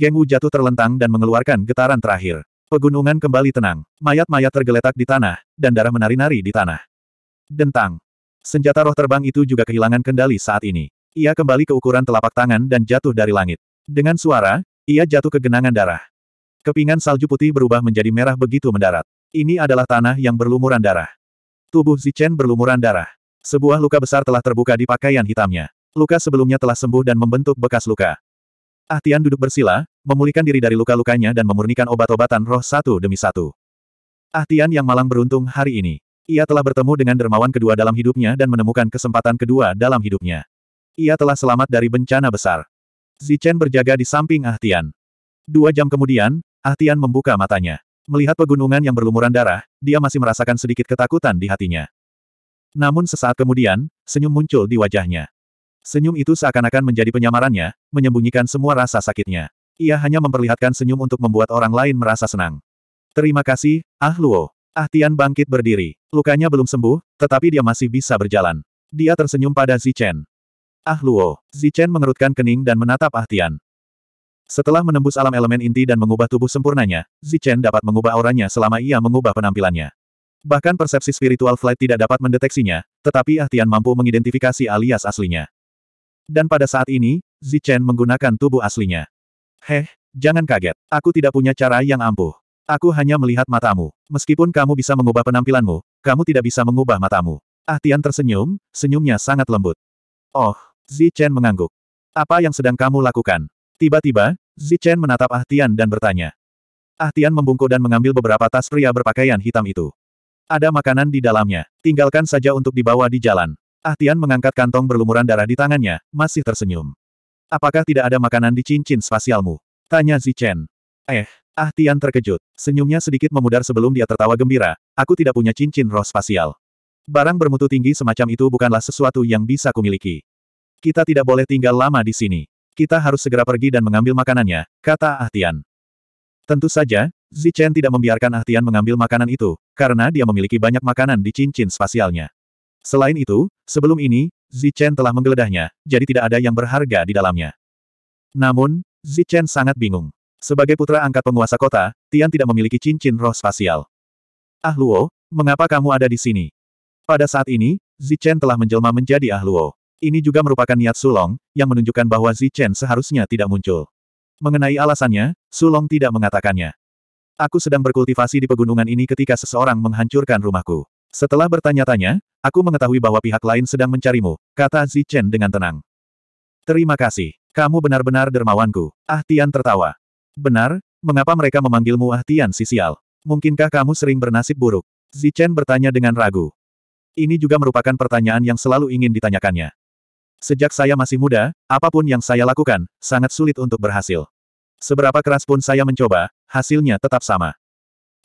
Geng Wu jatuh terlentang dan mengeluarkan getaran terakhir. Pegunungan kembali tenang. Mayat-mayat tergeletak di tanah, dan darah menari-nari di tanah. Dentang. Senjata roh terbang itu juga kehilangan kendali saat ini. Ia kembali ke ukuran telapak tangan dan jatuh dari langit. Dengan suara, ia jatuh ke genangan darah. Kepingan salju putih berubah menjadi merah begitu mendarat. Ini adalah tanah yang berlumuran darah. Tubuh Zichen berlumuran darah. Sebuah luka besar telah terbuka di pakaian hitamnya. Luka sebelumnya telah sembuh dan membentuk bekas luka. Ah Tian duduk bersila, memulihkan diri dari luka-lukanya dan memurnikan obat-obatan roh satu demi satu. Ah Tian yang malang beruntung hari ini. Ia telah bertemu dengan dermawan kedua dalam hidupnya dan menemukan kesempatan kedua dalam hidupnya. Ia telah selamat dari bencana besar. Zichen berjaga di samping Ah Tian. Dua jam kemudian, Ah Tian membuka matanya. Melihat pegunungan yang berlumuran darah, dia masih merasakan sedikit ketakutan di hatinya. Namun sesaat kemudian, senyum muncul di wajahnya. Senyum itu seakan-akan menjadi penyamarannya, menyembunyikan semua rasa sakitnya. Ia hanya memperlihatkan senyum untuk membuat orang lain merasa senang. Terima kasih, Ah Luo. Ah Tian bangkit berdiri. Lukanya belum sembuh, tetapi dia masih bisa berjalan. Dia tersenyum pada Zichen. Ah Luo. Zichen mengerutkan kening dan menatap Ah Tian. Setelah menembus alam elemen inti dan mengubah tubuh sempurnanya, Zichen dapat mengubah auranya selama ia mengubah penampilannya. Bahkan persepsi spiritual flight tidak dapat mendeteksinya, tetapi Ah Tian mampu mengidentifikasi alias aslinya. Dan pada saat ini, Zichen menggunakan tubuh aslinya. Heh, jangan kaget. Aku tidak punya cara yang ampuh. Aku hanya melihat matamu. Meskipun kamu bisa mengubah penampilanmu, kamu tidak bisa mengubah matamu. Ah Tian tersenyum, senyumnya sangat lembut. Oh, Zi Chen mengangguk. Apa yang sedang kamu lakukan? Tiba-tiba, Zi Chen menatap Ah Tian dan bertanya. Ah Tian membungkuk dan mengambil beberapa tas pria berpakaian hitam itu. Ada makanan di dalamnya. Tinggalkan saja untuk dibawa di jalan. Ah Tian mengangkat kantong berlumuran darah di tangannya, masih tersenyum. Apakah tidak ada makanan di cincin spasialmu? Tanya Zichen. Eh, Ah Tian terkejut. Senyumnya sedikit memudar sebelum dia tertawa gembira. Aku tidak punya cincin roh spasial. Barang bermutu tinggi semacam itu bukanlah sesuatu yang bisa kumiliki. Kita tidak boleh tinggal lama di sini. Kita harus segera pergi dan mengambil makanannya, kata Ah Tian. Tentu saja, Zichen tidak membiarkan Ah Tian mengambil makanan itu, karena dia memiliki banyak makanan di cincin spasialnya. Selain itu, sebelum ini, Zichen telah menggeledahnya, jadi tidak ada yang berharga di dalamnya. Namun, Zichen sangat bingung. Sebagai putra angkat penguasa kota, Tian tidak memiliki cincin roh spasial. Ah Luo, mengapa kamu ada di sini? Pada saat ini, Zichen telah menjelma menjadi Ah Luo. Ini juga merupakan niat Sulong, yang menunjukkan bahwa Zichen seharusnya tidak muncul. Mengenai alasannya, Sulong tidak mengatakannya. Aku sedang berkultivasi di pegunungan ini ketika seseorang menghancurkan rumahku. Setelah bertanya-tanya, aku mengetahui bahwa pihak lain sedang mencarimu, kata Zichen dengan tenang. Terima kasih. Kamu benar-benar dermawanku. Ah Tian tertawa. Benar, mengapa mereka memanggilmu Ah Tian si sial? Mungkinkah kamu sering bernasib buruk? Zichen bertanya dengan ragu. Ini juga merupakan pertanyaan yang selalu ingin ditanyakannya. Sejak saya masih muda, apapun yang saya lakukan, sangat sulit untuk berhasil. Seberapa keras pun saya mencoba, hasilnya tetap sama.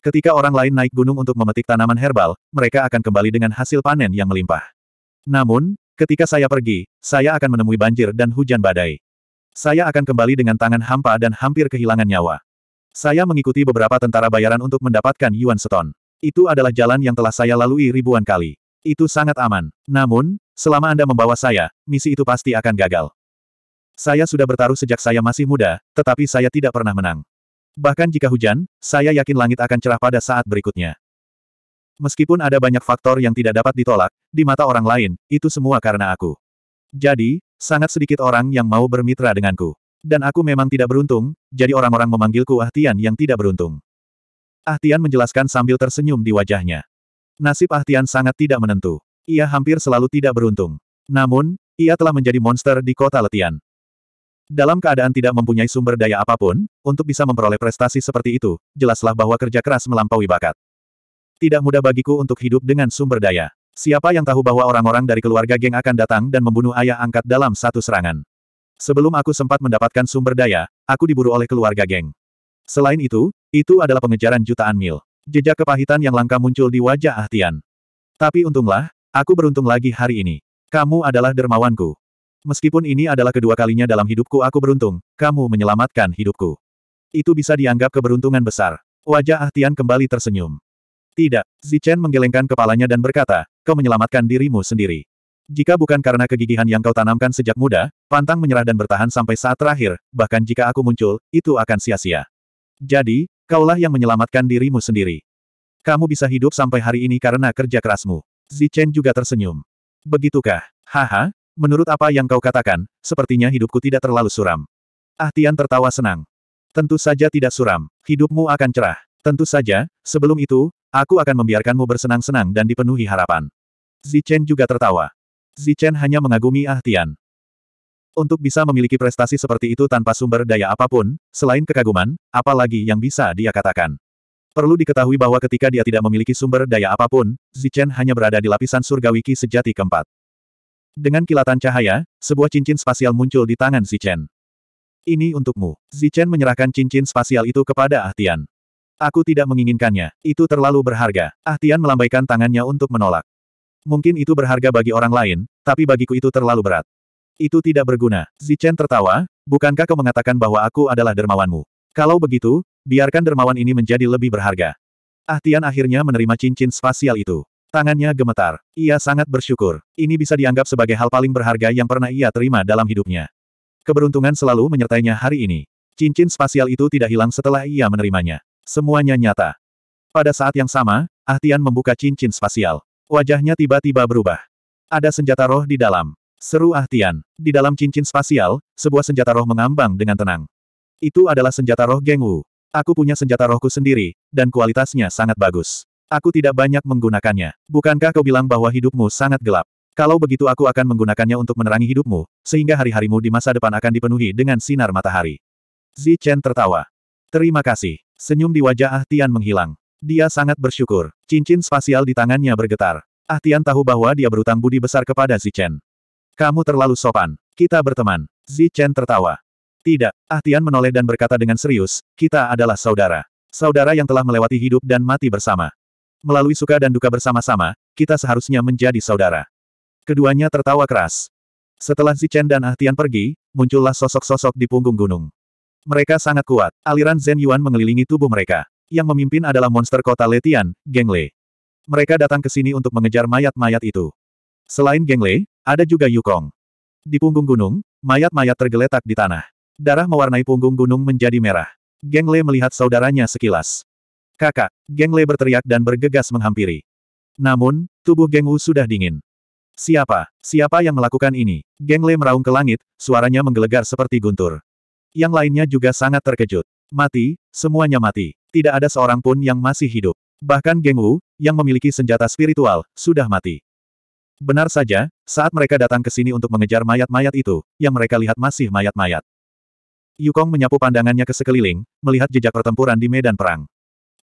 Ketika orang lain naik gunung untuk memetik tanaman herbal, mereka akan kembali dengan hasil panen yang melimpah. Namun, ketika saya pergi, saya akan menemui banjir dan hujan badai. Saya akan kembali dengan tangan hampa dan hampir kehilangan nyawa. Saya mengikuti beberapa tentara bayaran untuk mendapatkan Yuan Seton. Itu adalah jalan yang telah saya lalui ribuan kali. Itu sangat aman. Namun, selama Anda membawa saya, misi itu pasti akan gagal. Saya sudah bertaruh sejak saya masih muda, tetapi saya tidak pernah menang. Bahkan jika hujan, saya yakin langit akan cerah pada saat berikutnya. Meskipun ada banyak faktor yang tidak dapat ditolak, di mata orang lain, itu semua karena aku. Jadi, sangat sedikit orang yang mau bermitra denganku. Dan aku memang tidak beruntung, jadi orang-orang memanggilku Ahtian yang tidak beruntung. Ahtian menjelaskan sambil tersenyum di wajahnya. Nasib Ahtian sangat tidak menentu. Ia hampir selalu tidak beruntung. Namun, ia telah menjadi monster di kota Letian. Dalam keadaan tidak mempunyai sumber daya apapun, untuk bisa memperoleh prestasi seperti itu, jelaslah bahwa kerja keras melampaui bakat. Tidak mudah bagiku untuk hidup dengan sumber daya. Siapa yang tahu bahwa orang-orang dari keluarga geng akan datang dan membunuh ayah angkat dalam satu serangan. Sebelum aku sempat mendapatkan sumber daya, aku diburu oleh keluarga geng. Selain itu, itu adalah pengejaran jutaan mil. Jejak kepahitan yang langka muncul di wajah Ahtian. Tapi untunglah, aku beruntung lagi hari ini. Kamu adalah dermawanku. Meskipun ini adalah kedua kalinya dalam hidupku aku beruntung, kamu menyelamatkan hidupku. Itu bisa dianggap keberuntungan besar. Wajah Ah Tian kembali tersenyum. Tidak, Zichen menggelengkan kepalanya dan berkata, kau menyelamatkan dirimu sendiri. Jika bukan karena kegigihan yang kau tanamkan sejak muda, pantang menyerah dan bertahan sampai saat terakhir, bahkan jika aku muncul, itu akan sia-sia. Jadi, kaulah yang menyelamatkan dirimu sendiri. Kamu bisa hidup sampai hari ini karena kerja kerasmu. Zichen juga tersenyum. Begitukah? Haha, Menurut apa yang kau katakan, sepertinya hidupku tidak terlalu suram. Ah Tian tertawa senang. Tentu saja tidak suram. Hidupmu akan cerah. Tentu saja, sebelum itu, aku akan membiarkanmu bersenang-senang dan dipenuhi harapan. Zichen juga tertawa. Zichen hanya mengagumi Ah Tian. Untuk bisa memiliki prestasi seperti itu tanpa sumber daya apapun, selain kekaguman, apalagi yang bisa dia katakan. Perlu diketahui bahwa ketika dia tidak memiliki sumber daya apapun, Zichen hanya berada di lapisan surgawi Ki sejati keempat. Dengan kilatan cahaya, sebuah cincin spasial muncul di tangan Zichen. Ini untukmu. Zichen menyerahkan cincin spasial itu kepada Ahtian. Aku tidak menginginkannya, itu terlalu berharga. Ahtian melambaikan tangannya untuk menolak. Mungkin itu berharga bagi orang lain, tapi bagiku itu terlalu berat. Itu tidak berguna. Zichen tertawa, bukankah kau mengatakan bahwa aku adalah dermawanmu? Kalau begitu, biarkan dermawan ini menjadi lebih berharga. Ahtian akhirnya menerima cincin spasial itu. Tangannya gemetar. Ia sangat bersyukur. Ini bisa dianggap sebagai hal paling berharga yang pernah ia terima dalam hidupnya. Keberuntungan selalu menyertainya hari ini. Cincin spasial itu tidak hilang setelah ia menerimanya. Semuanya nyata. Pada saat yang sama, Ahtian membuka cincin spasial. Wajahnya tiba-tiba berubah. Ada senjata roh di dalam. Seru Ahtian. Di dalam cincin spasial, sebuah senjata roh mengambang dengan tenang. Itu adalah senjata roh Geng Wu. Aku punya senjata rohku sendiri, dan kualitasnya sangat bagus. Aku tidak banyak menggunakannya. Bukankah kau bilang bahwa hidupmu sangat gelap? Kalau begitu aku akan menggunakannya untuk menerangi hidupmu, sehingga hari-harimu di masa depan akan dipenuhi dengan sinar matahari. Zi Chen tertawa. Terima kasih. Senyum di wajah Ah Tian menghilang. Dia sangat bersyukur. Cincin spasial di tangannya bergetar. Ah Tian tahu bahwa dia berutang budi besar kepada Zi Chen. Kamu terlalu sopan. Kita berteman. Zi Chen tertawa. Tidak, Ah Tian menoleh dan berkata dengan serius, kita adalah saudara. Saudara yang telah melewati hidup dan mati bersama. Melalui suka dan duka bersama-sama, kita seharusnya menjadi saudara. Keduanya tertawa keras. Setelah Zichen dan Ah Tian pergi, muncullah sosok-sosok di punggung gunung. Mereka sangat kuat. Aliran Zen Yuan mengelilingi tubuh mereka. Yang memimpin adalah monster kota Letian, Geng Le. Mereka datang ke sini untuk mengejar mayat-mayat itu. Selain Geng Le, ada juga Yukong. Di punggung gunung, mayat-mayat tergeletak di tanah. Darah mewarnai punggung gunung menjadi merah. Geng Le melihat saudaranya sekilas. Kakak, Geng Le berteriak dan bergegas menghampiri. Namun, tubuh Geng Wu sudah dingin. Siapa? Siapa yang melakukan ini? Geng Le meraung ke langit, suaranya menggelegar seperti guntur. Yang lainnya juga sangat terkejut. Mati, semuanya mati. Tidak ada seorang pun yang masih hidup. Bahkan Geng Wu, yang memiliki senjata spiritual, sudah mati. Benar saja, saat mereka datang ke sini untuk mengejar mayat-mayat itu, yang mereka lihat masih mayat-mayat. Yukong menyapu pandangannya ke sekeliling, melihat jejak pertempuran di medan perang.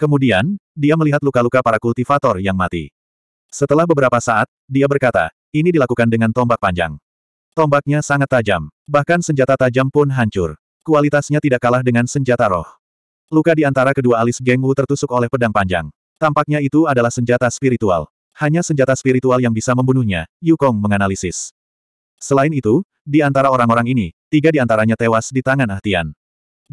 Kemudian, dia melihat luka-luka para kultivator yang mati. Setelah beberapa saat, dia berkata, ini dilakukan dengan tombak panjang. Tombaknya sangat tajam, bahkan senjata tajam pun hancur. Kualitasnya tidak kalah dengan senjata roh. Luka di antara kedua alis Geng Wu tertusuk oleh pedang panjang. Tampaknya itu adalah senjata spiritual. Hanya senjata spiritual yang bisa membunuhnya, Yukong menganalisis. Selain itu, di antara orang-orang ini, tiga di antaranya tewas di tangan Ahtian.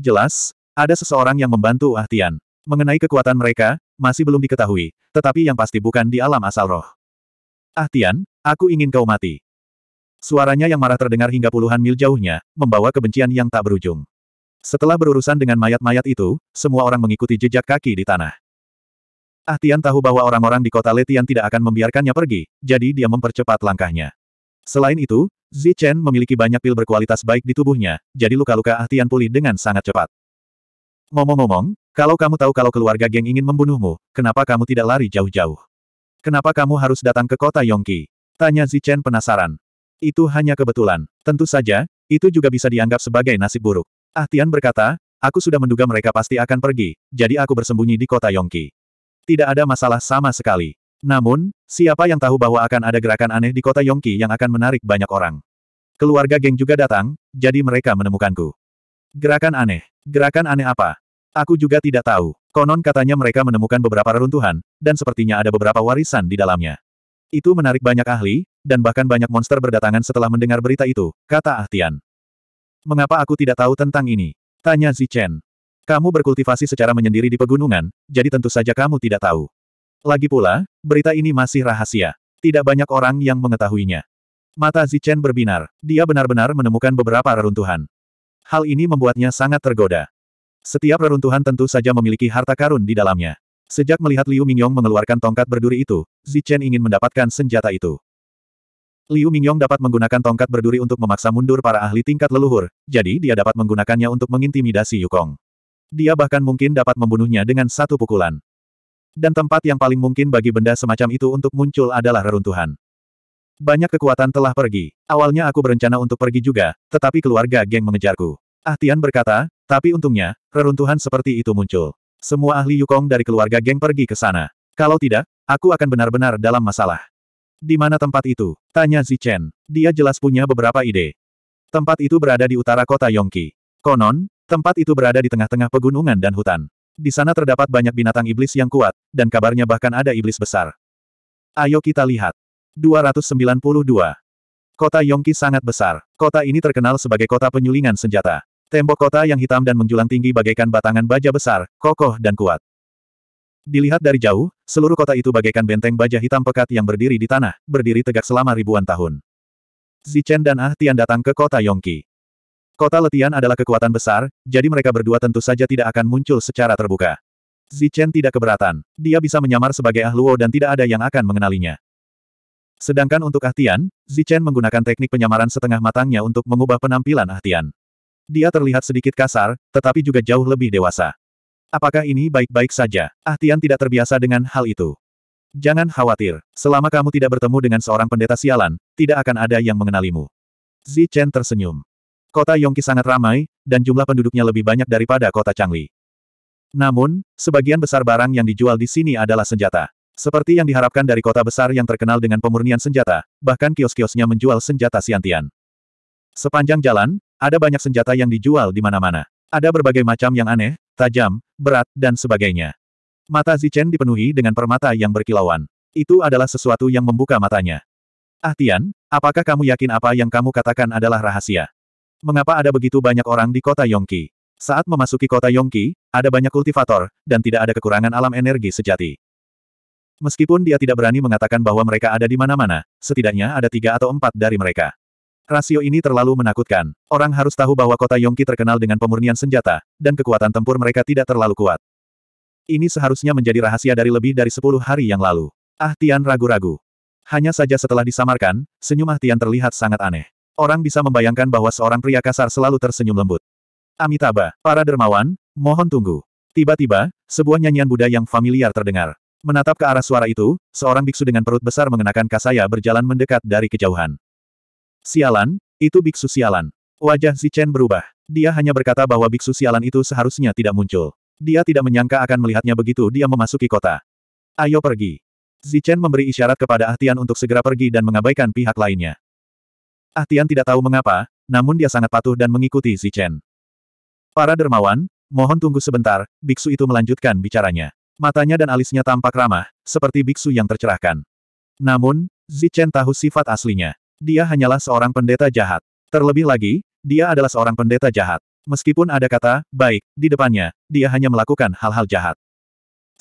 Jelas, ada seseorang yang membantu Ahtian. Mengenai kekuatan mereka, masih belum diketahui, tetapi yang pasti bukan di alam asal roh. Ah Tian, aku ingin kau mati. Suaranya yang marah terdengar hingga puluhan mil jauhnya, membawa kebencian yang tak berujung. Setelah berurusan dengan mayat-mayat itu, semua orang mengikuti jejak kaki di tanah. Ah Tian tahu bahwa orang-orang di kota Letian tidak akan membiarkannya pergi, jadi dia mempercepat langkahnya. Selain itu, Zi Chen memiliki banyak pil berkualitas baik di tubuhnya, jadi luka-luka Ah Tian pulih dengan sangat cepat. Ngomong-ngomong, kalau kamu tahu kalau keluarga geng ingin membunuhmu, kenapa kamu tidak lari jauh-jauh? Kenapa kamu harus datang ke kota Yongki? Tanya Zichen penasaran. Itu hanya kebetulan. Tentu saja, itu juga bisa dianggap sebagai nasib buruk. Ah Tian berkata, aku sudah menduga mereka pasti akan pergi, jadi aku bersembunyi di kota Yongki. Tidak ada masalah sama sekali. Namun, siapa yang tahu bahwa akan ada gerakan aneh di kota Yongki yang akan menarik banyak orang. Keluarga geng juga datang, jadi mereka menemukanku. Gerakan aneh. Gerakan aneh apa? Aku juga tidak tahu. Konon katanya mereka menemukan beberapa reruntuhan, dan sepertinya ada beberapa warisan di dalamnya. Itu menarik banyak ahli, dan bahkan banyak monster berdatangan setelah mendengar berita itu, kata Ahtian. Mengapa aku tidak tahu tentang ini? Tanya Zichen. Kamu berkultivasi secara menyendiri di pegunungan, jadi tentu saja kamu tidak tahu. Lagi pula, berita ini masih rahasia. Tidak banyak orang yang mengetahuinya. Mata Zichen berbinar. Dia benar-benar menemukan beberapa reruntuhan. Hal ini membuatnya sangat tergoda. Setiap reruntuhan tentu saja memiliki harta karun di dalamnya. Sejak melihat Liu Mingyong mengeluarkan tongkat berduri itu, Zichen ingin mendapatkan senjata itu. Liu Mingyong dapat menggunakan tongkat berduri untuk memaksa mundur para ahli tingkat leluhur, jadi dia dapat menggunakannya untuk mengintimidasi Yukong. Dia bahkan mungkin dapat membunuhnya dengan satu pukulan. Dan tempat yang paling mungkin bagi benda semacam itu untuk muncul adalah reruntuhan. Banyak kekuatan telah pergi. Awalnya aku berencana untuk pergi juga, tetapi keluarga geng mengejarku. Ah Tian berkata, tapi untungnya, reruntuhan seperti itu muncul. Semua ahli Yukong dari keluarga geng pergi ke sana. Kalau tidak, aku akan benar-benar dalam masalah. Di mana tempat itu? Tanya Zichen. Dia jelas punya beberapa ide. Tempat itu berada di utara kota Yongki. Konon, tempat itu berada di tengah-tengah pegunungan dan hutan. Di sana terdapat banyak binatang iblis yang kuat, dan kabarnya bahkan ada iblis besar. Ayo kita lihat. 292. Kota Yongki sangat besar. Kota ini terkenal sebagai kota penyulingan senjata. Tembok kota yang hitam dan menjulang tinggi bagaikan batangan baja besar, kokoh dan kuat. Dilihat dari jauh, seluruh kota itu bagaikan benteng baja hitam pekat yang berdiri di tanah, berdiri tegak selama ribuan tahun. Zichen dan Ah Tian datang ke kota Yongki. Kota Letian adalah kekuatan besar, jadi mereka berdua tentu saja tidak akan muncul secara terbuka. Zichen tidak keberatan. Dia bisa menyamar sebagai Ah Luo dan tidak ada yang akan mengenalinya. Sedangkan untuk Ahtian, Zichen menggunakan teknik penyamaran setengah matangnya untuk mengubah penampilan Ahtian. Dia terlihat sedikit kasar, tetapi juga jauh lebih dewasa. Apakah ini baik-baik saja? Ahtian tidak terbiasa dengan hal itu. Jangan khawatir, selama kamu tidak bertemu dengan seorang pendeta sialan, tidak akan ada yang mengenalimu. Zichen tersenyum. Kota Yongki sangat ramai, dan jumlah penduduknya lebih banyak daripada kota Changli. Namun, sebagian besar barang yang dijual di sini adalah senjata. Seperti yang diharapkan dari kota besar yang terkenal dengan pemurnian senjata, bahkan kios-kiosnya menjual senjata siantian. Sepanjang jalan, ada banyak senjata yang dijual di mana-mana. Ada berbagai macam yang aneh, tajam, berat, dan sebagainya. Mata Zichen dipenuhi dengan permata yang berkilauan. Itu adalah sesuatu yang membuka matanya. Ah Tian, apakah kamu yakin apa yang kamu katakan adalah rahasia? Mengapa ada begitu banyak orang di kota Yongki? Saat memasuki kota Yongki, ada banyak kultivator, dan tidak ada kekurangan alam energi sejati. Meskipun dia tidak berani mengatakan bahwa mereka ada di mana-mana, setidaknya ada tiga atau empat dari mereka. Rasio ini terlalu menakutkan. Orang harus tahu bahwa kota Yongki terkenal dengan pemurnian senjata, dan kekuatan tempur mereka tidak terlalu kuat. Ini seharusnya menjadi rahasia dari lebih dari sepuluh hari yang lalu. Ah Tian ragu-ragu. Hanya saja setelah disamarkan, senyum Ah Tian terlihat sangat aneh. Orang bisa membayangkan bahwa seorang pria kasar selalu tersenyum lembut. Amitabha, para dermawan, mohon tunggu. Tiba-tiba, sebuah nyanyian Buddha yang familiar terdengar. Menatap ke arah suara itu, seorang biksu dengan perut besar mengenakan kasaya berjalan mendekat dari kejauhan. Sialan, itu biksu sialan. Wajah Zichen berubah. Dia hanya berkata bahwa biksu sialan itu seharusnya tidak muncul. Dia tidak menyangka akan melihatnya begitu dia memasuki kota. Ayo pergi. Zichen memberi isyarat kepada Ahtian untuk segera pergi dan mengabaikan pihak lainnya. Ahtian tidak tahu mengapa, namun dia sangat patuh dan mengikuti Zichen. Para dermawan, mohon tunggu sebentar, biksu itu melanjutkan bicaranya. Matanya dan alisnya tampak ramah, seperti biksu yang tercerahkan. Namun, Zichen tahu sifat aslinya. Dia hanyalah seorang pendeta jahat. Terlebih lagi, dia adalah seorang pendeta jahat. Meskipun ada kata, baik, di depannya, dia hanya melakukan hal-hal jahat.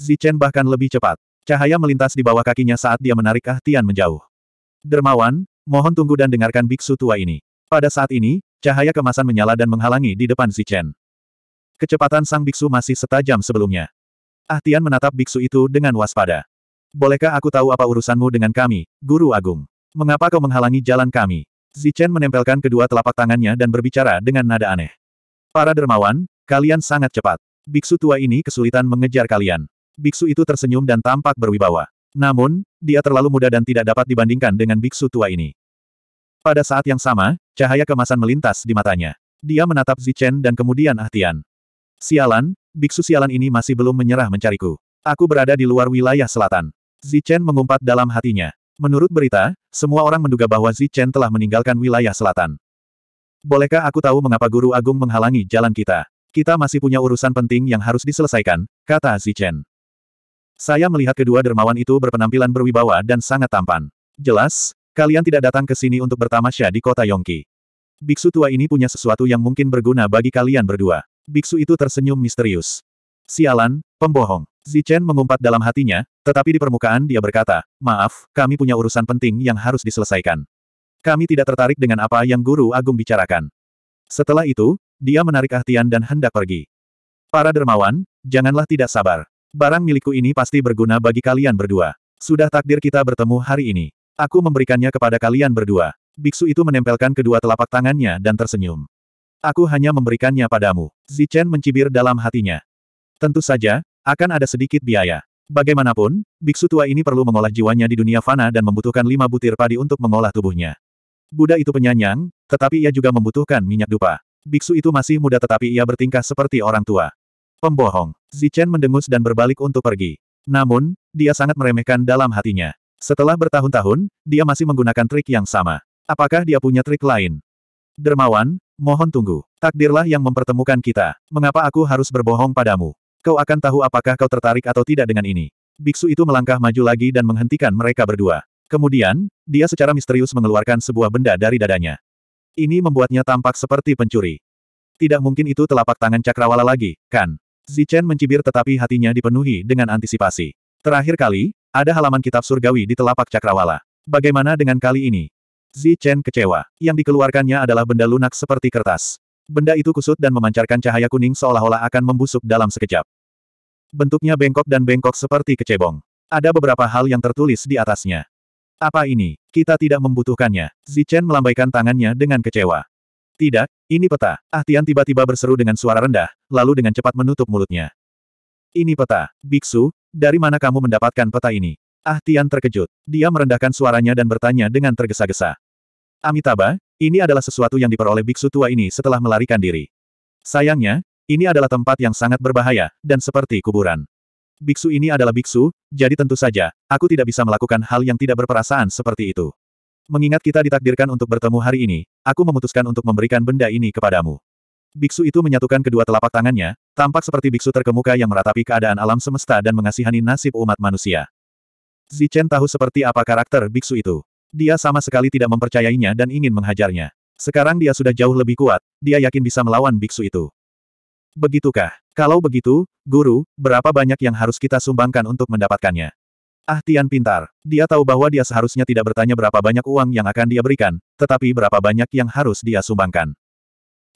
Zichen bahkan lebih cepat. Cahaya melintas di bawah kakinya saat dia menarik Ah menjauh. Dermawan, mohon tunggu dan dengarkan biksu tua ini. Pada saat ini, cahaya kemasan menyala dan menghalangi di depan Zichen. Kecepatan sang biksu masih setajam sebelumnya. Ah Tian menatap biksu itu dengan waspada. Bolehkah aku tahu apa urusanmu dengan kami, Guru Agung? Mengapa kau menghalangi jalan kami? Zichen menempelkan kedua telapak tangannya dan berbicara dengan nada aneh. Para dermawan, kalian sangat cepat. Biksu tua ini kesulitan mengejar kalian. Biksu itu tersenyum dan tampak berwibawa. Namun, dia terlalu muda dan tidak dapat dibandingkan dengan biksu tua ini. Pada saat yang sama, cahaya kemasan melintas di matanya. Dia menatap Zichen dan kemudian Ahtian. Sialan, biksu sialan ini masih belum menyerah mencariku. Aku berada di luar wilayah selatan. Zichen mengumpat dalam hatinya. Menurut berita, semua orang menduga bahwa Zichen telah meninggalkan wilayah selatan. Bolehkah aku tahu mengapa Guru Agung menghalangi jalan kita? Kita masih punya urusan penting yang harus diselesaikan, kata Zichen. Saya melihat kedua dermawan itu berpenampilan berwibawa dan sangat tampan. Jelas, kalian tidak datang ke sini untuk bertamasya di kota Yongki. Biksu tua ini punya sesuatu yang mungkin berguna bagi kalian berdua. Biksu itu tersenyum misterius. Sialan, pembohong. Zichen mengumpat dalam hatinya, tetapi di permukaan dia berkata, maaf, kami punya urusan penting yang harus diselesaikan. Kami tidak tertarik dengan apa yang Guru Agung bicarakan. Setelah itu, dia menarik Ahtian dan hendak pergi. Para dermawan, janganlah tidak sabar. Barang milikku ini pasti berguna bagi kalian berdua. Sudah takdir kita bertemu hari ini. Aku memberikannya kepada kalian berdua. Biksu itu menempelkan kedua telapak tangannya dan tersenyum. Aku hanya memberikannya padamu. Zichen mencibir dalam hatinya. Tentu saja, akan ada sedikit biaya. Bagaimanapun, biksu tua ini perlu mengolah jiwanya di dunia fana dan membutuhkan lima butir padi untuk mengolah tubuhnya. Buddha itu penyanyang, tetapi ia juga membutuhkan minyak dupa. Biksu itu masih muda tetapi ia bertingkah seperti orang tua. Pembohong. Zichen mendengus dan berbalik untuk pergi. Namun, dia sangat meremehkan dalam hatinya. Setelah bertahun-tahun, dia masih menggunakan trik yang sama. Apakah dia punya trik lain? Dermawan, Mohon tunggu. Takdirlah yang mempertemukan kita. Mengapa aku harus berbohong padamu? Kau akan tahu apakah kau tertarik atau tidak dengan ini. Biksu itu melangkah maju lagi dan menghentikan mereka berdua. Kemudian, dia secara misterius mengeluarkan sebuah benda dari dadanya. Ini membuatnya tampak seperti pencuri. Tidak mungkin itu telapak tangan cakrawala lagi, kan? Zichen mencibir tetapi hatinya dipenuhi dengan antisipasi. Terakhir kali, ada halaman kitab surgawi di telapak cakrawala. Bagaimana dengan kali ini? Zi Chen kecewa. Yang dikeluarkannya adalah benda lunak seperti kertas. Benda itu kusut dan memancarkan cahaya kuning seolah-olah akan membusuk dalam sekejap. Bentuknya bengkok dan bengkok seperti kecebong. Ada beberapa hal yang tertulis di atasnya. Apa ini? Kita tidak membutuhkannya. Zi Chen melambaikan tangannya dengan kecewa. Tidak, ini peta. Ah Tian tiba-tiba berseru dengan suara rendah, lalu dengan cepat menutup mulutnya. Ini peta. Biksu, dari mana kamu mendapatkan peta ini? Ah Tian terkejut. Dia merendahkan suaranya dan bertanya dengan tergesa-gesa. Amitabha, ini adalah sesuatu yang diperoleh biksu tua ini setelah melarikan diri. Sayangnya, ini adalah tempat yang sangat berbahaya, dan seperti kuburan. Biksu ini adalah biksu, jadi tentu saja, aku tidak bisa melakukan hal yang tidak berperasaan seperti itu. Mengingat kita ditakdirkan untuk bertemu hari ini, aku memutuskan untuk memberikan benda ini kepadamu. Biksu itu menyatukan kedua telapak tangannya, tampak seperti biksu terkemuka yang meratapi keadaan alam semesta dan mengasihani nasib umat manusia. Zichen tahu seperti apa karakter biksu itu. Dia sama sekali tidak mempercayainya dan ingin menghajarnya. Sekarang dia sudah jauh lebih kuat, dia yakin bisa melawan biksu itu. Begitukah? Kalau begitu, guru, berapa banyak yang harus kita sumbangkan untuk mendapatkannya? Ah Tian pintar. Dia tahu bahwa dia seharusnya tidak bertanya berapa banyak uang yang akan dia berikan, tetapi berapa banyak yang harus dia sumbangkan.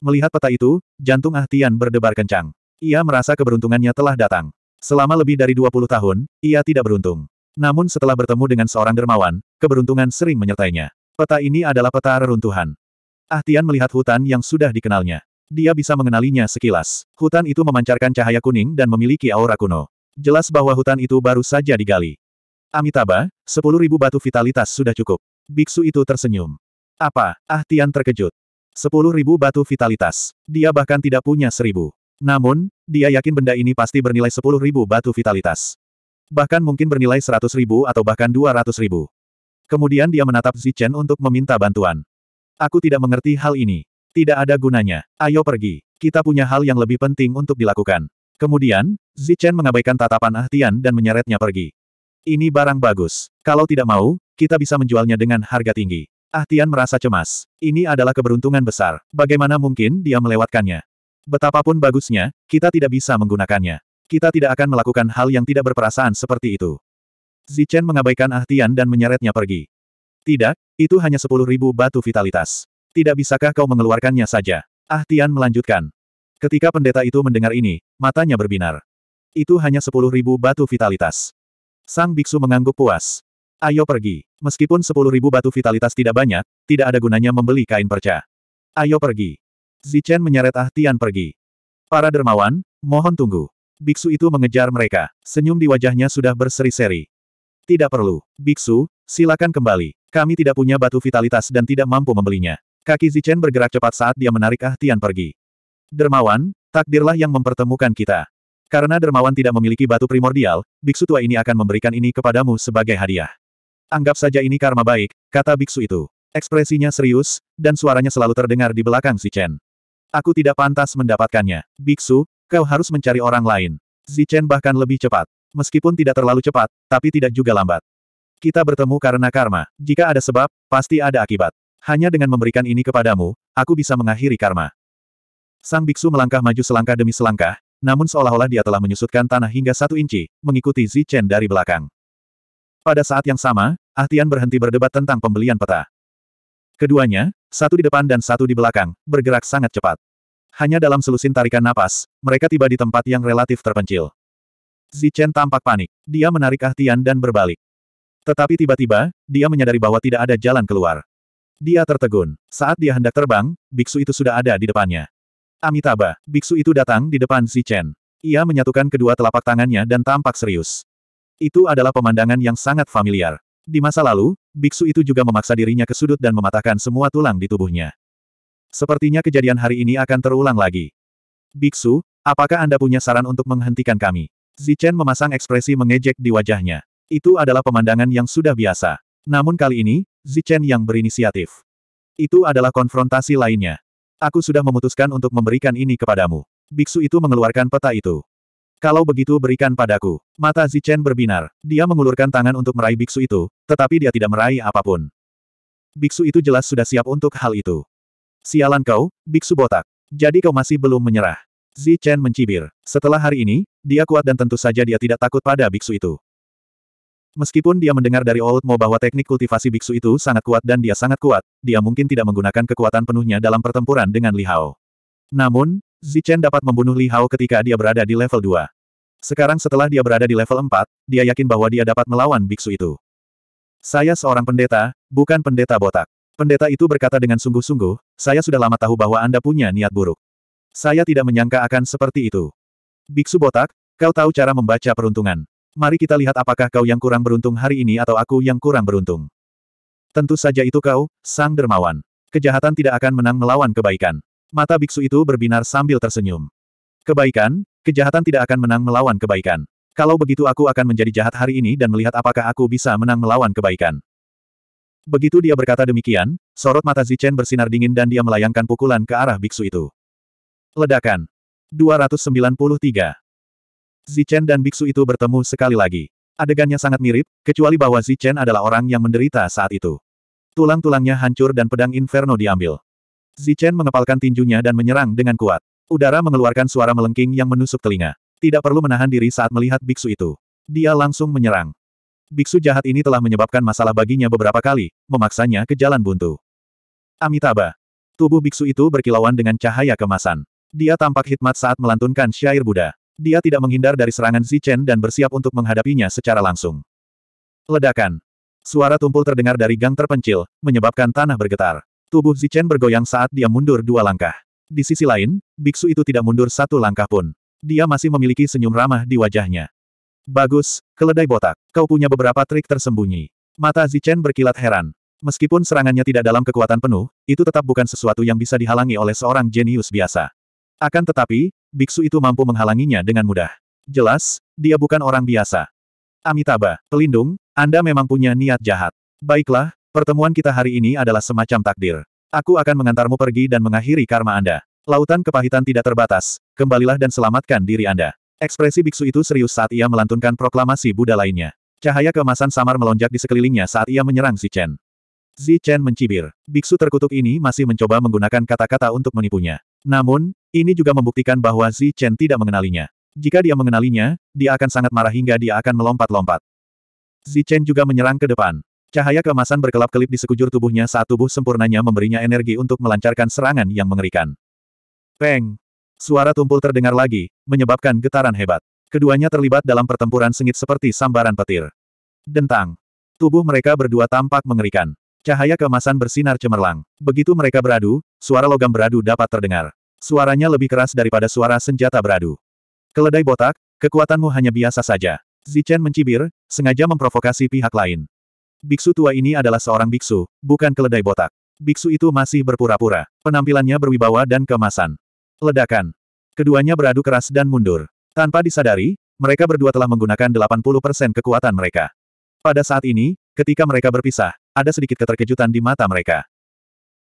Melihat peta itu, jantung Ah Tian berdebar kencang. Ia merasa keberuntungannya telah datang. Selama lebih dari 20 tahun, ia tidak beruntung. Namun setelah bertemu dengan seorang dermawan, Keberuntungan sering menyertainya. Peta ini adalah peta reruntuhan. Ah Tian melihat hutan yang sudah dikenalnya. Dia bisa mengenalinya sekilas. Hutan itu memancarkan cahaya kuning dan memiliki aura kuno. Jelas bahwa hutan itu baru saja digali. Amitabha, sepuluh ribu batu vitalitas sudah cukup. Biksu itu tersenyum. Apa? Ah Tian terkejut. Sepuluh ribu batu vitalitas. Dia bahkan tidak punya seribu. Namun, dia yakin benda ini pasti bernilai sepuluh ribu batu vitalitas. Bahkan mungkin bernilai seratus ribu atau bahkan dua ratus ribu. Kemudian dia menatap Zichen untuk meminta bantuan. Aku tidak mengerti hal ini. Tidak ada gunanya. Ayo pergi. Kita punya hal yang lebih penting untuk dilakukan. Kemudian, Zichen mengabaikan tatapan Ah Tian dan menyeretnya pergi. Ini barang bagus. Kalau tidak mau, kita bisa menjualnya dengan harga tinggi. Ah Tian merasa cemas. Ini adalah keberuntungan besar. Bagaimana mungkin dia melewatkannya? Betapapun bagusnya, kita tidak bisa menggunakannya. Kita tidak akan melakukan hal yang tidak berperasaan seperti itu. Zichen mengabaikan Ah Tian dan menyeretnya pergi. Tidak, itu hanya sepuluh ribu batu vitalitas. Tidak bisakah kau mengeluarkannya saja? Ah Tian melanjutkan. Ketika pendeta itu mendengar ini, matanya berbinar. Itu hanya sepuluh ribu batu vitalitas. Sang biksu mengangguk puas. Ayo pergi. Meskipun sepuluh ribu batu vitalitas tidak banyak, tidak ada gunanya membeli kain perca. Ayo pergi. Zichen menyeret Ah Tian pergi. Para dermawan, mohon tunggu. Biksu itu mengejar mereka. Senyum di wajahnya sudah berseri-seri. Tidak perlu. Biksu, silakan kembali. Kami tidak punya batu vitalitas dan tidak mampu membelinya. Kaki Zichen bergerak cepat saat dia menarik Ah Tian pergi. Dermawan, takdirlah yang mempertemukan kita. Karena dermawan tidak memiliki batu primordial, biksu tua ini akan memberikan ini kepadamu sebagai hadiah. Anggap saja ini karma baik, kata biksu itu. Ekspresinya serius, dan suaranya selalu terdengar di belakang Zichen. Aku tidak pantas mendapatkannya. Biksu, kau harus mencari orang lain. Zichen bahkan lebih cepat. Meskipun tidak terlalu cepat, tapi tidak juga lambat. Kita bertemu karena karma. Jika ada sebab, pasti ada akibat. Hanya dengan memberikan ini kepadamu, aku bisa mengakhiri karma. Sang biksu melangkah maju selangkah demi selangkah, namun seolah-olah dia telah menyusutkan tanah hingga satu inci, mengikuti Chen dari belakang. Pada saat yang sama, Ahtian berhenti berdebat tentang pembelian peta. Keduanya, satu di depan dan satu di belakang, bergerak sangat cepat. Hanya dalam selusin tarikan napas, mereka tiba di tempat yang relatif terpencil. Zichen tampak panik. Dia menarik Ah Tian dan berbalik. Tetapi tiba-tiba, dia menyadari bahwa tidak ada jalan keluar. Dia tertegun. Saat dia hendak terbang, biksu itu sudah ada di depannya. Amitabha, biksu itu datang di depan Zichen. Ia menyatukan kedua telapak tangannya dan tampak serius. Itu adalah pemandangan yang sangat familiar. Di masa lalu, biksu itu juga memaksa dirinya ke sudut dan mematahkan semua tulang di tubuhnya. Sepertinya kejadian hari ini akan terulang lagi. Biksu, apakah Anda punya saran untuk menghentikan kami? Zichen memasang ekspresi mengejek di wajahnya. Itu adalah pemandangan yang sudah biasa. Namun kali ini, Zichen yang berinisiatif. Itu adalah konfrontasi lainnya. Aku sudah memutuskan untuk memberikan ini kepadamu. Biksu itu mengeluarkan peta itu. Kalau begitu berikan padaku. Mata Zichen berbinar. Dia mengulurkan tangan untuk meraih biksu itu, tetapi dia tidak meraih apapun. Biksu itu jelas sudah siap untuk hal itu. Sialan kau, biksu botak. Jadi kau masih belum menyerah. Zi Chen mencibir. Setelah hari ini, dia kuat dan tentu saja dia tidak takut pada biksu itu. Meskipun dia mendengar dari Old Mo bahwa teknik kultivasi biksu itu sangat kuat dan dia sangat kuat, dia mungkin tidak menggunakan kekuatan penuhnya dalam pertempuran dengan Li Hao. Namun, Zi Chen dapat membunuh Li Hao ketika dia berada di level 2. Sekarang setelah dia berada di level 4, dia yakin bahwa dia dapat melawan biksu itu. Saya seorang pendeta, bukan pendeta botak. Pendeta itu berkata dengan sungguh-sungguh, saya sudah lama tahu bahwa Anda punya niat buruk. Saya tidak menyangka akan seperti itu. Biksu botak, kau tahu cara membaca peruntungan. Mari kita lihat apakah kau yang kurang beruntung hari ini atau aku yang kurang beruntung. Tentu saja itu kau, sang dermawan. Kejahatan tidak akan menang melawan kebaikan. Mata biksu itu berbinar sambil tersenyum. Kebaikan, kejahatan tidak akan menang melawan kebaikan. Kalau begitu aku akan menjadi jahat hari ini dan melihat apakah aku bisa menang melawan kebaikan. Begitu dia berkata demikian, sorot mata Zichen bersinar dingin dan dia melayangkan pukulan ke arah biksu itu. Ledakan. 293. Zichen dan biksu itu bertemu sekali lagi. Adegannya sangat mirip, kecuali bahwa Zichen adalah orang yang menderita saat itu. Tulang-tulangnya hancur dan pedang Inferno diambil. Zichen mengepalkan tinjunya dan menyerang dengan kuat. Udara mengeluarkan suara melengking yang menusuk telinga. Tidak perlu menahan diri saat melihat biksu itu. Dia langsung menyerang. Biksu jahat ini telah menyebabkan masalah baginya beberapa kali, memaksanya ke jalan buntu. Amitabha. Tubuh biksu itu berkilauan dengan cahaya kemasan. Dia tampak hikmat saat melantunkan syair Buddha. Dia tidak menghindar dari serangan Zichen dan bersiap untuk menghadapinya secara langsung. Ledakan. Suara tumpul terdengar dari gang terpencil, menyebabkan tanah bergetar. Tubuh Zichen bergoyang saat dia mundur dua langkah. Di sisi lain, biksu itu tidak mundur satu langkah pun. Dia masih memiliki senyum ramah di wajahnya. Bagus, keledai botak. Kau punya beberapa trik tersembunyi. Mata Zichen berkilat heran. Meskipun serangannya tidak dalam kekuatan penuh, itu tetap bukan sesuatu yang bisa dihalangi oleh seorang jenius biasa. Akan tetapi, biksu itu mampu menghalanginya dengan mudah. Jelas, dia bukan orang biasa. Amitabha, pelindung, Anda memang punya niat jahat. Baiklah, pertemuan kita hari ini adalah semacam takdir. Aku akan mengantarmu pergi dan mengakhiri karma Anda. Lautan kepahitan tidak terbatas, kembalilah dan selamatkan diri Anda. Ekspresi biksu itu serius saat ia melantunkan proklamasi Buddha lainnya. Cahaya keemasan samar melonjak di sekelilingnya saat ia menyerang Zi Chen. Zi Chen mencibir. Biksu terkutuk ini masih mencoba menggunakan kata-kata untuk menipunya. Namun, ini juga membuktikan bahwa Zi Chen tidak mengenalinya. Jika dia mengenalinya, dia akan sangat marah hingga dia akan melompat-lompat. Zi Chen juga menyerang ke depan. Cahaya kemasan berkelap-kelip di sekujur tubuhnya saat tubuh sempurnanya memberinya energi untuk melancarkan serangan yang mengerikan. Peng! Suara tumpul terdengar lagi, menyebabkan getaran hebat. Keduanya terlibat dalam pertempuran sengit seperti sambaran petir. Dentang! Tubuh mereka berdua tampak mengerikan. Cahaya kemasan bersinar cemerlang. Begitu mereka beradu, suara logam beradu dapat terdengar. Suaranya lebih keras daripada suara senjata beradu. Keledai botak, kekuatanmu hanya biasa saja. Zichen mencibir, sengaja memprovokasi pihak lain. Biksu tua ini adalah seorang biksu, bukan keledai botak. Biksu itu masih berpura-pura. Penampilannya berwibawa dan kemasan. Ledakan. Keduanya beradu keras dan mundur. Tanpa disadari, mereka berdua telah menggunakan 80% kekuatan mereka. Pada saat ini, ketika mereka berpisah, ada sedikit keterkejutan di mata mereka.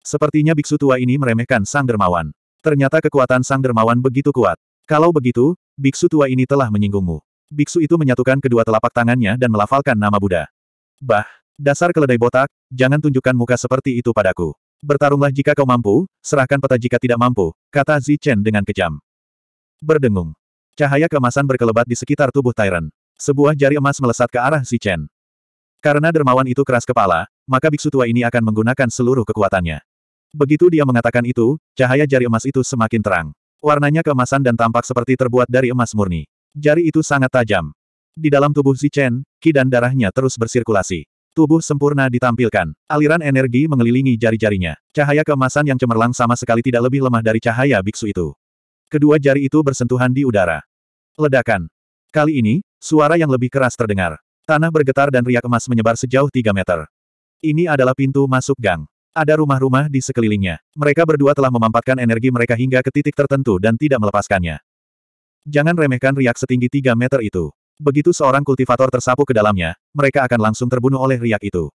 Sepertinya biksu tua ini meremehkan sang dermawan. Ternyata kekuatan sang dermawan begitu kuat. Kalau begitu, biksu tua ini telah menyinggungmu. Biksu itu menyatukan kedua telapak tangannya dan melafalkan nama Buddha. Bah, dasar keledai botak, jangan tunjukkan muka seperti itu padaku. Bertarunglah jika kau mampu, serahkan peta jika tidak mampu, kata Zi Chen dengan kejam. Berdengung. Cahaya kemasan berkelebat di sekitar tubuh Tyrant. Sebuah jari emas melesat ke arah Zi Chen. Karena dermawan itu keras kepala, maka biksu tua ini akan menggunakan seluruh kekuatannya. Begitu dia mengatakan itu, cahaya jari emas itu semakin terang. Warnanya keemasan dan tampak seperti terbuat dari emas murni. Jari itu sangat tajam. Di dalam tubuh Zichen, ki dan darahnya terus bersirkulasi. Tubuh sempurna ditampilkan. Aliran energi mengelilingi jari-jarinya. Cahaya keemasan yang cemerlang sama sekali tidak lebih lemah dari cahaya biksu itu. Kedua jari itu bersentuhan di udara. Ledakan. Kali ini, suara yang lebih keras terdengar. Tanah bergetar dan riak emas menyebar sejauh 3 meter. Ini adalah pintu masuk gang. Ada rumah-rumah di sekelilingnya. Mereka berdua telah memampatkan energi mereka hingga ke titik tertentu dan tidak melepaskannya. Jangan remehkan riak setinggi 3 meter itu. Begitu seorang kultivator tersapu ke dalamnya, mereka akan langsung terbunuh oleh riak itu.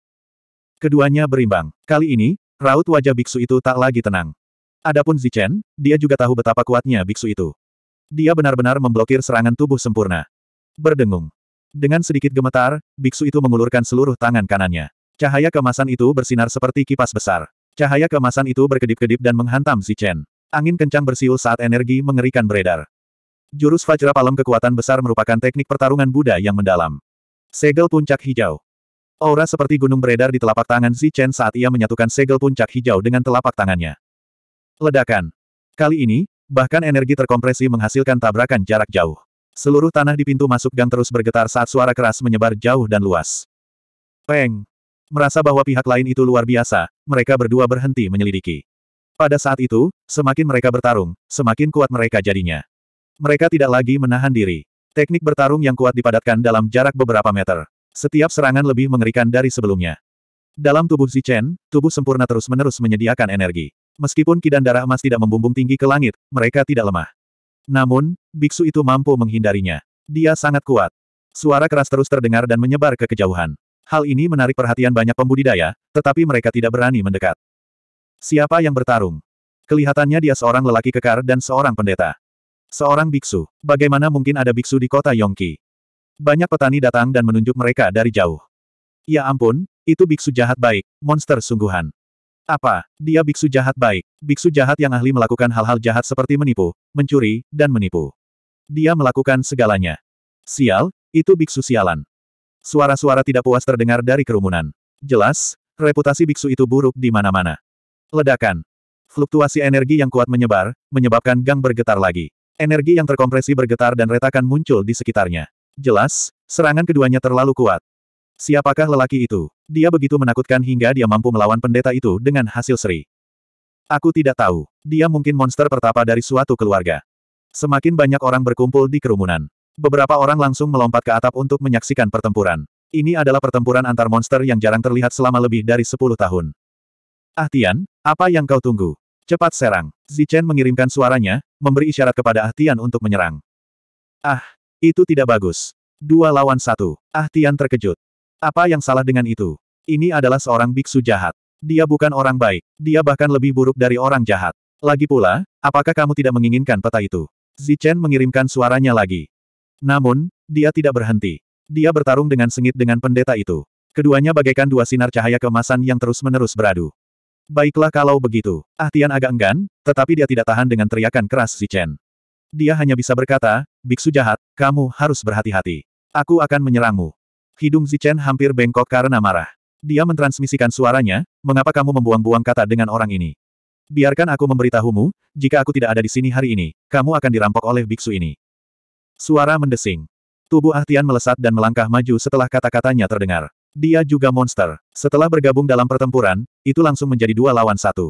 Keduanya berimbang. Kali ini, raut wajah biksu itu tak lagi tenang. Adapun Zichen, dia juga tahu betapa kuatnya biksu itu. Dia benar-benar memblokir serangan tubuh sempurna. Berdengung. Dengan sedikit gemetar, biksu itu mengulurkan seluruh tangan kanannya. Cahaya kemasan itu bersinar seperti kipas besar. Cahaya kemasan itu berkedip-kedip dan menghantam Chen. Angin kencang bersiul saat energi mengerikan beredar. Jurus Vajra Palem kekuatan besar merupakan teknik pertarungan Buddha yang mendalam. Segel puncak hijau. Aura seperti gunung beredar di telapak tangan Chen saat ia menyatukan segel puncak hijau dengan telapak tangannya. Ledakan. Kali ini, bahkan energi terkompresi menghasilkan tabrakan jarak jauh. Seluruh tanah di pintu masuk gang terus bergetar saat suara keras menyebar jauh dan luas. Peng! Merasa bahwa pihak lain itu luar biasa, mereka berdua berhenti menyelidiki. Pada saat itu, semakin mereka bertarung, semakin kuat mereka jadinya. Mereka tidak lagi menahan diri. Teknik bertarung yang kuat dipadatkan dalam jarak beberapa meter. Setiap serangan lebih mengerikan dari sebelumnya. Dalam tubuh Zichen, tubuh sempurna terus-menerus menyediakan energi. Meskipun kidan darah emas tidak membumbung tinggi ke langit, mereka tidak lemah. Namun, biksu itu mampu menghindarinya. Dia sangat kuat. Suara keras terus terdengar dan menyebar ke kejauhan. Hal ini menarik perhatian banyak pembudidaya, tetapi mereka tidak berani mendekat. Siapa yang bertarung? Kelihatannya dia seorang lelaki kekar dan seorang pendeta. Seorang biksu. Bagaimana mungkin ada biksu di kota Yongki? Banyak petani datang dan menunjuk mereka dari jauh. Ya ampun, itu biksu jahat baik, monster sungguhan. Apa? Dia biksu jahat baik. Biksu jahat yang ahli melakukan hal-hal jahat seperti menipu, mencuri, dan menipu. Dia melakukan segalanya. Sial, itu biksu sialan. Suara-suara tidak puas terdengar dari kerumunan. Jelas, reputasi biksu itu buruk di mana-mana. Ledakan. Fluktuasi energi yang kuat menyebar, menyebabkan gang bergetar lagi. Energi yang terkompresi bergetar dan retakan muncul di sekitarnya. Jelas, serangan keduanya terlalu kuat. Siapakah lelaki itu? Dia begitu menakutkan hingga dia mampu melawan pendeta itu dengan hasil seri. Aku tidak tahu. Dia mungkin monster pertapa dari suatu keluarga. Semakin banyak orang berkumpul di kerumunan. Beberapa orang langsung melompat ke atap untuk menyaksikan pertempuran. Ini adalah pertempuran antar monster yang jarang terlihat selama lebih dari 10 tahun. Ah Tian, apa yang kau tunggu? Cepat serang. Zichen mengirimkan suaranya, memberi isyarat kepada Ah Tian untuk menyerang. Ah, itu tidak bagus. Dua lawan satu. Ah Tian terkejut. Apa yang salah dengan itu? Ini adalah seorang biksu jahat. Dia bukan orang baik. Dia bahkan lebih buruk dari orang jahat. Lagi pula, apakah kamu tidak menginginkan peta itu? Zichen mengirimkan suaranya lagi. Namun, dia tidak berhenti. Dia bertarung dengan sengit dengan pendeta itu. Keduanya bagaikan dua sinar cahaya kemasan yang terus-menerus beradu. Baiklah kalau begitu. Ahtian agak enggan, tetapi dia tidak tahan dengan teriakan keras Zichen. Dia hanya bisa berkata, Biksu jahat, kamu harus berhati-hati. Aku akan menyerangmu. Hidung Zichen hampir bengkok karena marah. Dia mentransmisikan suaranya, mengapa kamu membuang-buang kata dengan orang ini? Biarkan aku memberitahumu, jika aku tidak ada di sini hari ini, kamu akan dirampok oleh biksu ini. Suara mendesing. Tubuh Ahtian melesat dan melangkah maju setelah kata-katanya terdengar. Dia juga monster. Setelah bergabung dalam pertempuran, itu langsung menjadi dua lawan satu.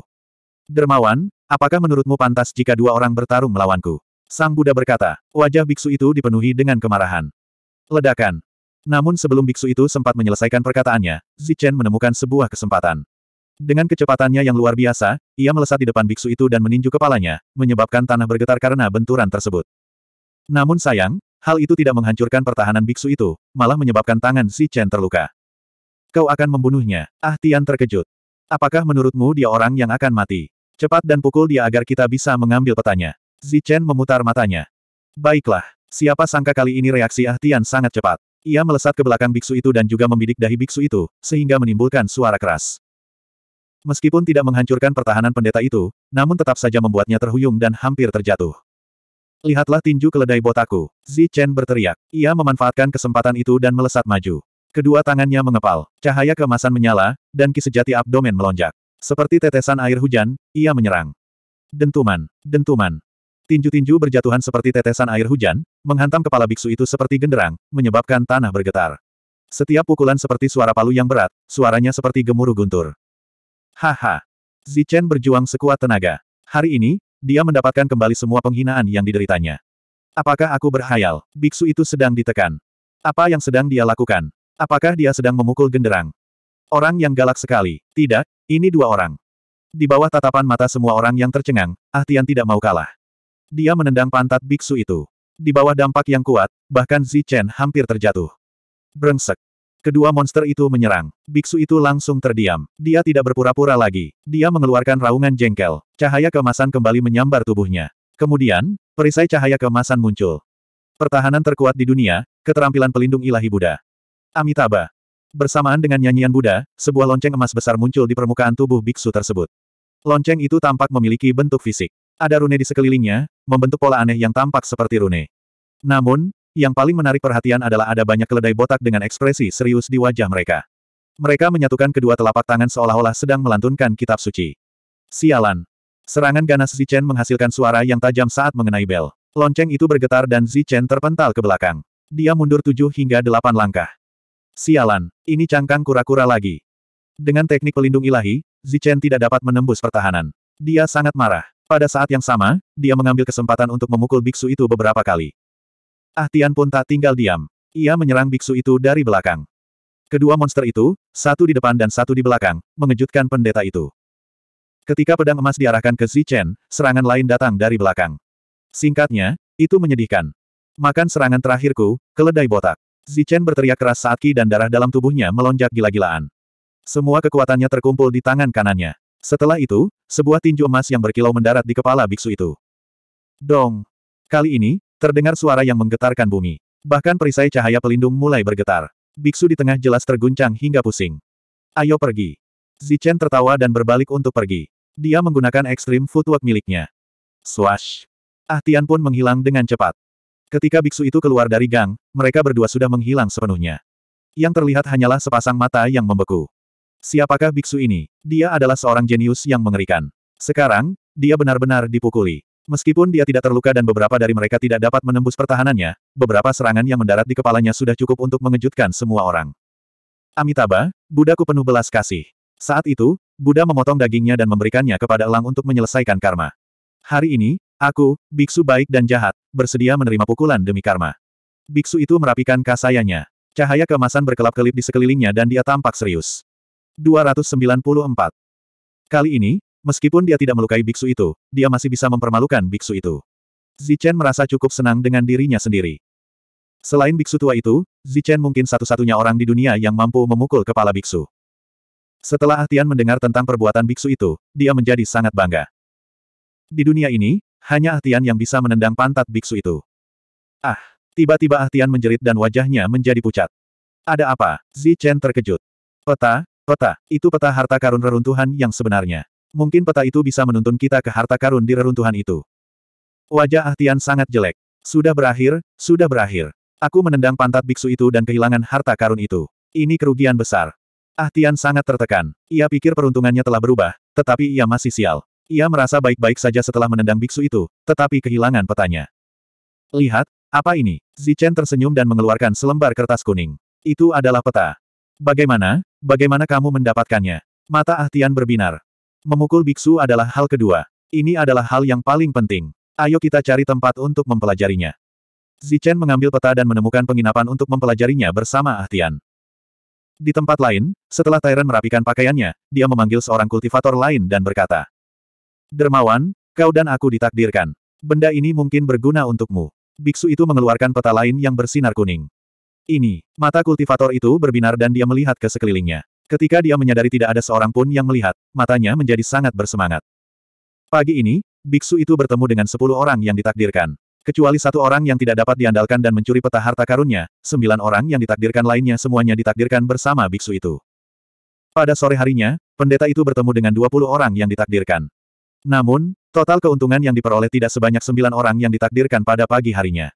Dermawan, apakah menurutmu pantas jika dua orang bertarung melawanku? Sang Buddha berkata, wajah biksu itu dipenuhi dengan kemarahan. Ledakan. Namun sebelum biksu itu sempat menyelesaikan perkataannya, Zichen menemukan sebuah kesempatan. Dengan kecepatannya yang luar biasa, ia melesat di depan biksu itu dan meninju kepalanya, menyebabkan tanah bergetar karena benturan tersebut. Namun sayang, hal itu tidak menghancurkan pertahanan biksu itu, malah menyebabkan tangan Zichen terluka. Kau akan membunuhnya, Ah Tian terkejut. Apakah menurutmu dia orang yang akan mati? Cepat dan pukul dia agar kita bisa mengambil petanya. Zichen memutar matanya. Baiklah, siapa sangka kali ini reaksi Ah Tian sangat cepat. Ia melesat ke belakang biksu itu dan juga membidik dahi biksu itu, sehingga menimbulkan suara keras. Meskipun tidak menghancurkan pertahanan pendeta itu, namun tetap saja membuatnya terhuyung dan hampir terjatuh. Lihatlah tinju keledai botaku. Zi Chen berteriak. Ia memanfaatkan kesempatan itu dan melesat maju. Kedua tangannya mengepal. Cahaya keemasan menyala, dan ki sejati abdomen melonjak. Seperti tetesan air hujan, ia menyerang. Dentuman, dentuman. Tinju-tinju berjatuhan seperti tetesan air hujan, menghantam kepala biksu itu seperti genderang, menyebabkan tanah bergetar. Setiap pukulan seperti suara palu yang berat, suaranya seperti gemuruh guntur. Haha! Zichen berjuang sekuat tenaga. Hari ini, dia mendapatkan kembali semua penghinaan yang dideritanya. Apakah aku berhayal? Biksu itu sedang ditekan. Apa yang sedang dia lakukan? Apakah dia sedang memukul genderang? Orang yang galak sekali. Tidak, ini dua orang. Di bawah tatapan mata semua orang yang tercengang, Ahtian tidak mau kalah. Dia menendang pantat biksu itu. Di bawah dampak yang kuat, bahkan Zichen hampir terjatuh. Brengsek. Kedua monster itu menyerang. Biksu itu langsung terdiam. Dia tidak berpura-pura lagi. Dia mengeluarkan raungan jengkel. Cahaya kemasan kembali menyambar tubuhnya. Kemudian, perisai cahaya kemasan muncul. Pertahanan terkuat di dunia, keterampilan pelindung ilahi Buddha. Amitabha. Bersamaan dengan nyanyian Buddha, sebuah lonceng emas besar muncul di permukaan tubuh biksu tersebut. Lonceng itu tampak memiliki bentuk fisik. Ada rune di sekelilingnya, membentuk pola aneh yang tampak seperti rune. Namun, yang paling menarik perhatian adalah ada banyak keledai botak dengan ekspresi serius di wajah mereka. Mereka menyatukan kedua telapak tangan seolah-olah sedang melantunkan kitab suci. Sialan. Serangan ganas Zichen menghasilkan suara yang tajam saat mengenai bel. Lonceng itu bergetar dan Zichen terpental ke belakang. Dia mundur tujuh hingga delapan langkah. Sialan, ini cangkang kura-kura lagi. Dengan teknik pelindung ilahi, Zichen tidak dapat menembus pertahanan. Dia sangat marah. Pada saat yang sama, dia mengambil kesempatan untuk memukul biksu itu beberapa kali. Ah Tian pun tak tinggal diam. Ia menyerang biksu itu dari belakang. Kedua monster itu, satu di depan dan satu di belakang, mengejutkan pendeta itu. Ketika pedang emas diarahkan ke Zichen, serangan lain datang dari belakang. Singkatnya, itu menyedihkan. Makan serangan terakhirku, keledai botak. Zichen berteriak keras saat ki dan darah dalam tubuhnya melonjak gila-gilaan. Semua kekuatannya terkumpul di tangan kanannya. Setelah itu, sebuah tinju emas yang berkilau mendarat di kepala biksu itu. Dong! Kali ini, terdengar suara yang menggetarkan bumi. Bahkan perisai cahaya pelindung mulai bergetar. Biksu di tengah jelas terguncang hingga pusing. Ayo pergi. Zichen tertawa dan berbalik untuk pergi. Dia menggunakan ekstrim footwork miliknya. Swash! Ah Tian pun menghilang dengan cepat. Ketika biksu itu keluar dari gang, mereka berdua sudah menghilang sepenuhnya. Yang terlihat hanyalah sepasang mata yang membeku. Siapakah biksu ini? Dia adalah seorang jenius yang mengerikan. Sekarang, dia benar-benar dipukuli. Meskipun dia tidak terluka dan beberapa dari mereka tidak dapat menembus pertahanannya, beberapa serangan yang mendarat di kepalanya sudah cukup untuk mengejutkan semua orang. Amitabha, budaku penuh belas kasih. Saat itu, Buddha memotong dagingnya dan memberikannya kepada Elang untuk menyelesaikan karma. Hari ini, aku, biksu baik dan jahat, bersedia menerima pukulan demi karma. Biksu itu merapikan kasayanya. Cahaya kemasan berkelap-kelip di sekelilingnya dan dia tampak serius. 294. Kali ini, meskipun dia tidak melukai biksu itu, dia masih bisa mempermalukan biksu itu. Zichen merasa cukup senang dengan dirinya sendiri. Selain biksu tua itu, Zichen mungkin satu-satunya orang di dunia yang mampu memukul kepala biksu. Setelah Ahtian mendengar tentang perbuatan biksu itu, dia menjadi sangat bangga. Di dunia ini, hanya Ahtian yang bisa menendang pantat biksu itu. Ah, tiba-tiba Ahtian menjerit dan wajahnya menjadi pucat. Ada apa? Zichen terkejut. Peta, Peta, itu peta harta karun reruntuhan yang sebenarnya. Mungkin peta itu bisa menuntun kita ke harta karun di reruntuhan itu. Wajah Ahtian sangat jelek. Sudah berakhir, sudah berakhir. Aku menendang pantat biksu itu dan kehilangan harta karun itu. Ini kerugian besar. Ahtian sangat tertekan. Ia pikir peruntungannya telah berubah, tetapi ia masih sial. Ia merasa baik-baik saja setelah menendang biksu itu, tetapi kehilangan petanya. Lihat, apa ini? Zichen tersenyum dan mengeluarkan selembar kertas kuning. Itu adalah peta. Bagaimana? Bagaimana kamu mendapatkannya? Mata Ahtian berbinar. Memukul biksu adalah hal kedua. Ini adalah hal yang paling penting. Ayo kita cari tempat untuk mempelajarinya. Zichen mengambil peta dan menemukan penginapan untuk mempelajarinya bersama Ahtian. Di tempat lain, setelah Tyrant merapikan pakaiannya, dia memanggil seorang kultivator lain dan berkata, Dermawan, kau dan aku ditakdirkan. Benda ini mungkin berguna untukmu. Biksu itu mengeluarkan peta lain yang bersinar kuning. Ini, mata kultivator itu berbinar dan dia melihat ke sekelilingnya. Ketika dia menyadari tidak ada seorang pun yang melihat, matanya menjadi sangat bersemangat. Pagi ini, biksu itu bertemu dengan sepuluh orang yang ditakdirkan. Kecuali satu orang yang tidak dapat diandalkan dan mencuri peta harta karunnya, sembilan orang yang ditakdirkan lainnya semuanya ditakdirkan bersama biksu itu. Pada sore harinya, pendeta itu bertemu dengan dua puluh orang yang ditakdirkan. Namun, total keuntungan yang diperoleh tidak sebanyak sembilan orang yang ditakdirkan pada pagi harinya.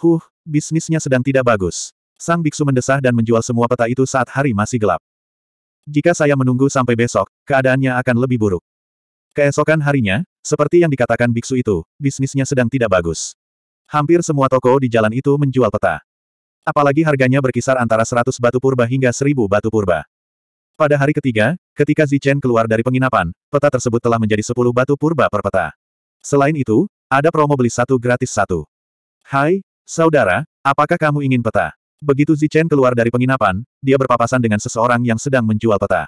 Huh, bisnisnya sedang tidak bagus. Sang biksu mendesah dan menjual semua peta itu saat hari masih gelap. Jika saya menunggu sampai besok, keadaannya akan lebih buruk. Keesokan harinya, seperti yang dikatakan biksu itu, bisnisnya sedang tidak bagus. Hampir semua toko di jalan itu menjual peta. Apalagi harganya berkisar antara 100 batu purba hingga 1000 batu purba. Pada hari ketiga, ketika Zichen keluar dari penginapan, peta tersebut telah menjadi 10 batu purba per peta. Selain itu, ada promo beli satu gratis satu. Hai, Saudara, apakah kamu ingin peta? Begitu Zichen keluar dari penginapan, dia berpapasan dengan seseorang yang sedang menjual peta.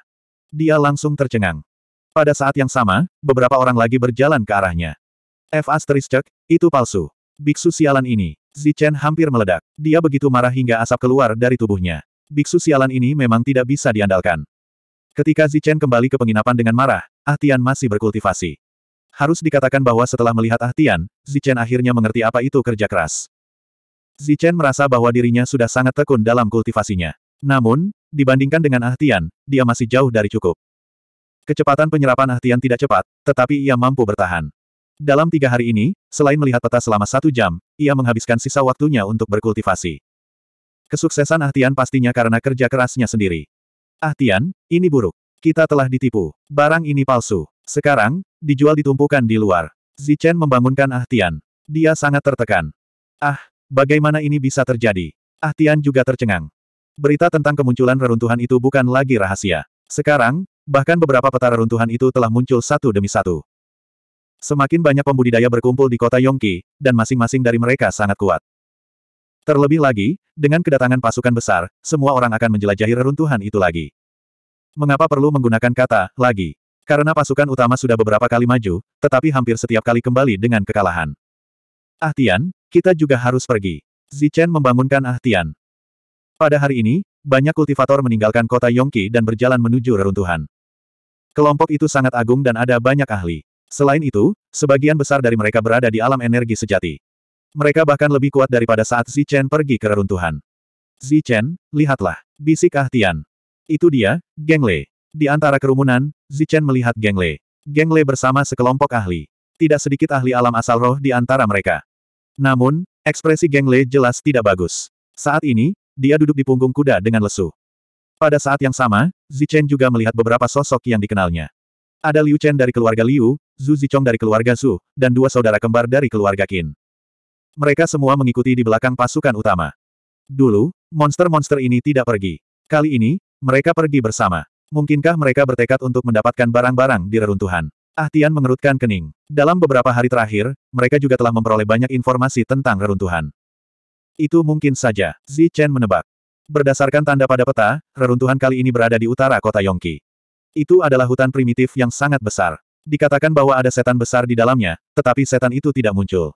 Dia langsung tercengang. Pada saat yang sama, beberapa orang lagi berjalan ke arahnya. F asterisk, itu palsu. Biksu sialan ini. Zichen hampir meledak. Dia begitu marah hingga asap keluar dari tubuhnya. Biksu sialan ini memang tidak bisa diandalkan. Ketika Zichen kembali ke penginapan dengan marah, Ahtian masih berkultivasi. Harus dikatakan bahwa setelah melihat Ahtian, Zichen akhirnya mengerti apa itu kerja keras. Zichen merasa bahwa dirinya sudah sangat tekun dalam kultivasinya. Namun, dibandingkan dengan Ahtian, dia masih jauh dari cukup. Kecepatan penyerapan Ahtian tidak cepat, tetapi ia mampu bertahan. Dalam tiga hari ini, selain melihat peta selama satu jam, ia menghabiskan sisa waktunya untuk berkultivasi. Kesuksesan Ahtian pastinya karena kerja kerasnya sendiri. Ahtian, ini buruk. Kita telah ditipu. Barang ini palsu. Sekarang, dijual ditumpukan di luar. Zichen membangunkan Ahtian. Dia sangat tertekan. Ah, Bagaimana ini bisa terjadi? Ah Tian juga tercengang. Berita tentang kemunculan reruntuhan itu bukan lagi rahasia. Sekarang, bahkan beberapa peta reruntuhan itu telah muncul satu demi satu. Semakin banyak pembudidaya berkumpul di kota Yongki, dan masing-masing dari mereka sangat kuat. Terlebih lagi, dengan kedatangan pasukan besar, semua orang akan menjelajahi reruntuhan itu lagi. Mengapa perlu menggunakan kata, lagi? Karena pasukan utama sudah beberapa kali maju, tetapi hampir setiap kali kembali dengan kekalahan. Ah Tian, kita juga harus pergi. Zichen membangunkan Ah Tian. Pada hari ini, banyak kultivator meninggalkan kota Yongki dan berjalan menuju reruntuhan. Kelompok itu sangat agung dan ada banyak ahli. Selain itu, sebagian besar dari mereka berada di alam energi sejati. Mereka bahkan lebih kuat daripada saat Zichen pergi ke reruntuhan. Zichen, lihatlah, bisik Ah Tian. Itu dia, Geng Le. Di antara kerumunan, Zichen melihat Geng Le. Geng Le bersama sekelompok ahli. Tidak sedikit ahli alam asal roh di antara mereka. Namun, ekspresi Geng Lei jelas tidak bagus. Saat ini, dia duduk di punggung kuda dengan lesu. Pada saat yang sama, Zichen juga melihat beberapa sosok yang dikenalnya. Ada Liu Chen dari keluarga Liu, Zhu Zichong dari keluarga Zhu, dan dua saudara kembar dari keluarga Qin. Mereka semua mengikuti di belakang pasukan utama. Dulu, monster-monster ini tidak pergi. Kali ini, mereka pergi bersama. Mungkinkah mereka bertekad untuk mendapatkan barang-barang di reruntuhan? Ah Tian mengerutkan kening. Dalam beberapa hari terakhir, mereka juga telah memperoleh banyak informasi tentang reruntuhan. Itu mungkin saja, Zi Chen menebak. Berdasarkan tanda pada peta, reruntuhan kali ini berada di utara kota Yongki. Itu adalah hutan primitif yang sangat besar. Dikatakan bahwa ada setan besar di dalamnya, tetapi setan itu tidak muncul.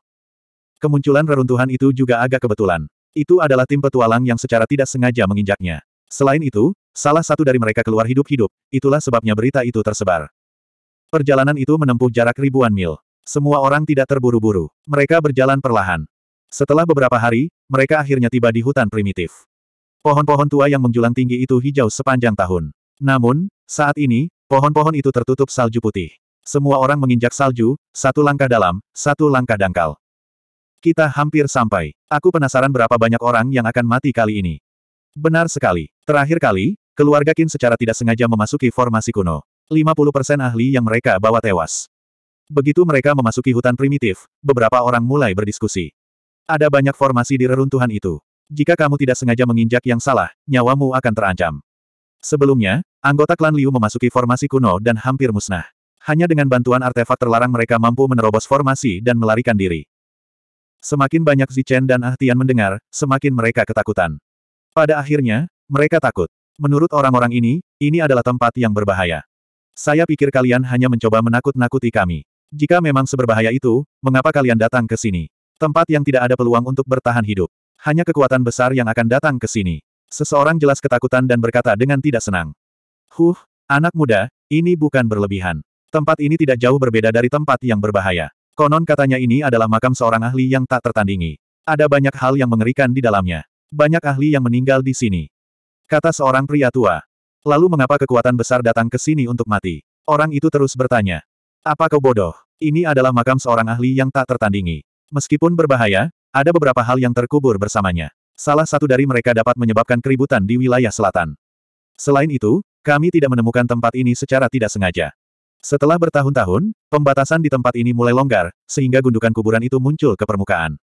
Kemunculan reruntuhan itu juga agak kebetulan. Itu adalah tim petualang yang secara tidak sengaja menginjaknya. Selain itu, salah satu dari mereka keluar hidup-hidup, itulah sebabnya berita itu tersebar. Perjalanan itu menempuh jarak ribuan mil. Semua orang tidak terburu-buru. Mereka berjalan perlahan. Setelah beberapa hari, mereka akhirnya tiba di hutan primitif. Pohon-pohon tua yang menjulang tinggi itu hijau sepanjang tahun. Namun, saat ini, pohon-pohon itu tertutup salju putih. Semua orang menginjak salju, satu langkah dalam, satu langkah dangkal. Kita hampir sampai. Aku penasaran berapa banyak orang yang akan mati kali ini. Benar sekali. Terakhir kali, keluarga Kin secara tidak sengaja memasuki formasi kuno. 50% ahli yang mereka bawa tewas. Begitu mereka memasuki hutan primitif, beberapa orang mulai berdiskusi. Ada banyak formasi di reruntuhan itu. Jika kamu tidak sengaja menginjak yang salah, nyawamu akan terancam. Sebelumnya, anggota klan Liu memasuki formasi kuno dan hampir musnah. Hanya dengan bantuan artefak terlarang mereka mampu menerobos formasi dan melarikan diri. Semakin banyak Zichen dan Ahtian mendengar, semakin mereka ketakutan. Pada akhirnya, mereka takut. Menurut orang-orang ini, ini adalah tempat yang berbahaya. Saya pikir kalian hanya mencoba menakut-nakuti kami. Jika memang seberbahaya itu, mengapa kalian datang ke sini? Tempat yang tidak ada peluang untuk bertahan hidup. Hanya kekuatan besar yang akan datang ke sini. Seseorang jelas ketakutan dan berkata dengan tidak senang. Huh, anak muda, ini bukan berlebihan. Tempat ini tidak jauh berbeda dari tempat yang berbahaya. Konon katanya ini adalah makam seorang ahli yang tak tertandingi. Ada banyak hal yang mengerikan di dalamnya. Banyak ahli yang meninggal di sini. Kata seorang pria tua. Lalu mengapa kekuatan besar datang ke sini untuk mati? Orang itu terus bertanya. Apa kau bodoh? Ini adalah makam seorang ahli yang tak tertandingi. Meskipun berbahaya, ada beberapa hal yang terkubur bersamanya. Salah satu dari mereka dapat menyebabkan keributan di wilayah selatan. Selain itu, kami tidak menemukan tempat ini secara tidak sengaja. Setelah bertahun-tahun, pembatasan di tempat ini mulai longgar, sehingga gundukan kuburan itu muncul ke permukaan.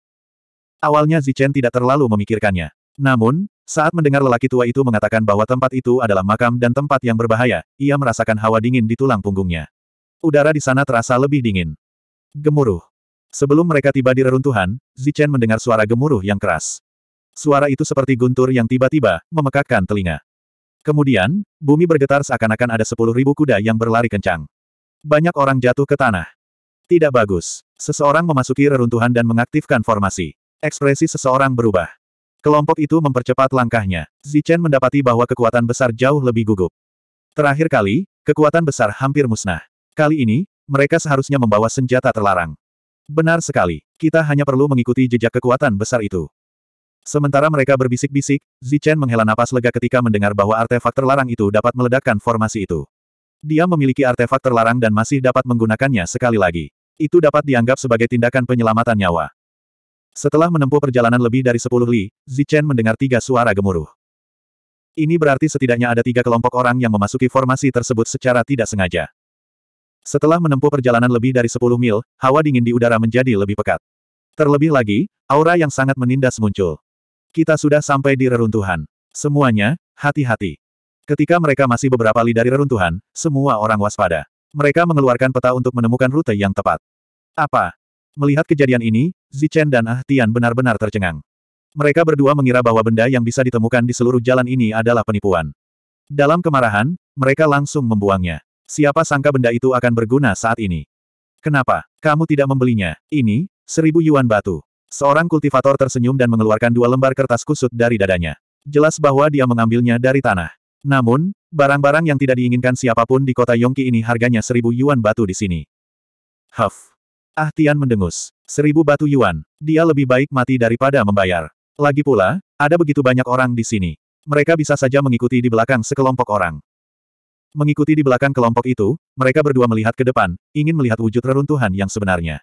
Awalnya Zichen tidak terlalu memikirkannya. Namun, saat mendengar lelaki tua itu mengatakan bahwa tempat itu adalah makam dan tempat yang berbahaya, ia merasakan hawa dingin di tulang punggungnya. Udara di sana terasa lebih dingin. Gemuruh. Sebelum mereka tiba di reruntuhan, Zichen mendengar suara gemuruh yang keras. Suara itu seperti guntur yang tiba-tiba memekakkan telinga. Kemudian, bumi bergetar seakan-akan ada sepuluh ribu kuda yang berlari kencang. Banyak orang jatuh ke tanah. Tidak bagus. Seseorang memasuki reruntuhan dan mengaktifkan formasi. Ekspresi seseorang berubah. Kelompok itu mempercepat langkahnya. Zichen mendapati bahwa kekuatan besar jauh lebih gugup. Terakhir kali, kekuatan besar hampir musnah. Kali ini, mereka seharusnya membawa senjata terlarang. Benar sekali, kita hanya perlu mengikuti jejak kekuatan besar itu. Sementara mereka berbisik-bisik, Zichen menghela napas lega ketika mendengar bahwa artefak terlarang itu dapat meledakkan formasi itu. Dia memiliki artefak terlarang dan masih dapat menggunakannya sekali lagi. Itu dapat dianggap sebagai tindakan penyelamatan nyawa. Setelah menempuh perjalanan lebih dari sepuluh li, Zichen mendengar tiga suara gemuruh. Ini berarti setidaknya ada tiga kelompok orang yang memasuki formasi tersebut secara tidak sengaja. Setelah menempuh perjalanan lebih dari sepuluh mil, hawa dingin di udara menjadi lebih pekat. Terlebih lagi, aura yang sangat menindas muncul. Kita sudah sampai di reruntuhan. Semuanya, hati-hati. Ketika mereka masih beberapa li dari reruntuhan, semua orang waspada. Mereka mengeluarkan peta untuk menemukan rute yang tepat. Apa? Melihat kejadian ini, Zichen dan Ah Tian benar-benar tercengang. Mereka berdua mengira bahwa benda yang bisa ditemukan di seluruh jalan ini adalah penipuan. Dalam kemarahan, mereka langsung membuangnya. Siapa sangka benda itu akan berguna saat ini? Kenapa? Kamu tidak membelinya. Ini, seribu yuan batu. Seorang kultivator tersenyum dan mengeluarkan dua lembar kertas kusut dari dadanya. Jelas bahwa dia mengambilnya dari tanah. Namun, barang-barang yang tidak diinginkan siapapun di kota Yongki ini harganya seribu yuan batu di sini. Huff. Ah Tian mendengus. Seribu batu yuan. Dia lebih baik mati daripada membayar. Lagi pula, ada begitu banyak orang di sini. Mereka bisa saja mengikuti di belakang sekelompok orang. Mengikuti di belakang kelompok itu, mereka berdua melihat ke depan, ingin melihat wujud reruntuhan yang sebenarnya.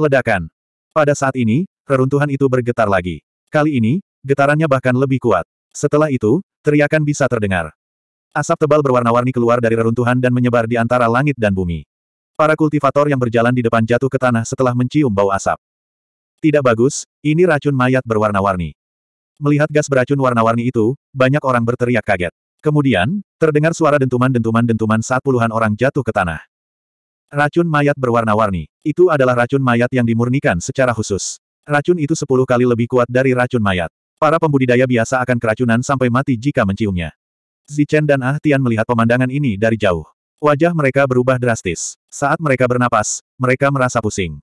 Ledakan. Pada saat ini, reruntuhan itu bergetar lagi. Kali ini, getarannya bahkan lebih kuat. Setelah itu, teriakan bisa terdengar. Asap tebal berwarna-warni keluar dari reruntuhan dan menyebar di antara langit dan bumi. Para kultivator yang berjalan di depan jatuh ke tanah setelah mencium bau asap. Tidak bagus, ini racun mayat berwarna-warni. Melihat gas beracun warna-warni itu, banyak orang berteriak kaget. Kemudian, terdengar suara dentuman-dentuman-dentuman saat puluhan orang jatuh ke tanah. Racun mayat berwarna-warni. Itu adalah racun mayat yang dimurnikan secara khusus. Racun itu sepuluh kali lebih kuat dari racun mayat. Para pembudidaya biasa akan keracunan sampai mati jika menciumnya. Zichen dan Ah Tian melihat pemandangan ini dari jauh. Wajah mereka berubah drastis. Saat mereka bernapas, mereka merasa pusing.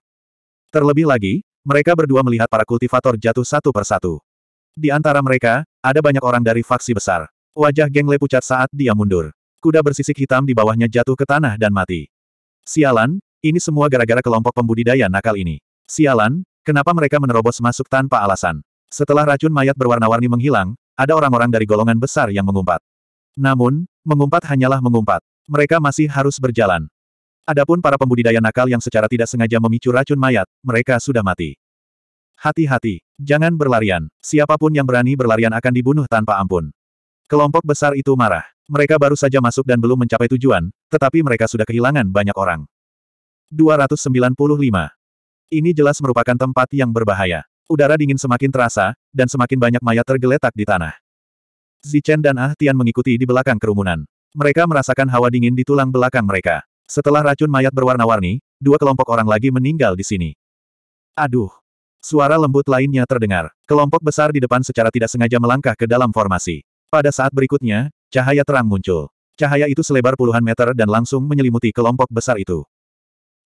Terlebih lagi, mereka berdua melihat para kultivator jatuh satu persatu. Di antara mereka, ada banyak orang dari faksi besar. Wajah Geng Le pucat saat dia mundur. Kuda bersisik hitam di bawahnya jatuh ke tanah dan mati. Sialan, ini semua gara-gara kelompok pembudidaya nakal ini. Sialan, kenapa mereka menerobos masuk tanpa alasan? Setelah racun mayat berwarna-warni menghilang, ada orang-orang dari golongan besar yang mengumpat. Namun, mengumpat hanyalah mengumpat. Mereka masih harus berjalan. Adapun para pembudidaya nakal yang secara tidak sengaja memicu racun mayat, mereka sudah mati. Hati-hati, jangan berlarian. Siapapun yang berani berlarian akan dibunuh tanpa ampun. Kelompok besar itu marah. Mereka baru saja masuk dan belum mencapai tujuan, tetapi mereka sudah kehilangan banyak orang. 295. Ini jelas merupakan tempat yang berbahaya. Udara dingin semakin terasa, dan semakin banyak mayat tergeletak di tanah. Zichen dan Ah Tian mengikuti di belakang kerumunan. Mereka merasakan hawa dingin di tulang belakang mereka. Setelah racun mayat berwarna-warni, dua kelompok orang lagi meninggal di sini. Aduh. Suara lembut lainnya terdengar. Kelompok besar di depan secara tidak sengaja melangkah ke dalam formasi. Pada saat berikutnya, cahaya terang muncul. Cahaya itu selebar puluhan meter dan langsung menyelimuti kelompok besar itu.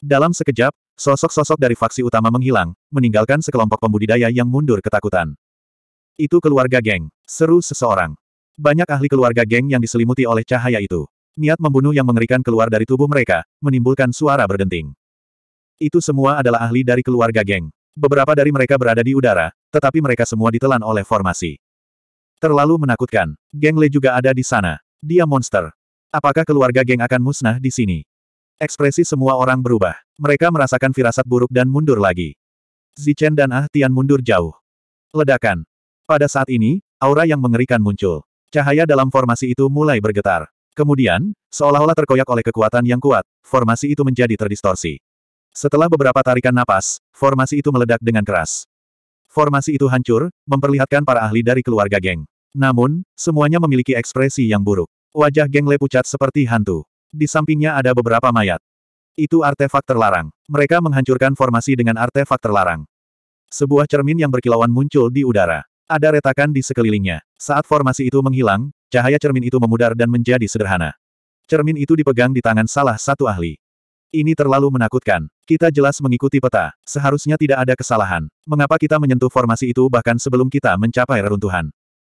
Dalam sekejap, sosok-sosok dari faksi utama menghilang, meninggalkan sekelompok pembudidaya yang mundur ketakutan. Itu keluarga geng, seru seseorang. Banyak ahli keluarga geng yang diselimuti oleh cahaya itu. Niat membunuh yang mengerikan keluar dari tubuh mereka, menimbulkan suara berdenting. Itu semua adalah ahli dari keluarga geng. Beberapa dari mereka berada di udara, tetapi mereka semua ditelan oleh formasi. Terlalu menakutkan. Geng Le juga ada di sana. Dia monster. Apakah keluarga geng akan musnah di sini? Ekspresi semua orang berubah. Mereka merasakan firasat buruk dan mundur lagi. Zichen dan Ah Tian mundur jauh. Ledakan. Pada saat ini, aura yang mengerikan muncul. Cahaya dalam formasi itu mulai bergetar. Kemudian, seolah-olah terkoyak oleh kekuatan yang kuat, formasi itu menjadi terdistorsi. Setelah beberapa tarikan napas, formasi itu meledak dengan keras. Formasi itu hancur, memperlihatkan para ahli dari keluarga geng. Namun, semuanya memiliki ekspresi yang buruk. Wajah geng Le pucat seperti hantu. Di sampingnya ada beberapa mayat. Itu artefak terlarang. Mereka menghancurkan formasi dengan artefak terlarang. Sebuah cermin yang berkilauan muncul di udara. Ada retakan di sekelilingnya. Saat formasi itu menghilang, cahaya cermin itu memudar dan menjadi sederhana. Cermin itu dipegang di tangan salah satu ahli. Ini terlalu menakutkan. Kita jelas mengikuti peta. Seharusnya tidak ada kesalahan. Mengapa kita menyentuh formasi itu bahkan sebelum kita mencapai reruntuhan?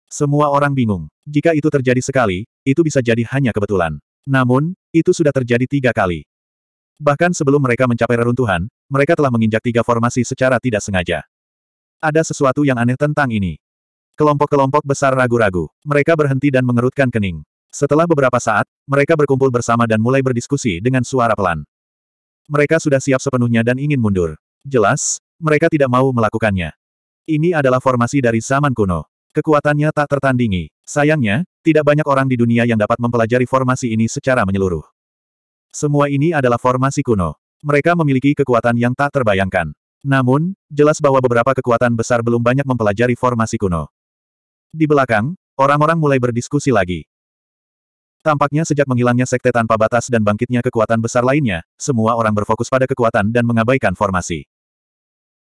Semua orang bingung. Jika itu terjadi sekali, itu bisa jadi hanya kebetulan. Namun, itu sudah terjadi tiga kali. Bahkan sebelum mereka mencapai reruntuhan, mereka telah menginjak tiga formasi secara tidak sengaja. Ada sesuatu yang aneh tentang ini. Kelompok-kelompok besar ragu-ragu. Mereka berhenti dan mengerutkan kening. Setelah beberapa saat, mereka berkumpul bersama dan mulai berdiskusi dengan suara pelan. Mereka sudah siap sepenuhnya dan ingin mundur. Jelas, mereka tidak mau melakukannya. Ini adalah formasi dari zaman kuno. Kekuatannya tak tertandingi. Sayangnya, tidak banyak orang di dunia yang dapat mempelajari formasi ini secara menyeluruh. Semua ini adalah formasi kuno. Mereka memiliki kekuatan yang tak terbayangkan. Namun, jelas bahwa beberapa kekuatan besar belum banyak mempelajari formasi kuno. Di belakang, orang-orang mulai berdiskusi lagi. Tampaknya sejak menghilangnya sekte tanpa batas dan bangkitnya kekuatan besar lainnya, semua orang berfokus pada kekuatan dan mengabaikan formasi.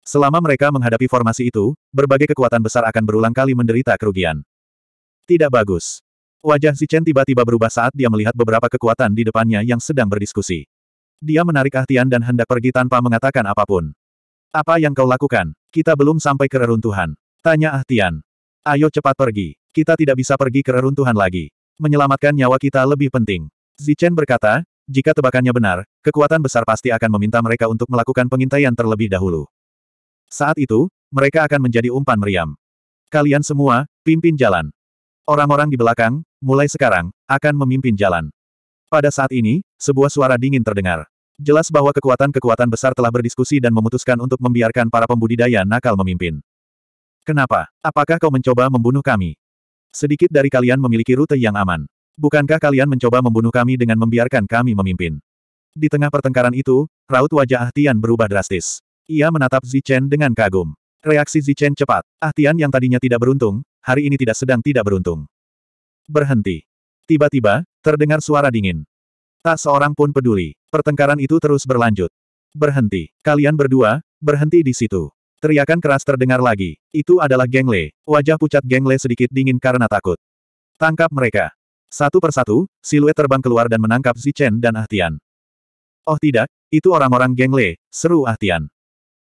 Selama mereka menghadapi formasi itu, berbagai kekuatan besar akan berulang kali menderita kerugian. Tidak bagus. Wajah Zichen tiba-tiba berubah saat dia melihat beberapa kekuatan di depannya yang sedang berdiskusi. Dia menarik Ahtian dan hendak pergi tanpa mengatakan apapun. Apa yang kau lakukan? Kita belum sampai ke reruntuhan. Tanya Ah Tian. Ayo cepat pergi. Kita tidak bisa pergi ke reruntuhan lagi. Menyelamatkan nyawa kita lebih penting. Zichen berkata, jika tebakannya benar, kekuatan besar pasti akan meminta mereka untuk melakukan pengintaian terlebih dahulu. Saat itu, mereka akan menjadi umpan meriam. Kalian semua, pimpin jalan. Orang-orang di belakang, mulai sekarang, akan memimpin jalan. Pada saat ini, sebuah suara dingin terdengar. Jelas bahwa kekuatan-kekuatan besar telah berdiskusi dan memutuskan untuk membiarkan para pembudidaya nakal memimpin. Kenapa? Apakah kau mencoba membunuh kami? Sedikit dari kalian memiliki rute yang aman. Bukankah kalian mencoba membunuh kami dengan membiarkan kami memimpin? Di tengah pertengkaran itu, raut wajah Ahtian berubah drastis. Ia menatap Zichen dengan kagum. Reaksi Zichen cepat. Ahtian yang tadinya tidak beruntung, hari ini tidak sedang tidak beruntung. Berhenti. Tiba-tiba, terdengar suara dingin. Tak seorang pun peduli. Pertengkaran itu terus berlanjut. Berhenti. Kalian berdua, berhenti di situ. Teriakan keras terdengar lagi. Itu adalah Geng Le. Wajah pucat Geng Le sedikit dingin karena takut. Tangkap mereka. Satu persatu, siluet terbang keluar dan menangkap Zichen dan Ahtian. Oh tidak, itu orang-orang Geng Le, seru Ahtian.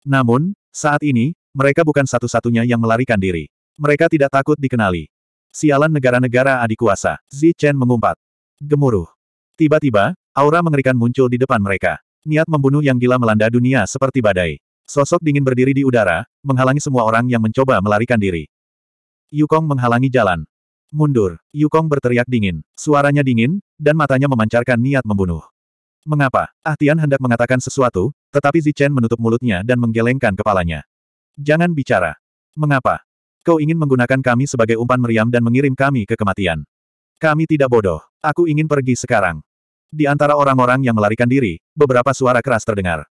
Namun, saat ini, mereka bukan satu-satunya yang melarikan diri. Mereka tidak takut dikenali. Sialan negara-negara adik kuasa. Zichen mengumpat. Gemuruh. Tiba-tiba, aura mengerikan muncul di depan mereka. Niat membunuh yang gila melanda dunia seperti badai. Sosok dingin berdiri di udara, menghalangi semua orang yang mencoba melarikan diri. Yukong menghalangi jalan. Mundur, Yukong berteriak dingin. Suaranya dingin, dan matanya memancarkan niat membunuh. Mengapa? Ah Tian hendak mengatakan sesuatu, tetapi Zichen menutup mulutnya dan menggelengkan kepalanya. Jangan bicara. Mengapa? Kau ingin menggunakan kami sebagai umpan meriam dan mengirim kami ke kematian. Kami tidak bodoh. Aku ingin pergi sekarang. Di antara orang-orang yang melarikan diri, beberapa suara keras terdengar.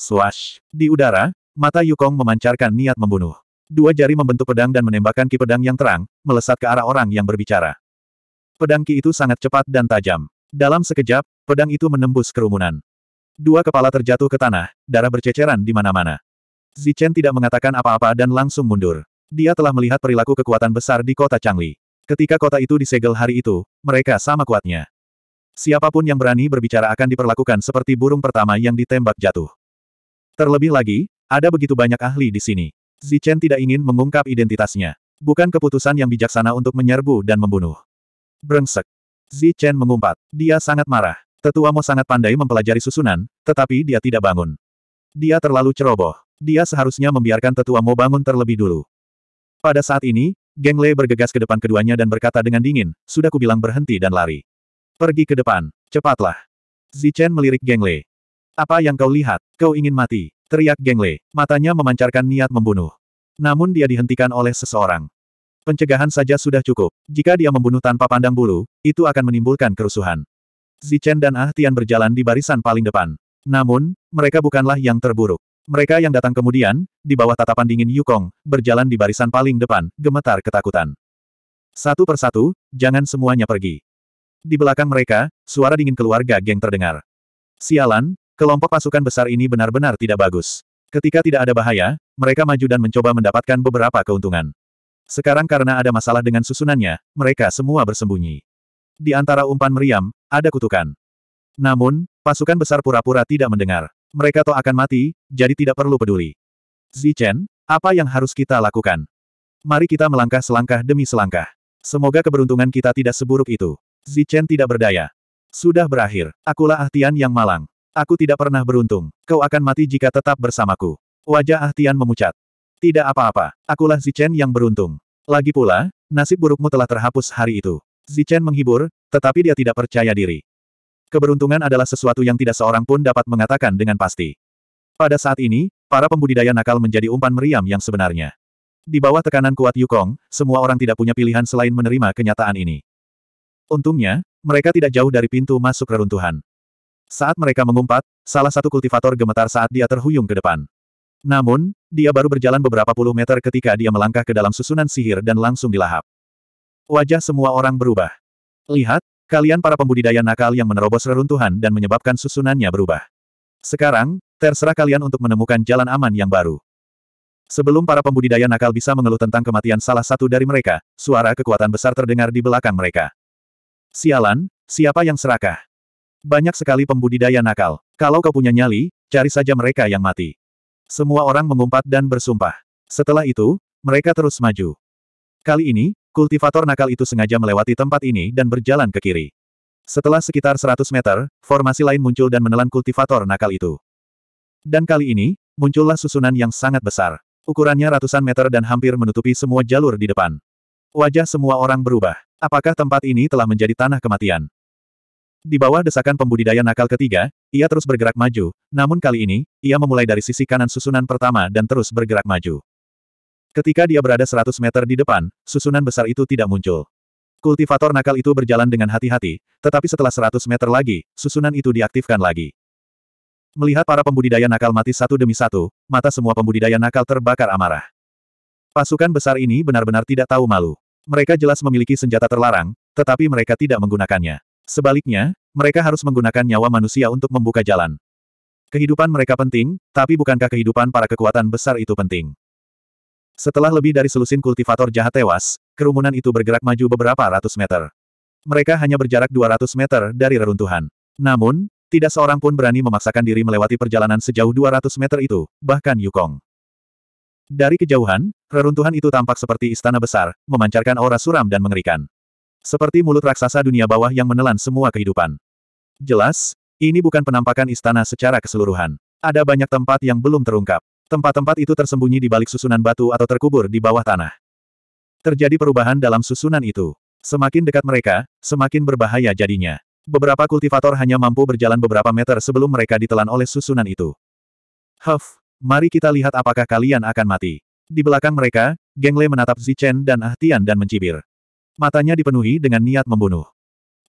Swash! Di udara, mata Yukong memancarkan niat membunuh. Dua jari membentuk pedang dan menembakkan ki pedang yang terang, melesat ke arah orang yang berbicara. Pedang ki itu sangat cepat dan tajam. Dalam sekejap, pedang itu menembus kerumunan. Dua kepala terjatuh ke tanah, darah berceceran di mana-mana. Zichen tidak mengatakan apa-apa dan langsung mundur. Dia telah melihat perilaku kekuatan besar di kota Changli. Ketika kota itu disegel hari itu, mereka sama kuatnya. Siapapun yang berani berbicara akan diperlakukan seperti burung pertama yang ditembak jatuh. Terlebih lagi, ada begitu banyak ahli di sini. Zichen tidak ingin mengungkap identitasnya. Bukan keputusan yang bijaksana untuk menyerbu dan membunuh. Brengsek. Zichen mengumpat. Dia sangat marah. Tetua Mo sangat pandai mempelajari susunan, tetapi dia tidak bangun. Dia terlalu ceroboh. Dia seharusnya membiarkan tetua Mo bangun terlebih dulu. Pada saat ini, Geng Lei bergegas ke depan keduanya dan berkata dengan dingin, sudah kubilang berhenti dan lari. Pergi ke depan. Cepatlah. Zichen melirik Lei. Apa yang kau lihat? Kau ingin mati? Teriak Lei. Matanya memancarkan niat membunuh. Namun dia dihentikan oleh seseorang. Pencegahan saja sudah cukup. Jika dia membunuh tanpa pandang bulu, itu akan menimbulkan kerusuhan. Zichen dan Ah Tian berjalan di barisan paling depan. Namun, mereka bukanlah yang terburuk. Mereka yang datang kemudian, di bawah tatapan dingin Yukong, berjalan di barisan paling depan, gemetar ketakutan. Satu persatu, jangan semuanya pergi. Di belakang mereka, suara dingin keluarga geng terdengar. Sialan, kelompok pasukan besar ini benar-benar tidak bagus. Ketika tidak ada bahaya, mereka maju dan mencoba mendapatkan beberapa keuntungan. Sekarang karena ada masalah dengan susunannya, mereka semua bersembunyi. Di antara umpan meriam, ada kutukan. Namun, pasukan besar pura-pura tidak mendengar. Mereka toh akan mati, jadi tidak perlu peduli. Zichen, apa yang harus kita lakukan? Mari kita melangkah selangkah demi selangkah. Semoga keberuntungan kita tidak seburuk itu. Zichen tidak berdaya. Sudah berakhir. Akulah Ahtian yang malang. Aku tidak pernah beruntung. Kau akan mati jika tetap bersamaku. Wajah Ahtian memucat. Tidak apa-apa. Akulah Zichen yang beruntung. Lagi pula, nasib burukmu telah terhapus hari itu. Zichen menghibur, tetapi dia tidak percaya diri. Keberuntungan adalah sesuatu yang tidak seorang pun dapat mengatakan dengan pasti. Pada saat ini, para pembudidaya nakal menjadi umpan meriam yang sebenarnya. Di bawah tekanan kuat Yukong, semua orang tidak punya pilihan selain menerima kenyataan ini. Untungnya, mereka tidak jauh dari pintu masuk reruntuhan. Saat mereka mengumpat, salah satu kultivator gemetar saat dia terhuyung ke depan. Namun, dia baru berjalan beberapa puluh meter ketika dia melangkah ke dalam susunan sihir dan langsung dilahap. Wajah semua orang berubah. Lihat, kalian para pembudidaya nakal yang menerobos reruntuhan dan menyebabkan susunannya berubah. Sekarang, terserah kalian untuk menemukan jalan aman yang baru. Sebelum para pembudidaya nakal bisa mengeluh tentang kematian salah satu dari mereka, suara kekuatan besar terdengar di belakang mereka. Sialan, siapa yang serakah? Banyak sekali pembudidaya nakal. Kalau kau punya nyali, cari saja mereka yang mati. Semua orang mengumpat dan bersumpah. Setelah itu, mereka terus maju. Kali ini, kultivator nakal itu sengaja melewati tempat ini dan berjalan ke kiri. Setelah sekitar 100 meter, formasi lain muncul dan menelan kultivator nakal itu. Dan kali ini, muncullah susunan yang sangat besar. Ukurannya ratusan meter dan hampir menutupi semua jalur di depan. Wajah semua orang berubah. Apakah tempat ini telah menjadi tanah kematian? Di bawah desakan pembudidaya nakal ketiga, ia terus bergerak maju, namun kali ini, ia memulai dari sisi kanan susunan pertama dan terus bergerak maju. Ketika dia berada 100 meter di depan, susunan besar itu tidak muncul. Kultivator nakal itu berjalan dengan hati-hati, tetapi setelah 100 meter lagi, susunan itu diaktifkan lagi. Melihat para pembudidaya nakal mati satu demi satu, mata semua pembudidaya nakal terbakar amarah. Pasukan besar ini benar-benar tidak tahu malu. Mereka jelas memiliki senjata terlarang, tetapi mereka tidak menggunakannya. Sebaliknya, mereka harus menggunakan nyawa manusia untuk membuka jalan. Kehidupan mereka penting, tapi bukankah kehidupan para kekuatan besar itu penting? Setelah lebih dari selusin kultivator jahat tewas, kerumunan itu bergerak maju beberapa ratus meter. Mereka hanya berjarak 200 meter dari reruntuhan. Namun, tidak seorang pun berani memaksakan diri melewati perjalanan sejauh 200 meter itu, bahkan Yukong. Dari kejauhan, reruntuhan itu tampak seperti istana besar, memancarkan aura suram dan mengerikan. Seperti mulut raksasa dunia bawah yang menelan semua kehidupan. Jelas, ini bukan penampakan istana secara keseluruhan. Ada banyak tempat yang belum terungkap. Tempat-tempat itu tersembunyi di balik susunan batu atau terkubur di bawah tanah. Terjadi perubahan dalam susunan itu. Semakin dekat mereka, semakin berbahaya jadinya. Beberapa kultivator hanya mampu berjalan beberapa meter sebelum mereka ditelan oleh susunan itu. Huff, Mari kita lihat apakah kalian akan mati. Di belakang mereka, Lei menatap Zichen dan Ah Tian dan mencibir. Matanya dipenuhi dengan niat membunuh.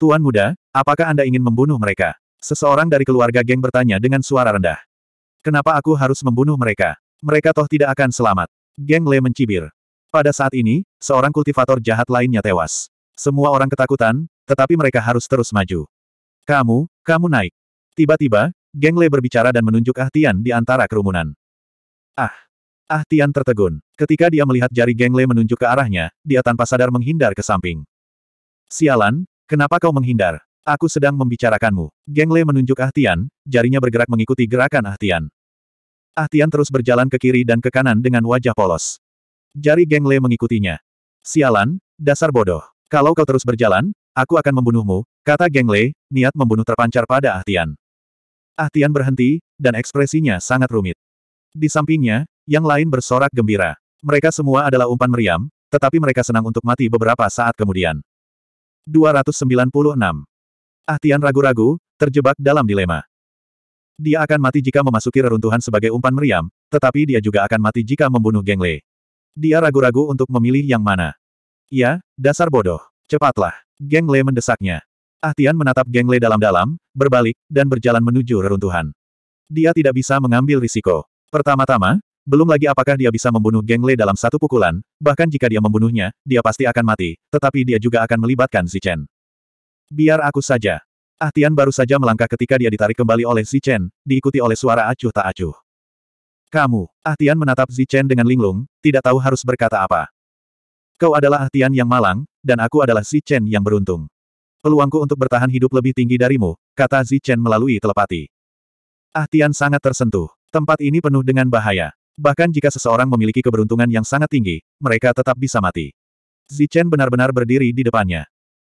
Tuan muda, apakah Anda ingin membunuh mereka? Seseorang dari keluarga geng bertanya dengan suara rendah. Kenapa aku harus membunuh mereka? Mereka toh tidak akan selamat. Geng Lei mencibir. Pada saat ini, seorang kultivator jahat lainnya tewas. Semua orang ketakutan, tetapi mereka harus terus maju. Kamu, kamu naik. Tiba-tiba, Geng Le berbicara dan menunjuk Ah Tian di antara kerumunan. Ah! Ah Tian tertegun. Ketika dia melihat jari Geng Le menunjuk ke arahnya, dia tanpa sadar menghindar ke samping. Sialan, kenapa kau menghindar? Aku sedang membicarakanmu. Geng Le menunjuk Ah Tian, jarinya bergerak mengikuti gerakan Ah Tian. Ah Tian terus berjalan ke kiri dan ke kanan dengan wajah polos. Jari Geng Le mengikutinya. Sialan, dasar bodoh. Kalau kau terus berjalan, aku akan membunuhmu, kata Geng Le, niat membunuh terpancar pada Ah Tian. Ah berhenti, dan ekspresinya sangat rumit. Di sampingnya, yang lain bersorak gembira. Mereka semua adalah umpan meriam, tetapi mereka senang untuk mati beberapa saat kemudian. 296. Ah Tian ragu-ragu, terjebak dalam dilema. Dia akan mati jika memasuki reruntuhan sebagai umpan meriam, tetapi dia juga akan mati jika membunuh Geng Lei. Dia ragu-ragu untuk memilih yang mana. Ya, dasar bodoh. Cepatlah. Geng Lei mendesaknya. Ah Tian menatap Geng Le dalam-dalam, berbalik, dan berjalan menuju reruntuhan. Dia tidak bisa mengambil risiko. Pertama-tama, belum lagi apakah dia bisa membunuh Geng Le dalam satu pukulan, bahkan jika dia membunuhnya, dia pasti akan mati, tetapi dia juga akan melibatkan Zichen. Biar aku saja. Ah Tian baru saja melangkah ketika dia ditarik kembali oleh Zichen, diikuti oleh suara acuh tak acuh. Kamu, Ah Tian menatap Zichen dengan linglung, tidak tahu harus berkata apa. Kau adalah Ah Tian yang malang, dan aku adalah Zichen yang beruntung. Peluangku untuk bertahan hidup lebih tinggi darimu, kata Zichen melalui telepati. Ah Tian sangat tersentuh. Tempat ini penuh dengan bahaya. Bahkan jika seseorang memiliki keberuntungan yang sangat tinggi, mereka tetap bisa mati. Zichen benar-benar berdiri di depannya.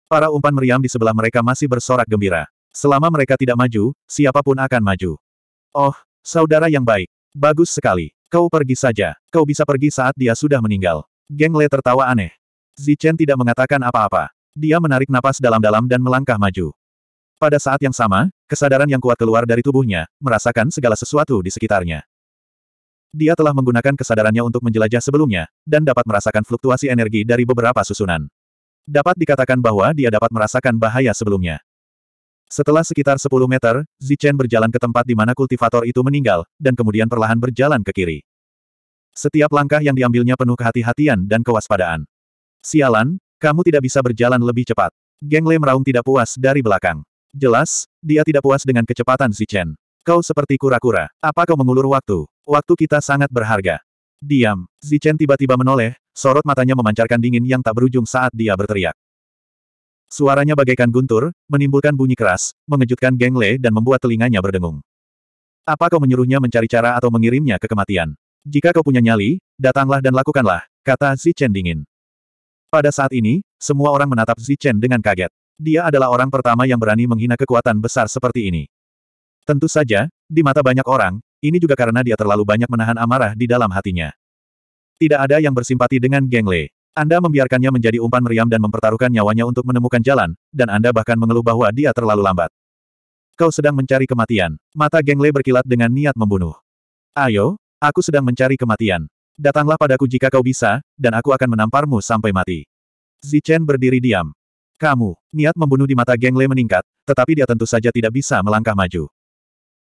Para umpan meriam di sebelah mereka masih bersorak gembira. Selama mereka tidak maju, siapapun akan maju. Oh, saudara yang baik. Bagus sekali. Kau pergi saja. Kau bisa pergi saat dia sudah meninggal. Geng Le tertawa aneh. Zichen tidak mengatakan apa-apa. Dia menarik napas dalam-dalam dan melangkah maju. Pada saat yang sama, kesadaran yang kuat keluar dari tubuhnya, merasakan segala sesuatu di sekitarnya. Dia telah menggunakan kesadarannya untuk menjelajah sebelumnya, dan dapat merasakan fluktuasi energi dari beberapa susunan. Dapat dikatakan bahwa dia dapat merasakan bahaya sebelumnya. Setelah sekitar 10 meter, Zichen berjalan ke tempat di mana kultivator itu meninggal, dan kemudian perlahan berjalan ke kiri. Setiap langkah yang diambilnya penuh kehati-hatian dan kewaspadaan. Sialan, kamu tidak bisa berjalan lebih cepat. Geng Le meraung tidak puas dari belakang. Jelas, dia tidak puas dengan kecepatan si Chen. Kau seperti kura-kura. Apa kau mengulur waktu? Waktu kita sangat berharga. Diam. Zichen tiba-tiba menoleh, sorot matanya memancarkan dingin yang tak berujung saat dia berteriak. Suaranya bagaikan guntur, menimbulkan bunyi keras, mengejutkan Geng Le dan membuat telinganya berdengung. Apa kau menyuruhnya mencari cara atau mengirimnya ke kematian? Jika kau punya nyali, datanglah dan lakukanlah, kata Zichen dingin. Pada saat ini, semua orang menatap Zichen dengan kaget. Dia adalah orang pertama yang berani menghina kekuatan besar seperti ini. Tentu saja, di mata banyak orang, ini juga karena dia terlalu banyak menahan amarah di dalam hatinya. Tidak ada yang bersimpati dengan Geng Lei. Anda membiarkannya menjadi umpan meriam dan mempertaruhkan nyawanya untuk menemukan jalan, dan Anda bahkan mengeluh bahwa dia terlalu lambat. Kau sedang mencari kematian. Mata Geng Lei berkilat dengan niat membunuh. Ayo, aku sedang mencari kematian datanglah padaku jika kau bisa, dan aku akan menamparmu sampai mati. Zichen berdiri diam. Kamu, niat membunuh di mata Geng Le meningkat, tetapi dia tentu saja tidak bisa melangkah maju.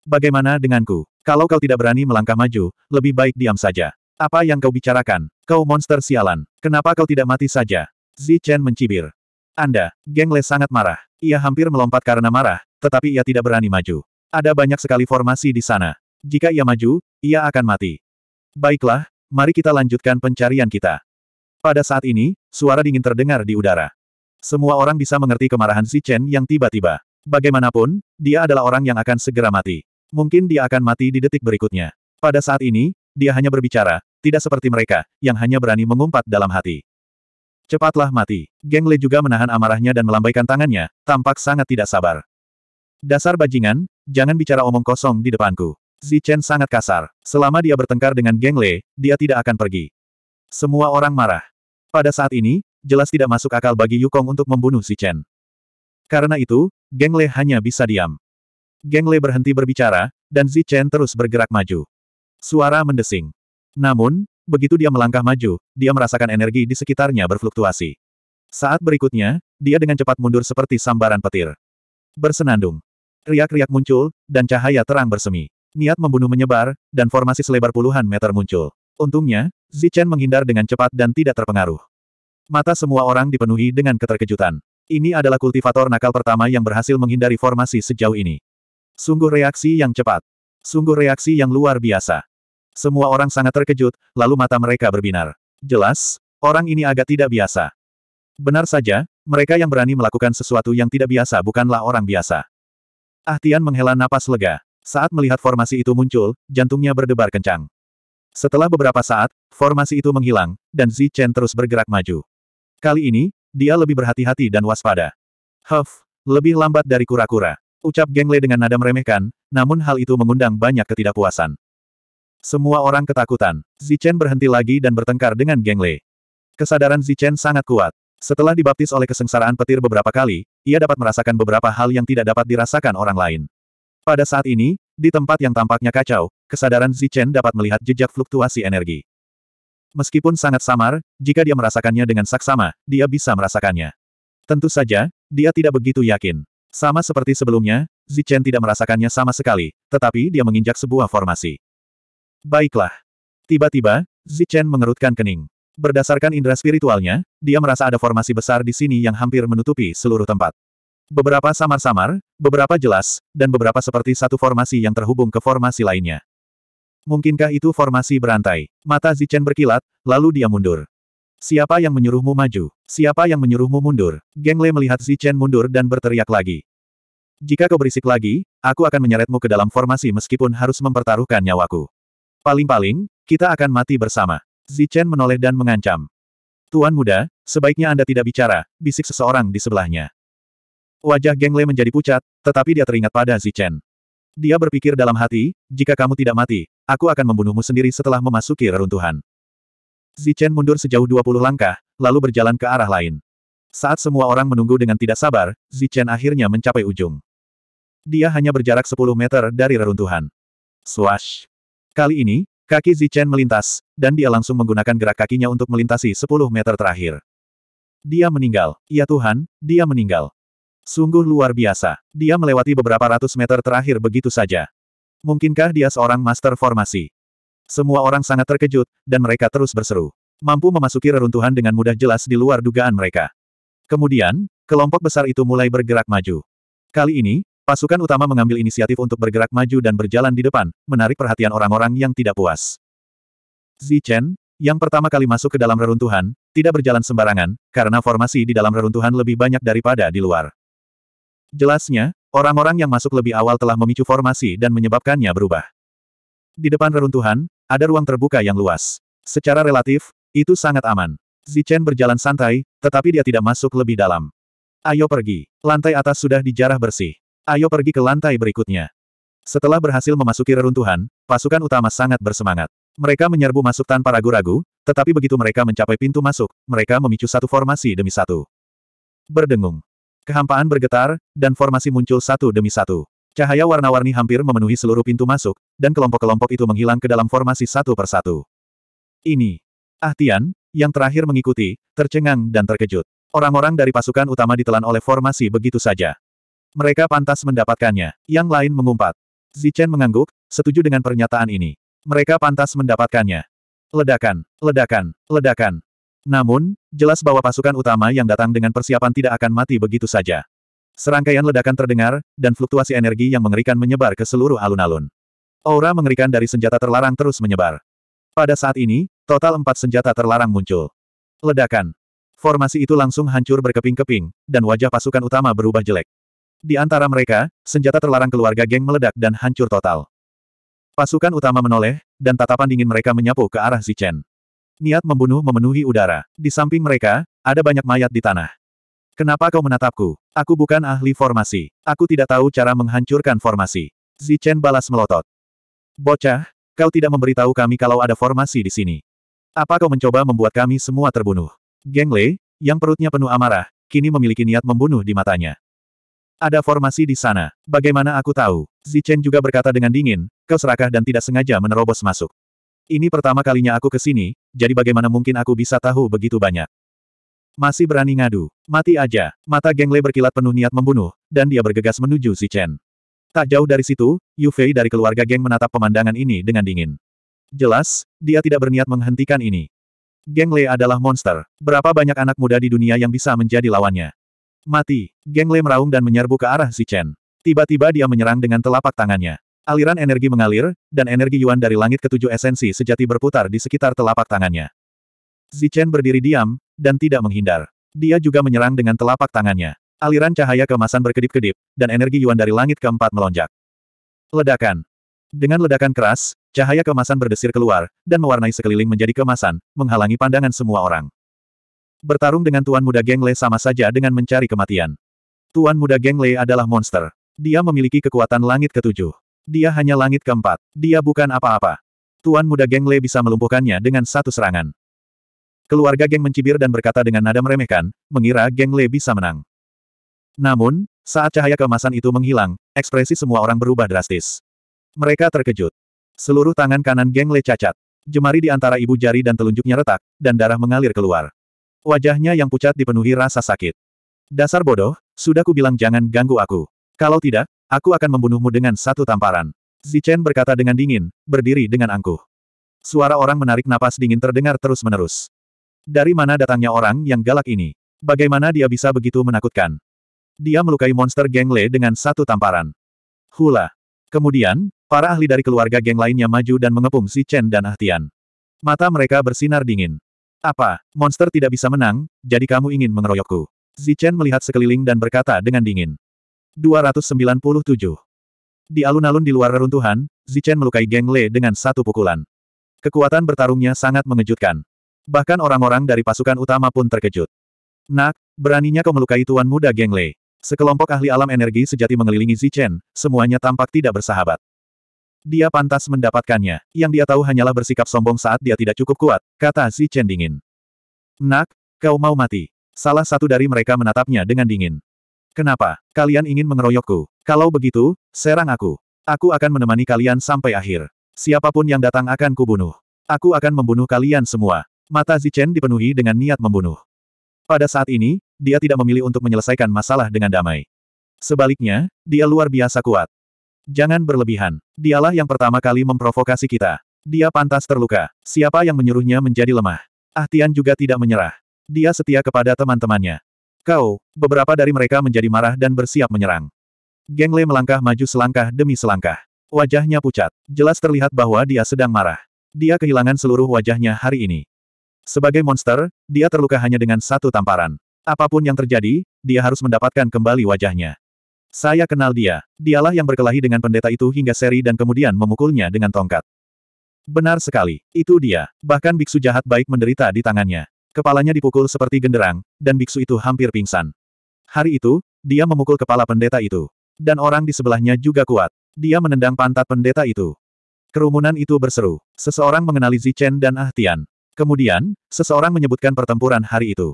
Bagaimana denganku? Kalau kau tidak berani melangkah maju, lebih baik diam saja. Apa yang kau bicarakan? Kau monster sialan. Kenapa kau tidak mati saja? Zichen mencibir. Anda, Geng Le sangat marah. Ia hampir melompat karena marah, tetapi ia tidak berani maju. Ada banyak sekali formasi di sana. Jika ia maju, ia akan mati. Baiklah, mari kita lanjutkan pencarian kita. Pada saat ini, suara dingin terdengar di udara. Semua orang bisa mengerti kemarahan si Chen yang tiba-tiba. Bagaimanapun, dia adalah orang yang akan segera mati. Mungkin dia akan mati di detik berikutnya. Pada saat ini, dia hanya berbicara, tidak seperti mereka, yang hanya berani mengumpat dalam hati. Cepatlah mati. Geng Le juga menahan amarahnya dan melambaikan tangannya, tampak sangat tidak sabar. Dasar bajingan, jangan bicara omong kosong di depanku. Zichen sangat kasar. Selama dia bertengkar dengan Geng Le, dia tidak akan pergi. Semua orang marah. Pada saat ini, jelas tidak masuk akal bagi Yukong untuk membunuh Zichen. Karena itu, Geng Le hanya bisa diam. Geng Le berhenti berbicara, dan Zichen terus bergerak maju. Suara mendesing. Namun, begitu dia melangkah maju, dia merasakan energi di sekitarnya berfluktuasi. Saat berikutnya, dia dengan cepat mundur seperti sambaran petir. Bersenandung. Riak-riak muncul, dan cahaya terang bersemi. Niat membunuh menyebar, dan formasi selebar puluhan meter muncul. Untungnya, Zichen menghindar dengan cepat dan tidak terpengaruh. Mata semua orang dipenuhi dengan keterkejutan. Ini adalah kultivator nakal pertama yang berhasil menghindari formasi sejauh ini. Sungguh reaksi yang cepat. Sungguh reaksi yang luar biasa. Semua orang sangat terkejut, lalu mata mereka berbinar. Jelas, orang ini agak tidak biasa. Benar saja, mereka yang berani melakukan sesuatu yang tidak biasa bukanlah orang biasa. Ahtian menghela napas lega. Saat melihat formasi itu muncul, jantungnya berdebar kencang. Setelah beberapa saat, formasi itu menghilang, dan Zi Chen terus bergerak maju. Kali ini, dia lebih berhati-hati dan waspada. Huff, lebih lambat dari kura-kura. Ucap Gengle dengan nada meremehkan, namun hal itu mengundang banyak ketidakpuasan. Semua orang ketakutan. Zi Chen berhenti lagi dan bertengkar dengan Gengle. Kesadaran Zi Chen sangat kuat. Setelah dibaptis oleh kesengsaraan petir beberapa kali, ia dapat merasakan beberapa hal yang tidak dapat dirasakan orang lain. Pada saat ini, di tempat yang tampaknya kacau, kesadaran Zichen dapat melihat jejak fluktuasi energi. Meskipun sangat samar, jika dia merasakannya dengan saksama, dia bisa merasakannya. Tentu saja, dia tidak begitu yakin. Sama seperti sebelumnya, Zichen tidak merasakannya sama sekali, tetapi dia menginjak sebuah formasi. Baiklah. Tiba-tiba, Zichen mengerutkan kening. Berdasarkan indera spiritualnya, dia merasa ada formasi besar di sini yang hampir menutupi seluruh tempat beberapa samar-samar, beberapa jelas, dan beberapa seperti satu formasi yang terhubung ke formasi lainnya. Mungkinkah itu formasi berantai? Mata Zichen berkilat, lalu dia mundur. Siapa yang menyuruhmu maju? Siapa yang menyuruhmu mundur? Geng Le melihat Zichen mundur dan berteriak lagi. Jika kau berisik lagi, aku akan menyeretmu ke dalam formasi meskipun harus mempertaruhkan nyawaku. Paling-paling, kita akan mati bersama. Zichen menoleh dan mengancam. Tuan muda, sebaiknya Anda tidak bicara, bisik seseorang di sebelahnya. Wajah Geng Le menjadi pucat, tetapi dia teringat pada Zichen. Dia berpikir dalam hati, jika kamu tidak mati, aku akan membunuhmu sendiri setelah memasuki reruntuhan. Zichen mundur sejauh 20 langkah, lalu berjalan ke arah lain. Saat semua orang menunggu dengan tidak sabar, Zichen akhirnya mencapai ujung. Dia hanya berjarak 10 meter dari reruntuhan. Swash! Kali ini, kaki Zichen melintas, dan dia langsung menggunakan gerak kakinya untuk melintasi 10 meter terakhir. Dia meninggal. Ya Tuhan, dia meninggal. Sungguh luar biasa. Dia melewati beberapa ratus meter terakhir begitu saja. Mungkinkah dia seorang master formasi? Semua orang sangat terkejut, dan mereka terus berseru. Mampu memasuki reruntuhan dengan mudah jelas di luar dugaan mereka. Kemudian, kelompok besar itu mulai bergerak maju. Kali ini, pasukan utama mengambil inisiatif untuk bergerak maju dan berjalan di depan, menarik perhatian orang-orang yang tidak puas. Zichen, yang pertama kali masuk ke dalam reruntuhan, tidak berjalan sembarangan, karena formasi di dalam reruntuhan lebih banyak daripada di luar. Jelasnya, orang-orang yang masuk lebih awal telah memicu formasi dan menyebabkannya berubah. Di depan reruntuhan, ada ruang terbuka yang luas. Secara relatif, itu sangat aman. Zichen berjalan santai, tetapi dia tidak masuk lebih dalam. Ayo pergi. Lantai atas sudah dijarah bersih. Ayo pergi ke lantai berikutnya. Setelah berhasil memasuki reruntuhan, pasukan utama sangat bersemangat. Mereka menyerbu masuk tanpa ragu-ragu, tetapi begitu mereka mencapai pintu masuk, mereka memicu satu formasi demi satu. Berdengung. Kehampaan bergetar, dan formasi muncul satu demi satu. Cahaya warna-warni hampir memenuhi seluruh pintu masuk, dan kelompok-kelompok itu menghilang ke dalam formasi satu persatu. Ini. Ah Tian, yang terakhir mengikuti, tercengang dan terkejut. Orang-orang dari pasukan utama ditelan oleh formasi begitu saja. Mereka pantas mendapatkannya. Yang lain mengumpat. Zichen mengangguk, setuju dengan pernyataan ini. Mereka pantas mendapatkannya. Ledakan, ledakan, ledakan. Namun, jelas bahwa pasukan utama yang datang dengan persiapan tidak akan mati begitu saja. Serangkaian ledakan terdengar, dan fluktuasi energi yang mengerikan menyebar ke seluruh alun-alun. Aura mengerikan dari senjata terlarang terus menyebar. Pada saat ini, total empat senjata terlarang muncul. Ledakan. Formasi itu langsung hancur berkeping-keping, dan wajah pasukan utama berubah jelek. Di antara mereka, senjata terlarang keluarga geng meledak dan hancur total. Pasukan utama menoleh, dan tatapan dingin mereka menyapu ke arah Zichen. Niat membunuh memenuhi udara. Di samping mereka, ada banyak mayat di tanah. Kenapa kau menatapku? Aku bukan ahli formasi. Aku tidak tahu cara menghancurkan formasi. Zichen balas melotot. Bocah, kau tidak memberitahu kami kalau ada formasi di sini. Apa kau mencoba membuat kami semua terbunuh? Geng Le, yang perutnya penuh amarah, kini memiliki niat membunuh di matanya. Ada formasi di sana. Bagaimana aku tahu? Zichen juga berkata dengan dingin, kau serakah dan tidak sengaja menerobos masuk. Ini pertama kalinya aku ke sini, jadi bagaimana mungkin aku bisa tahu begitu banyak? Masih berani ngadu. Mati aja. Mata Geng Lei berkilat penuh niat membunuh, dan dia bergegas menuju si Chen. Tak jauh dari situ, Yu Fei dari keluarga Geng menatap pemandangan ini dengan dingin. Jelas, dia tidak berniat menghentikan ini. Geng Lei adalah monster. Berapa banyak anak muda di dunia yang bisa menjadi lawannya? Mati. Geng Lei meraung dan menyerbu ke arah si Chen. Tiba-tiba dia menyerang dengan telapak tangannya. Aliran energi mengalir, dan energi Yuan dari langit ketujuh esensi sejati berputar di sekitar telapak tangannya. Zichen berdiri diam, dan tidak menghindar. Dia juga menyerang dengan telapak tangannya. Aliran cahaya kemasan berkedip-kedip, dan energi Yuan dari langit keempat melonjak. Ledakan. Dengan ledakan keras, cahaya kemasan berdesir keluar, dan mewarnai sekeliling menjadi kemasan, menghalangi pandangan semua orang. Bertarung dengan Tuan Muda Geng Le sama saja dengan mencari kematian. Tuan Muda Geng Le adalah monster. Dia memiliki kekuatan langit ketujuh. Dia hanya langit keempat. Dia bukan apa-apa. Tuan muda geng Le bisa melumpuhkannya dengan satu serangan. Keluarga geng mencibir dan berkata dengan nada meremehkan, mengira geng Le bisa menang. Namun, saat cahaya keemasan itu menghilang, ekspresi semua orang berubah drastis. Mereka terkejut. Seluruh tangan kanan geng Le cacat. Jemari di antara ibu jari dan telunjuknya retak, dan darah mengalir keluar. Wajahnya yang pucat dipenuhi rasa sakit. Dasar bodoh, sudah kubilang jangan ganggu aku. Kalau tidak, Aku akan membunuhmu dengan satu tamparan. Zichen berkata dengan dingin, berdiri dengan angkuh. Suara orang menarik napas dingin terdengar terus-menerus. Dari mana datangnya orang yang galak ini? Bagaimana dia bisa begitu menakutkan? Dia melukai monster geng Le dengan satu tamparan. Hula. Kemudian, para ahli dari keluarga geng lainnya maju dan mengepung Zichen dan Ahtian. Mata mereka bersinar dingin. Apa, monster tidak bisa menang, jadi kamu ingin mengeroyokku? Zichen melihat sekeliling dan berkata dengan dingin. 297. Di alun-alun di luar reruntuhan, Zichen melukai Geng Le dengan satu pukulan. Kekuatan bertarungnya sangat mengejutkan. Bahkan orang-orang dari pasukan utama pun terkejut. Nak, beraninya kau melukai tuan muda Geng Le. Sekelompok ahli alam energi sejati mengelilingi Zichen, semuanya tampak tidak bersahabat. Dia pantas mendapatkannya. Yang dia tahu hanyalah bersikap sombong saat dia tidak cukup kuat, kata Zichen dingin. Nak, kau mau mati. Salah satu dari mereka menatapnya dengan dingin. Kenapa? Kalian ingin mengeroyokku? Kalau begitu, serang aku. Aku akan menemani kalian sampai akhir. Siapapun yang datang akan kubunuh. Aku akan membunuh kalian semua. Mata Zichen dipenuhi dengan niat membunuh. Pada saat ini, dia tidak memilih untuk menyelesaikan masalah dengan damai. Sebaliknya, dia luar biasa kuat. Jangan berlebihan. Dialah yang pertama kali memprovokasi kita. Dia pantas terluka. Siapa yang menyuruhnya menjadi lemah? Ahtian juga tidak menyerah. Dia setia kepada teman-temannya. Kau, beberapa dari mereka menjadi marah dan bersiap menyerang. Geng Le melangkah maju selangkah demi selangkah. Wajahnya pucat. Jelas terlihat bahwa dia sedang marah. Dia kehilangan seluruh wajahnya hari ini. Sebagai monster, dia terluka hanya dengan satu tamparan. Apapun yang terjadi, dia harus mendapatkan kembali wajahnya. Saya kenal dia. Dialah yang berkelahi dengan pendeta itu hingga seri dan kemudian memukulnya dengan tongkat. Benar sekali, itu dia. Bahkan biksu jahat baik menderita di tangannya. Kepalanya dipukul seperti genderang, dan biksu itu hampir pingsan. Hari itu, dia memukul kepala pendeta itu. Dan orang di sebelahnya juga kuat. Dia menendang pantat pendeta itu. Kerumunan itu berseru. Seseorang mengenali Zichen dan Ah Tian. Kemudian, seseorang menyebutkan pertempuran hari itu.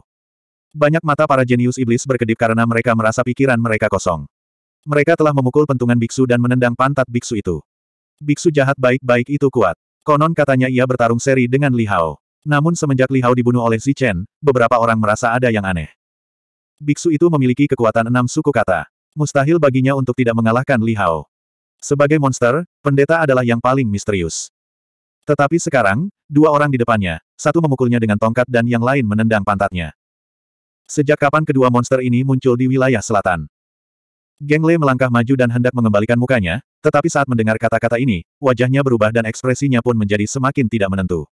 Banyak mata para jenius iblis berkedip karena mereka merasa pikiran mereka kosong. Mereka telah memukul pentungan biksu dan menendang pantat biksu itu. Biksu jahat baik-baik itu kuat. Konon katanya ia bertarung seri dengan Li Hao. Namun semenjak Li Hao dibunuh oleh Xi Chen, beberapa orang merasa ada yang aneh. Biksu itu memiliki kekuatan enam suku kata. Mustahil baginya untuk tidak mengalahkan Li Hao. Sebagai monster, pendeta adalah yang paling misterius. Tetapi sekarang, dua orang di depannya, satu memukulnya dengan tongkat dan yang lain menendang pantatnya. Sejak kapan kedua monster ini muncul di wilayah selatan? Geng Le melangkah maju dan hendak mengembalikan mukanya, tetapi saat mendengar kata-kata ini, wajahnya berubah dan ekspresinya pun menjadi semakin tidak menentu.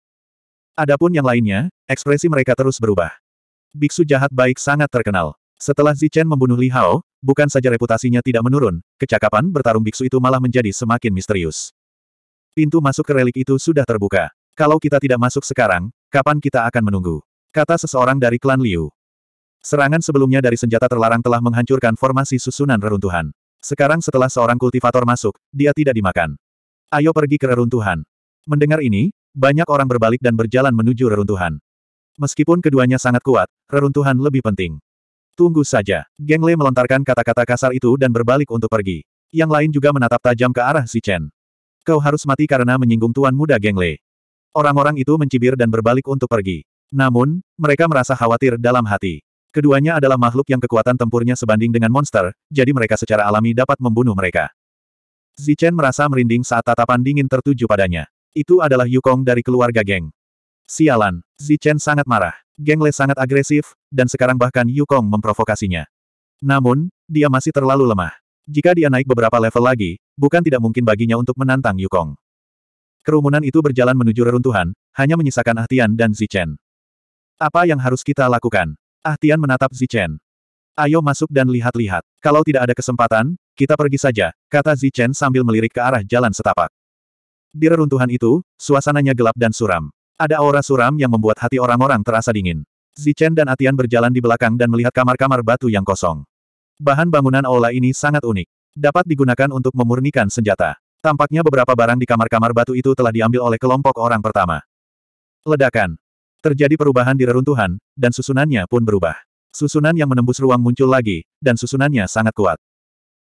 Adapun yang lainnya, ekspresi mereka terus berubah. Biksu jahat baik sangat terkenal. Setelah Zichen membunuh Li Hao, bukan saja reputasinya tidak menurun, kecakapan bertarung biksu itu malah menjadi semakin misterius. Pintu masuk ke relik itu sudah terbuka. Kalau kita tidak masuk sekarang, kapan kita akan menunggu? Kata seseorang dari klan Liu. Serangan sebelumnya dari senjata terlarang telah menghancurkan formasi susunan reruntuhan. Sekarang setelah seorang kultivator masuk, dia tidak dimakan. Ayo pergi ke reruntuhan. Mendengar ini, banyak orang berbalik dan berjalan menuju reruntuhan. Meskipun keduanya sangat kuat, reruntuhan lebih penting. Tunggu saja. Geng Lei melontarkan kata-kata kasar itu dan berbalik untuk pergi. Yang lain juga menatap tajam ke arah si Chen. Kau harus mati karena menyinggung tuan muda Geng Lei. Orang-orang itu mencibir dan berbalik untuk pergi. Namun, mereka merasa khawatir dalam hati. Keduanya adalah makhluk yang kekuatan tempurnya sebanding dengan monster, jadi mereka secara alami dapat membunuh mereka. Zichen merasa merinding saat tatapan dingin tertuju padanya. Itu adalah Yukong dari keluarga geng. Sialan, Zichen sangat marah. Geng Le sangat agresif, dan sekarang bahkan Yukong memprovokasinya. Namun, dia masih terlalu lemah. Jika dia naik beberapa level lagi, bukan tidak mungkin baginya untuk menantang Yukong. Kerumunan itu berjalan menuju reruntuhan, hanya menyisakan Ahtian dan Zichen. Apa yang harus kita lakukan? Ahtian menatap Zichen. Ayo masuk dan lihat-lihat. Kalau tidak ada kesempatan, kita pergi saja, kata Zichen sambil melirik ke arah jalan setapak. Di reruntuhan itu, suasananya gelap dan suram. Ada aura suram yang membuat hati orang-orang terasa dingin. Zichen dan Atian berjalan di belakang dan melihat kamar-kamar batu yang kosong. Bahan bangunan aula ini sangat unik. Dapat digunakan untuk memurnikan senjata. Tampaknya beberapa barang di kamar-kamar batu itu telah diambil oleh kelompok orang pertama. Ledakan. Terjadi perubahan di reruntuhan, dan susunannya pun berubah. Susunan yang menembus ruang muncul lagi, dan susunannya sangat kuat.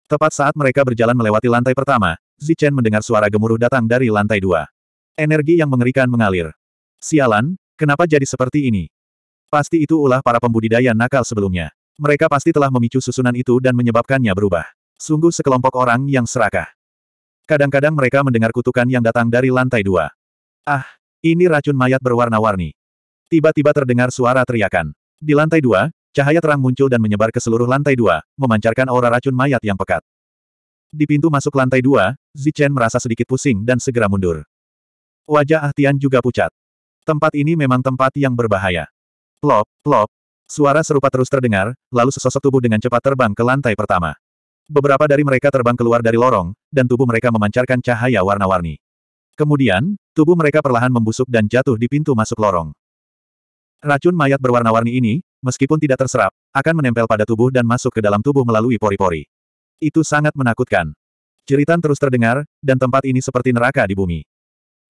Tepat saat mereka berjalan melewati lantai pertama, Zichen mendengar suara gemuruh datang dari lantai dua. Energi yang mengerikan mengalir. Sialan, kenapa jadi seperti ini? Pasti itu ulah para pembudidaya nakal sebelumnya. Mereka pasti telah memicu susunan itu dan menyebabkannya berubah. Sungguh sekelompok orang yang serakah. Kadang-kadang mereka mendengar kutukan yang datang dari lantai dua. Ah, ini racun mayat berwarna-warni. Tiba-tiba terdengar suara teriakan. Di lantai dua, cahaya terang muncul dan menyebar ke seluruh lantai dua, memancarkan aura racun mayat yang pekat. Di pintu masuk lantai dua, Zichen merasa sedikit pusing dan segera mundur. Wajah Ahtian juga pucat. Tempat ini memang tempat yang berbahaya. Plop, plop. Suara serupa terus terdengar, lalu sesosok tubuh dengan cepat terbang ke lantai pertama. Beberapa dari mereka terbang keluar dari lorong, dan tubuh mereka memancarkan cahaya warna-warni. Kemudian, tubuh mereka perlahan membusuk dan jatuh di pintu masuk lorong. Racun mayat berwarna-warni ini, meskipun tidak terserap, akan menempel pada tubuh dan masuk ke dalam tubuh melalui pori-pori. Itu sangat menakutkan. Jeritan terus terdengar, dan tempat ini seperti neraka di bumi.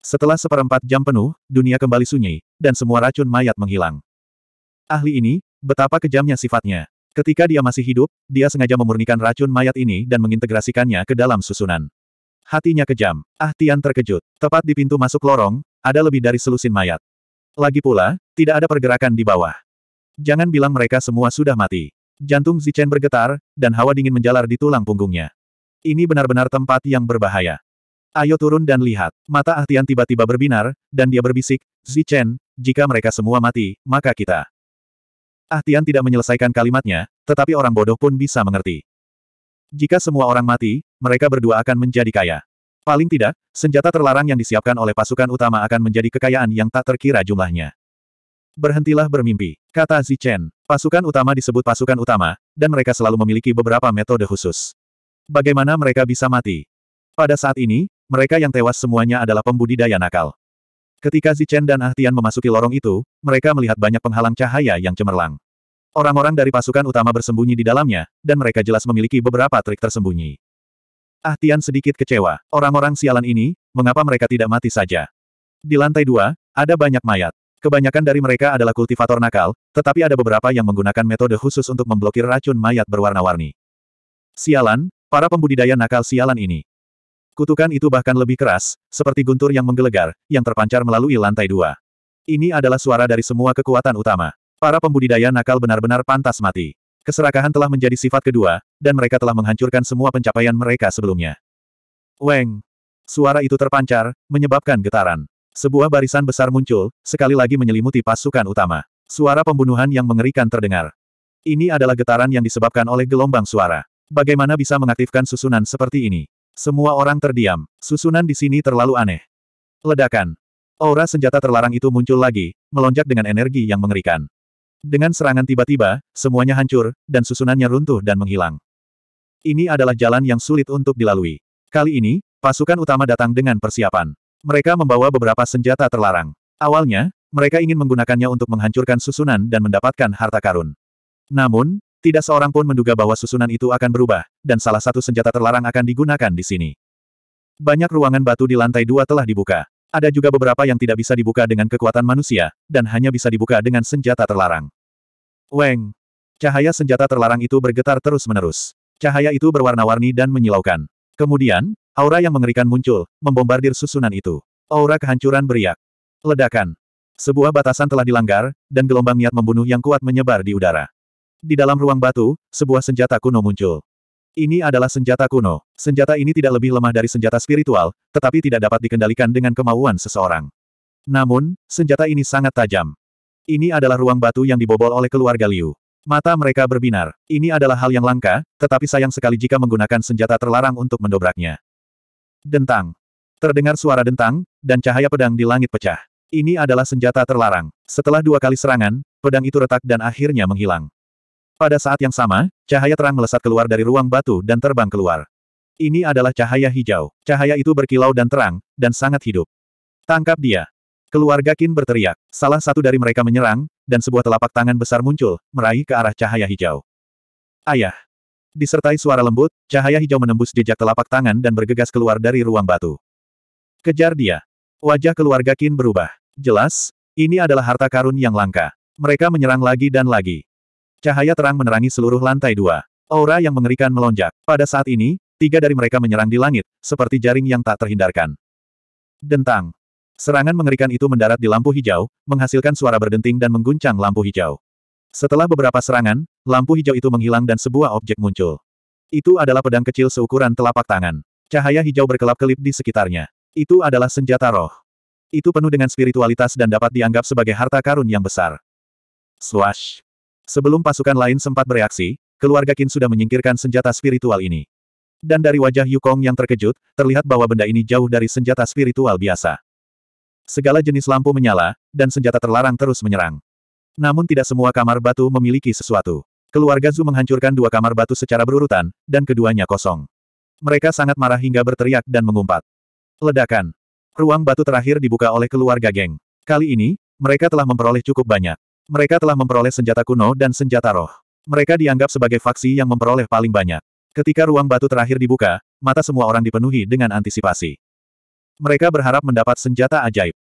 Setelah seperempat jam penuh, dunia kembali sunyi, dan semua racun mayat menghilang. Ahli ini, betapa kejamnya sifatnya. Ketika dia masih hidup, dia sengaja memurnikan racun mayat ini dan mengintegrasikannya ke dalam susunan. Hatinya kejam. Ah Tian terkejut. Tepat di pintu masuk lorong, ada lebih dari selusin mayat. Lagi pula, tidak ada pergerakan di bawah. Jangan bilang mereka semua sudah mati. Jantung Zichen bergetar, dan hawa dingin menjalar di tulang punggungnya. Ini benar-benar tempat yang berbahaya. Ayo turun dan lihat. Mata Ahtian tiba-tiba berbinar, dan dia berbisik, Zichen, jika mereka semua mati, maka kita. Ahtian tidak menyelesaikan kalimatnya, tetapi orang bodoh pun bisa mengerti. Jika semua orang mati, mereka berdua akan menjadi kaya. Paling tidak, senjata terlarang yang disiapkan oleh pasukan utama akan menjadi kekayaan yang tak terkira jumlahnya berhentilah bermimpi, kata Zichen. Pasukan utama disebut pasukan utama, dan mereka selalu memiliki beberapa metode khusus. Bagaimana mereka bisa mati? Pada saat ini, mereka yang tewas semuanya adalah pembudidaya nakal. Ketika Zichen dan Ahtian memasuki lorong itu, mereka melihat banyak penghalang cahaya yang cemerlang. Orang-orang dari pasukan utama bersembunyi di dalamnya, dan mereka jelas memiliki beberapa trik tersembunyi. Ahtian sedikit kecewa. Orang-orang sialan ini, mengapa mereka tidak mati saja? Di lantai dua, ada banyak mayat. Kebanyakan dari mereka adalah kultivator nakal, tetapi ada beberapa yang menggunakan metode khusus untuk memblokir racun mayat berwarna-warni. Sialan, para pembudidaya nakal sialan ini. Kutukan itu bahkan lebih keras, seperti guntur yang menggelegar, yang terpancar melalui lantai dua. Ini adalah suara dari semua kekuatan utama. Para pembudidaya nakal benar-benar pantas mati. Keserakahan telah menjadi sifat kedua, dan mereka telah menghancurkan semua pencapaian mereka sebelumnya. Weng! Suara itu terpancar, menyebabkan getaran. Sebuah barisan besar muncul, sekali lagi menyelimuti pasukan utama. Suara pembunuhan yang mengerikan terdengar. Ini adalah getaran yang disebabkan oleh gelombang suara. Bagaimana bisa mengaktifkan susunan seperti ini? Semua orang terdiam. Susunan di sini terlalu aneh. Ledakan. Aura senjata terlarang itu muncul lagi, melonjak dengan energi yang mengerikan. Dengan serangan tiba-tiba, semuanya hancur, dan susunannya runtuh dan menghilang. Ini adalah jalan yang sulit untuk dilalui. Kali ini, pasukan utama datang dengan persiapan. Mereka membawa beberapa senjata terlarang. Awalnya, mereka ingin menggunakannya untuk menghancurkan susunan dan mendapatkan harta karun. Namun, tidak seorang pun menduga bahwa susunan itu akan berubah, dan salah satu senjata terlarang akan digunakan di sini. Banyak ruangan batu di lantai dua telah dibuka. Ada juga beberapa yang tidak bisa dibuka dengan kekuatan manusia, dan hanya bisa dibuka dengan senjata terlarang. Weng! Cahaya senjata terlarang itu bergetar terus-menerus. Cahaya itu berwarna-warni dan menyilaukan. Kemudian, aura yang mengerikan muncul, membombardir susunan itu. Aura kehancuran beriak. Ledakan. Sebuah batasan telah dilanggar, dan gelombang niat membunuh yang kuat menyebar di udara. Di dalam ruang batu, sebuah senjata kuno muncul. Ini adalah senjata kuno. Senjata ini tidak lebih lemah dari senjata spiritual, tetapi tidak dapat dikendalikan dengan kemauan seseorang. Namun, senjata ini sangat tajam. Ini adalah ruang batu yang dibobol oleh keluarga Liu. Mata mereka berbinar. Ini adalah hal yang langka, tetapi sayang sekali jika menggunakan senjata terlarang untuk mendobraknya. Dentang. Terdengar suara dentang, dan cahaya pedang di langit pecah. Ini adalah senjata terlarang. Setelah dua kali serangan, pedang itu retak dan akhirnya menghilang. Pada saat yang sama, cahaya terang melesat keluar dari ruang batu dan terbang keluar. Ini adalah cahaya hijau. Cahaya itu berkilau dan terang, dan sangat hidup. Tangkap dia. Keluarga Kin berteriak. Salah satu dari mereka menyerang, dan sebuah telapak tangan besar muncul, meraih ke arah cahaya hijau. Ayah! Disertai suara lembut, cahaya hijau menembus jejak telapak tangan dan bergegas keluar dari ruang batu. Kejar dia. Wajah keluarga Kin berubah. Jelas, ini adalah harta karun yang langka. Mereka menyerang lagi dan lagi. Cahaya terang menerangi seluruh lantai dua. Aura yang mengerikan melonjak. Pada saat ini, tiga dari mereka menyerang di langit, seperti jaring yang tak terhindarkan. Dentang. Serangan mengerikan itu mendarat di lampu hijau, menghasilkan suara berdenting dan mengguncang lampu hijau. Setelah beberapa serangan, lampu hijau itu menghilang dan sebuah objek muncul. Itu adalah pedang kecil seukuran telapak tangan. Cahaya hijau berkelap-kelip di sekitarnya. Itu adalah senjata roh. Itu penuh dengan spiritualitas dan dapat dianggap sebagai harta karun yang besar. Swash. Sebelum pasukan lain sempat bereaksi, keluarga Qin sudah menyingkirkan senjata spiritual ini. Dan dari wajah Yukong yang terkejut, terlihat bahwa benda ini jauh dari senjata spiritual biasa. Segala jenis lampu menyala, dan senjata terlarang terus menyerang. Namun tidak semua kamar batu memiliki sesuatu. Keluarga Zhu menghancurkan dua kamar batu secara berurutan, dan keduanya kosong. Mereka sangat marah hingga berteriak dan mengumpat. Ledakan. Ruang batu terakhir dibuka oleh keluarga geng. Kali ini, mereka telah memperoleh cukup banyak. Mereka telah memperoleh senjata kuno dan senjata roh. Mereka dianggap sebagai faksi yang memperoleh paling banyak. Ketika ruang batu terakhir dibuka, mata semua orang dipenuhi dengan antisipasi mereka berharap mendapat senjata ajaib.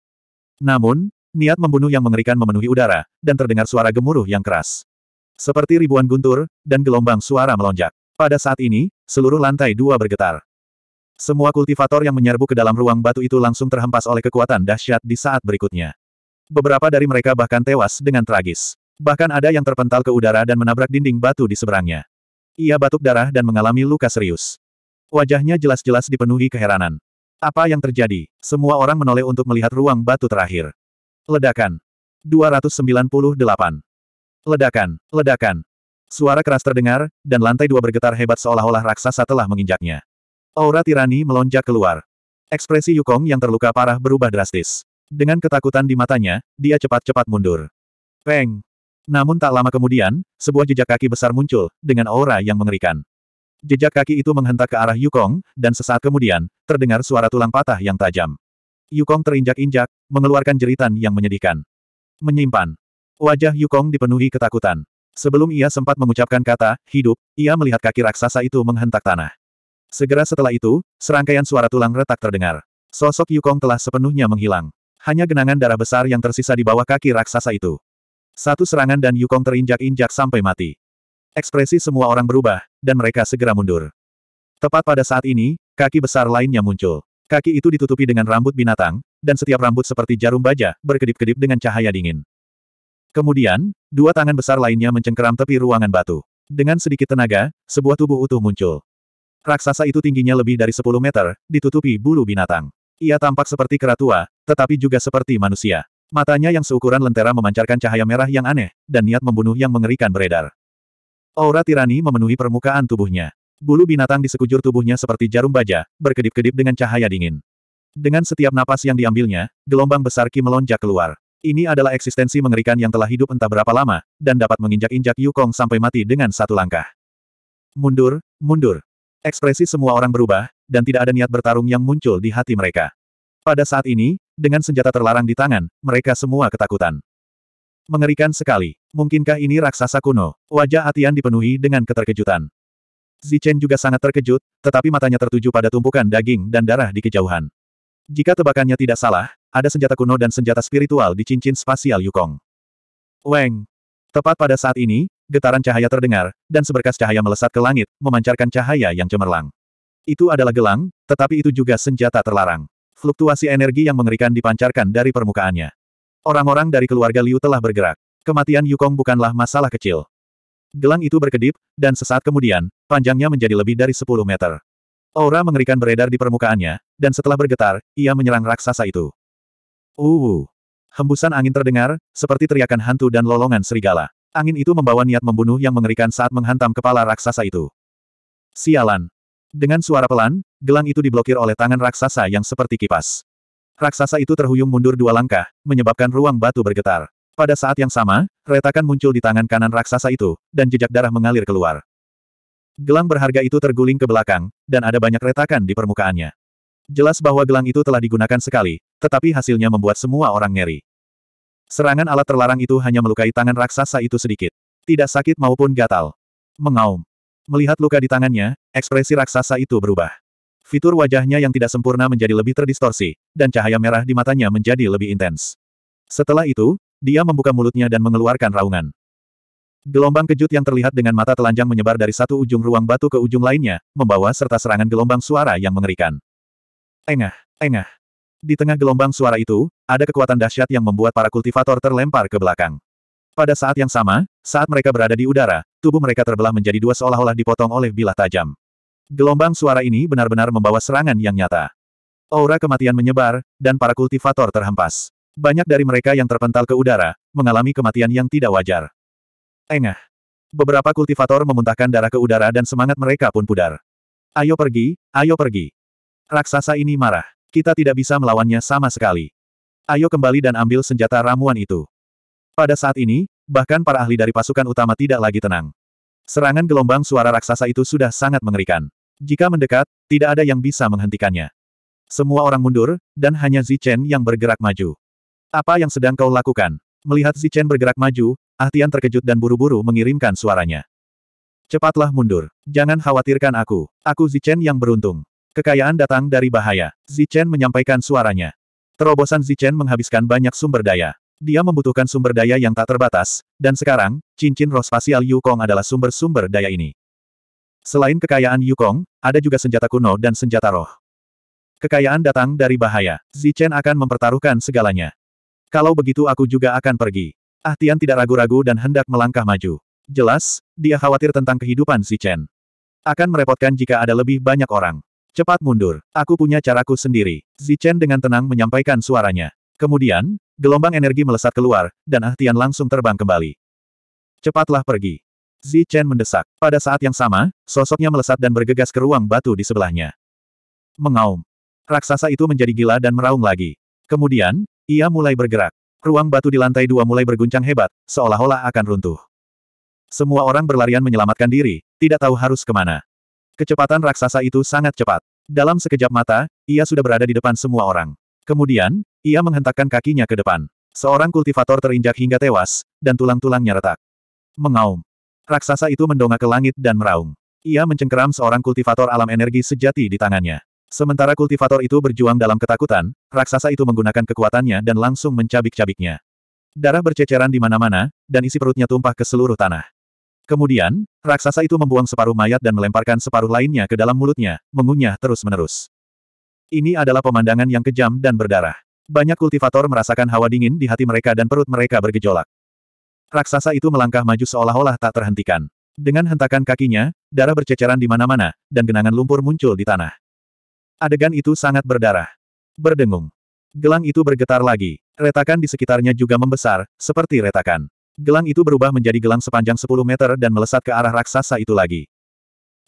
Namun, niat membunuh yang mengerikan memenuhi udara, dan terdengar suara gemuruh yang keras. Seperti ribuan guntur, dan gelombang suara melonjak. Pada saat ini, seluruh lantai dua bergetar. Semua kultivator yang menyerbu ke dalam ruang batu itu langsung terhempas oleh kekuatan dahsyat di saat berikutnya. Beberapa dari mereka bahkan tewas dengan tragis. Bahkan ada yang terpental ke udara dan menabrak dinding batu di seberangnya. Ia batuk darah dan mengalami luka serius. Wajahnya jelas-jelas dipenuhi keheranan. Apa yang terjadi? Semua orang menoleh untuk melihat ruang batu terakhir. Ledakan. 298. Ledakan, ledakan. Suara keras terdengar, dan lantai dua bergetar hebat seolah-olah raksasa telah menginjaknya. Aura tirani melonjak keluar. Ekspresi Yukong yang terluka parah berubah drastis. Dengan ketakutan di matanya, dia cepat-cepat mundur. Peng! Namun tak lama kemudian, sebuah jejak kaki besar muncul, dengan aura yang mengerikan. Jejak kaki itu menghentak ke arah Yukong, dan sesaat kemudian, terdengar suara tulang patah yang tajam. Yukong terinjak-injak, mengeluarkan jeritan yang menyedihkan. Menyimpan. Wajah Yukong dipenuhi ketakutan. Sebelum ia sempat mengucapkan kata, hidup, ia melihat kaki raksasa itu menghentak tanah. Segera setelah itu, serangkaian suara tulang retak terdengar. Sosok Yukong telah sepenuhnya menghilang. Hanya genangan darah besar yang tersisa di bawah kaki raksasa itu. Satu serangan dan Yukong terinjak-injak sampai mati. Ekspresi semua orang berubah, dan mereka segera mundur. Tepat pada saat ini, kaki besar lainnya muncul. Kaki itu ditutupi dengan rambut binatang, dan setiap rambut seperti jarum baja, berkedip-kedip dengan cahaya dingin. Kemudian, dua tangan besar lainnya mencengkeram tepi ruangan batu. Dengan sedikit tenaga, sebuah tubuh utuh muncul. Raksasa itu tingginya lebih dari 10 meter, ditutupi bulu binatang. Ia tampak seperti keratua, tetapi juga seperti manusia. Matanya yang seukuran lentera memancarkan cahaya merah yang aneh, dan niat membunuh yang mengerikan beredar. Aura tirani memenuhi permukaan tubuhnya. Bulu binatang di sekujur tubuhnya seperti jarum baja, berkedip-kedip dengan cahaya dingin. Dengan setiap napas yang diambilnya, gelombang besar Ki melonjak keluar. Ini adalah eksistensi mengerikan yang telah hidup entah berapa lama, dan dapat menginjak-injak Yukong sampai mati dengan satu langkah. Mundur, mundur. Ekspresi semua orang berubah, dan tidak ada niat bertarung yang muncul di hati mereka. Pada saat ini, dengan senjata terlarang di tangan, mereka semua ketakutan. Mengerikan sekali. Mungkinkah ini raksasa kuno? Wajah Atian dipenuhi dengan keterkejutan. Zichen juga sangat terkejut, tetapi matanya tertuju pada tumpukan daging dan darah di kejauhan. Jika tebakannya tidak salah, ada senjata kuno dan senjata spiritual di cincin spasial Yukong. Weng! Tepat pada saat ini, getaran cahaya terdengar, dan seberkas cahaya melesat ke langit, memancarkan cahaya yang cemerlang. Itu adalah gelang, tetapi itu juga senjata terlarang. Fluktuasi energi yang mengerikan dipancarkan dari permukaannya. Orang-orang dari keluarga Liu telah bergerak. Kematian Yukong bukanlah masalah kecil. Gelang itu berkedip, dan sesaat kemudian, panjangnya menjadi lebih dari 10 meter. Aura mengerikan beredar di permukaannya, dan setelah bergetar, ia menyerang raksasa itu. Uh, Hembusan angin terdengar, seperti teriakan hantu dan lolongan serigala. Angin itu membawa niat membunuh yang mengerikan saat menghantam kepala raksasa itu. Sialan. Dengan suara pelan, gelang itu diblokir oleh tangan raksasa yang seperti kipas. Raksasa itu terhuyung mundur dua langkah, menyebabkan ruang batu bergetar. Pada saat yang sama, retakan muncul di tangan kanan raksasa itu, dan jejak darah mengalir keluar. Gelang berharga itu terguling ke belakang, dan ada banyak retakan di permukaannya. Jelas bahwa gelang itu telah digunakan sekali, tetapi hasilnya membuat semua orang ngeri. Serangan alat terlarang itu hanya melukai tangan raksasa itu sedikit. Tidak sakit maupun gatal. Mengaum. Melihat luka di tangannya, ekspresi raksasa itu berubah. Fitur wajahnya yang tidak sempurna menjadi lebih terdistorsi, dan cahaya merah di matanya menjadi lebih intens. Setelah itu, dia membuka mulutnya dan mengeluarkan raungan. Gelombang kejut yang terlihat dengan mata telanjang menyebar dari satu ujung ruang batu ke ujung lainnya, membawa serta serangan gelombang suara yang mengerikan. Engah, engah. Di tengah gelombang suara itu, ada kekuatan dahsyat yang membuat para kultivator terlempar ke belakang. Pada saat yang sama, saat mereka berada di udara, tubuh mereka terbelah menjadi dua seolah-olah dipotong oleh bilah tajam. Gelombang suara ini benar-benar membawa serangan yang nyata. Aura kematian menyebar, dan para kultivator terhempas. Banyak dari mereka yang terpental ke udara, mengalami kematian yang tidak wajar. Engah. Beberapa kultivator memuntahkan darah ke udara dan semangat mereka pun pudar. Ayo pergi, ayo pergi. Raksasa ini marah. Kita tidak bisa melawannya sama sekali. Ayo kembali dan ambil senjata ramuan itu. Pada saat ini, bahkan para ahli dari pasukan utama tidak lagi tenang. Serangan gelombang suara raksasa itu sudah sangat mengerikan. Jika mendekat, tidak ada yang bisa menghentikannya. Semua orang mundur, dan hanya Zichen yang bergerak maju. Apa yang sedang kau lakukan? Melihat Zichen bergerak maju, Ahtian terkejut dan buru-buru mengirimkan suaranya. Cepatlah mundur. Jangan khawatirkan aku. Aku Zichen yang beruntung. Kekayaan datang dari bahaya. Zichen menyampaikan suaranya. Terobosan Zichen menghabiskan banyak sumber daya. Dia membutuhkan sumber daya yang tak terbatas, dan sekarang, cincin roh spasial Yukong adalah sumber-sumber daya ini. Selain kekayaan Yukong, ada juga senjata kuno dan senjata roh. Kekayaan datang dari bahaya. Zichen akan mempertaruhkan segalanya. Kalau begitu aku juga akan pergi. Ah Tian tidak ragu-ragu dan hendak melangkah maju. Jelas, dia khawatir tentang kehidupan si Chen. Akan merepotkan jika ada lebih banyak orang. Cepat mundur, aku punya caraku sendiri. Zi Chen dengan tenang menyampaikan suaranya. Kemudian, gelombang energi melesat keluar, dan Ah Tian langsung terbang kembali. Cepatlah pergi. Zi Chen mendesak. Pada saat yang sama, sosoknya melesat dan bergegas ke ruang batu di sebelahnya. Mengaum. Raksasa itu menjadi gila dan meraung lagi. Kemudian, ia mulai bergerak. Ruang batu di lantai dua mulai berguncang hebat, seolah-olah akan runtuh. Semua orang berlarian menyelamatkan diri, tidak tahu harus kemana. Kecepatan raksasa itu sangat cepat. Dalam sekejap mata, ia sudah berada di depan semua orang. Kemudian, ia menghentakkan kakinya ke depan. Seorang kultivator terinjak hingga tewas, dan tulang-tulangnya retak. Mengaum. Raksasa itu mendongak ke langit dan meraung. Ia mencengkeram seorang kultivator alam energi sejati di tangannya. Sementara kultivator itu berjuang dalam ketakutan, raksasa itu menggunakan kekuatannya dan langsung mencabik-cabiknya. Darah berceceran di mana-mana, dan isi perutnya tumpah ke seluruh tanah. Kemudian, raksasa itu membuang separuh mayat dan melemparkan separuh lainnya ke dalam mulutnya, mengunyah terus-menerus. Ini adalah pemandangan yang kejam dan berdarah. Banyak kultivator merasakan hawa dingin di hati mereka dan perut mereka bergejolak. Raksasa itu melangkah maju seolah-olah tak terhentikan. Dengan hentakan kakinya, darah berceceran di mana-mana, dan genangan lumpur muncul di tanah. Adegan itu sangat berdarah. Berdengung. Gelang itu bergetar lagi. Retakan di sekitarnya juga membesar, seperti retakan. Gelang itu berubah menjadi gelang sepanjang 10 meter dan melesat ke arah raksasa itu lagi.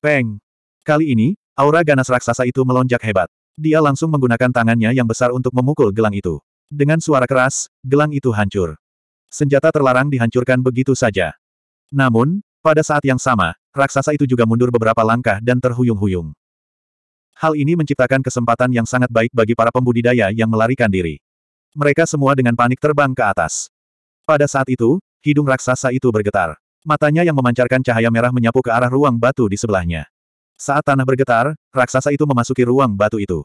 Peng! Kali ini, aura ganas raksasa itu melonjak hebat. Dia langsung menggunakan tangannya yang besar untuk memukul gelang itu. Dengan suara keras, gelang itu hancur. Senjata terlarang dihancurkan begitu saja. Namun, pada saat yang sama, raksasa itu juga mundur beberapa langkah dan terhuyung-huyung. Hal ini menciptakan kesempatan yang sangat baik bagi para pembudidaya yang melarikan diri. Mereka semua dengan panik terbang ke atas. Pada saat itu, hidung raksasa itu bergetar. Matanya yang memancarkan cahaya merah menyapu ke arah ruang batu di sebelahnya. Saat tanah bergetar, raksasa itu memasuki ruang batu itu.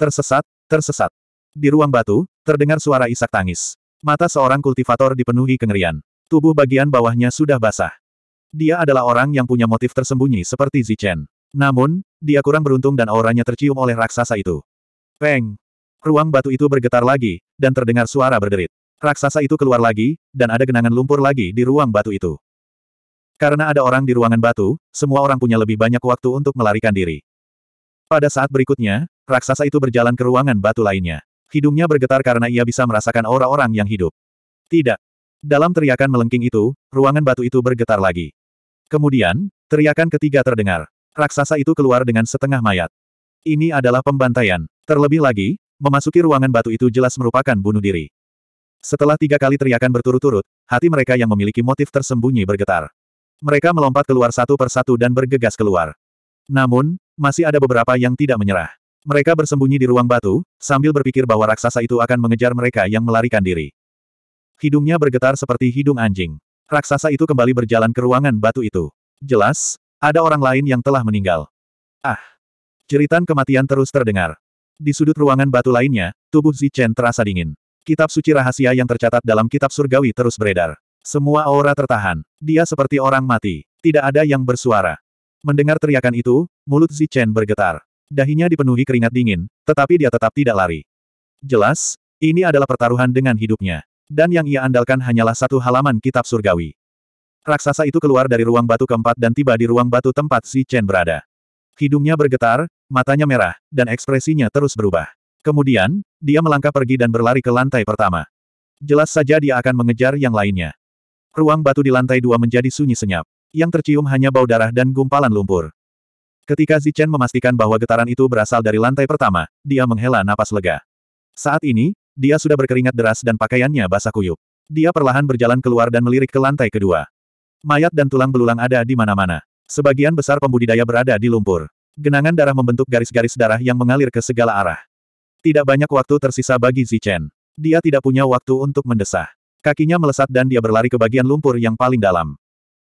Tersesat, tersesat. Di ruang batu, terdengar suara isak tangis. Mata seorang kultivator dipenuhi kengerian. Tubuh bagian bawahnya sudah basah. Dia adalah orang yang punya motif tersembunyi seperti Zichen. Namun, dia kurang beruntung dan auranya tercium oleh raksasa itu. Peng! Ruang batu itu bergetar lagi, dan terdengar suara berderit. Raksasa itu keluar lagi, dan ada genangan lumpur lagi di ruang batu itu. Karena ada orang di ruangan batu, semua orang punya lebih banyak waktu untuk melarikan diri. Pada saat berikutnya, raksasa itu berjalan ke ruangan batu lainnya. Hidungnya bergetar karena ia bisa merasakan aura orang yang hidup. Tidak. Dalam teriakan melengking itu, ruangan batu itu bergetar lagi. Kemudian, teriakan ketiga terdengar. Raksasa itu keluar dengan setengah mayat. Ini adalah pembantaian. Terlebih lagi, memasuki ruangan batu itu jelas merupakan bunuh diri. Setelah tiga kali teriakan berturut-turut, hati mereka yang memiliki motif tersembunyi bergetar. Mereka melompat keluar satu persatu dan bergegas keluar. Namun, masih ada beberapa yang tidak menyerah. Mereka bersembunyi di ruang batu, sambil berpikir bahwa raksasa itu akan mengejar mereka yang melarikan diri. Hidungnya bergetar seperti hidung anjing. Raksasa itu kembali berjalan ke ruangan batu itu. Jelas, ada orang lain yang telah meninggal. Ah! Jeritan kematian terus terdengar. Di sudut ruangan batu lainnya, tubuh Zichen terasa dingin. Kitab suci rahasia yang tercatat dalam kitab surgawi terus beredar. Semua aura tertahan. Dia seperti orang mati. Tidak ada yang bersuara. Mendengar teriakan itu, mulut Zichen bergetar. Dahinya dipenuhi keringat dingin, tetapi dia tetap tidak lari. Jelas, ini adalah pertaruhan dengan hidupnya. Dan yang ia andalkan hanyalah satu halaman kitab surgawi. Raksasa itu keluar dari ruang batu keempat dan tiba di ruang batu tempat Si Chen berada. Hidungnya bergetar, matanya merah, dan ekspresinya terus berubah. Kemudian, dia melangkah pergi dan berlari ke lantai pertama. Jelas saja dia akan mengejar yang lainnya. Ruang batu di lantai dua menjadi sunyi senyap. Yang tercium hanya bau darah dan gumpalan lumpur. Ketika Chen memastikan bahwa getaran itu berasal dari lantai pertama, dia menghela napas lega. Saat ini, dia sudah berkeringat deras dan pakaiannya basah kuyup. Dia perlahan berjalan keluar dan melirik ke lantai kedua. Mayat dan tulang belulang ada di mana-mana. Sebagian besar pembudidaya berada di lumpur. Genangan darah membentuk garis-garis darah yang mengalir ke segala arah. Tidak banyak waktu tersisa bagi Zichen. Dia tidak punya waktu untuk mendesah. Kakinya melesat dan dia berlari ke bagian lumpur yang paling dalam.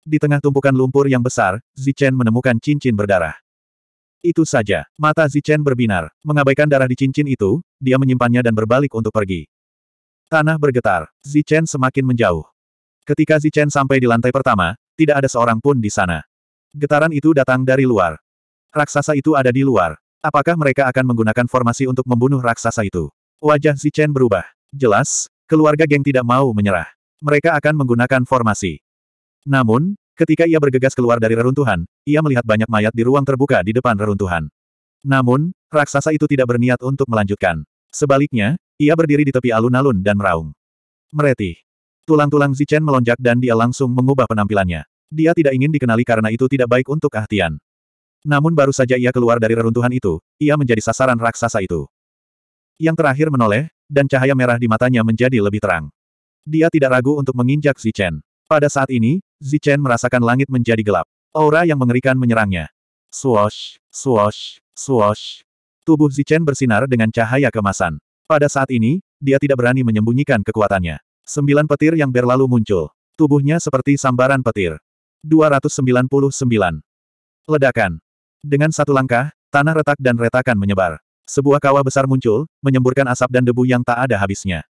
Di tengah tumpukan lumpur yang besar, Zichen menemukan cincin berdarah. Itu saja, mata Zichen berbinar. Mengabaikan darah di cincin itu, dia menyimpannya dan berbalik untuk pergi. Tanah bergetar, Zichen semakin menjauh. Ketika Zichen sampai di lantai pertama, tidak ada seorang pun di sana. Getaran itu datang dari luar. Raksasa itu ada di luar. Apakah mereka akan menggunakan formasi untuk membunuh raksasa itu? Wajah Zichen berubah. Jelas, keluarga geng tidak mau menyerah. Mereka akan menggunakan formasi. Namun, ketika ia bergegas keluar dari reruntuhan, ia melihat banyak mayat di ruang terbuka di depan reruntuhan. Namun, raksasa itu tidak berniat untuk melanjutkan. Sebaliknya, ia berdiri di tepi alun-alun dan meraung. Meretih. Tulang-tulang Zichen melonjak dan dia langsung mengubah penampilannya. Dia tidak ingin dikenali karena itu tidak baik untuk keahlian. Namun baru saja ia keluar dari reruntuhan itu, ia menjadi sasaran raksasa itu. Yang terakhir menoleh, dan cahaya merah di matanya menjadi lebih terang. Dia tidak ragu untuk menginjak Zichen. Pada saat ini, Zichen merasakan langit menjadi gelap. Aura yang mengerikan menyerangnya. Swosh, swosh, swosh. Tubuh Zichen bersinar dengan cahaya kemasan. Pada saat ini, dia tidak berani menyembunyikan kekuatannya. Sembilan petir yang berlalu muncul. Tubuhnya seperti sambaran petir. 299. Ledakan. Dengan satu langkah, tanah retak dan retakan menyebar. Sebuah kawah besar muncul, menyemburkan asap dan debu yang tak ada habisnya.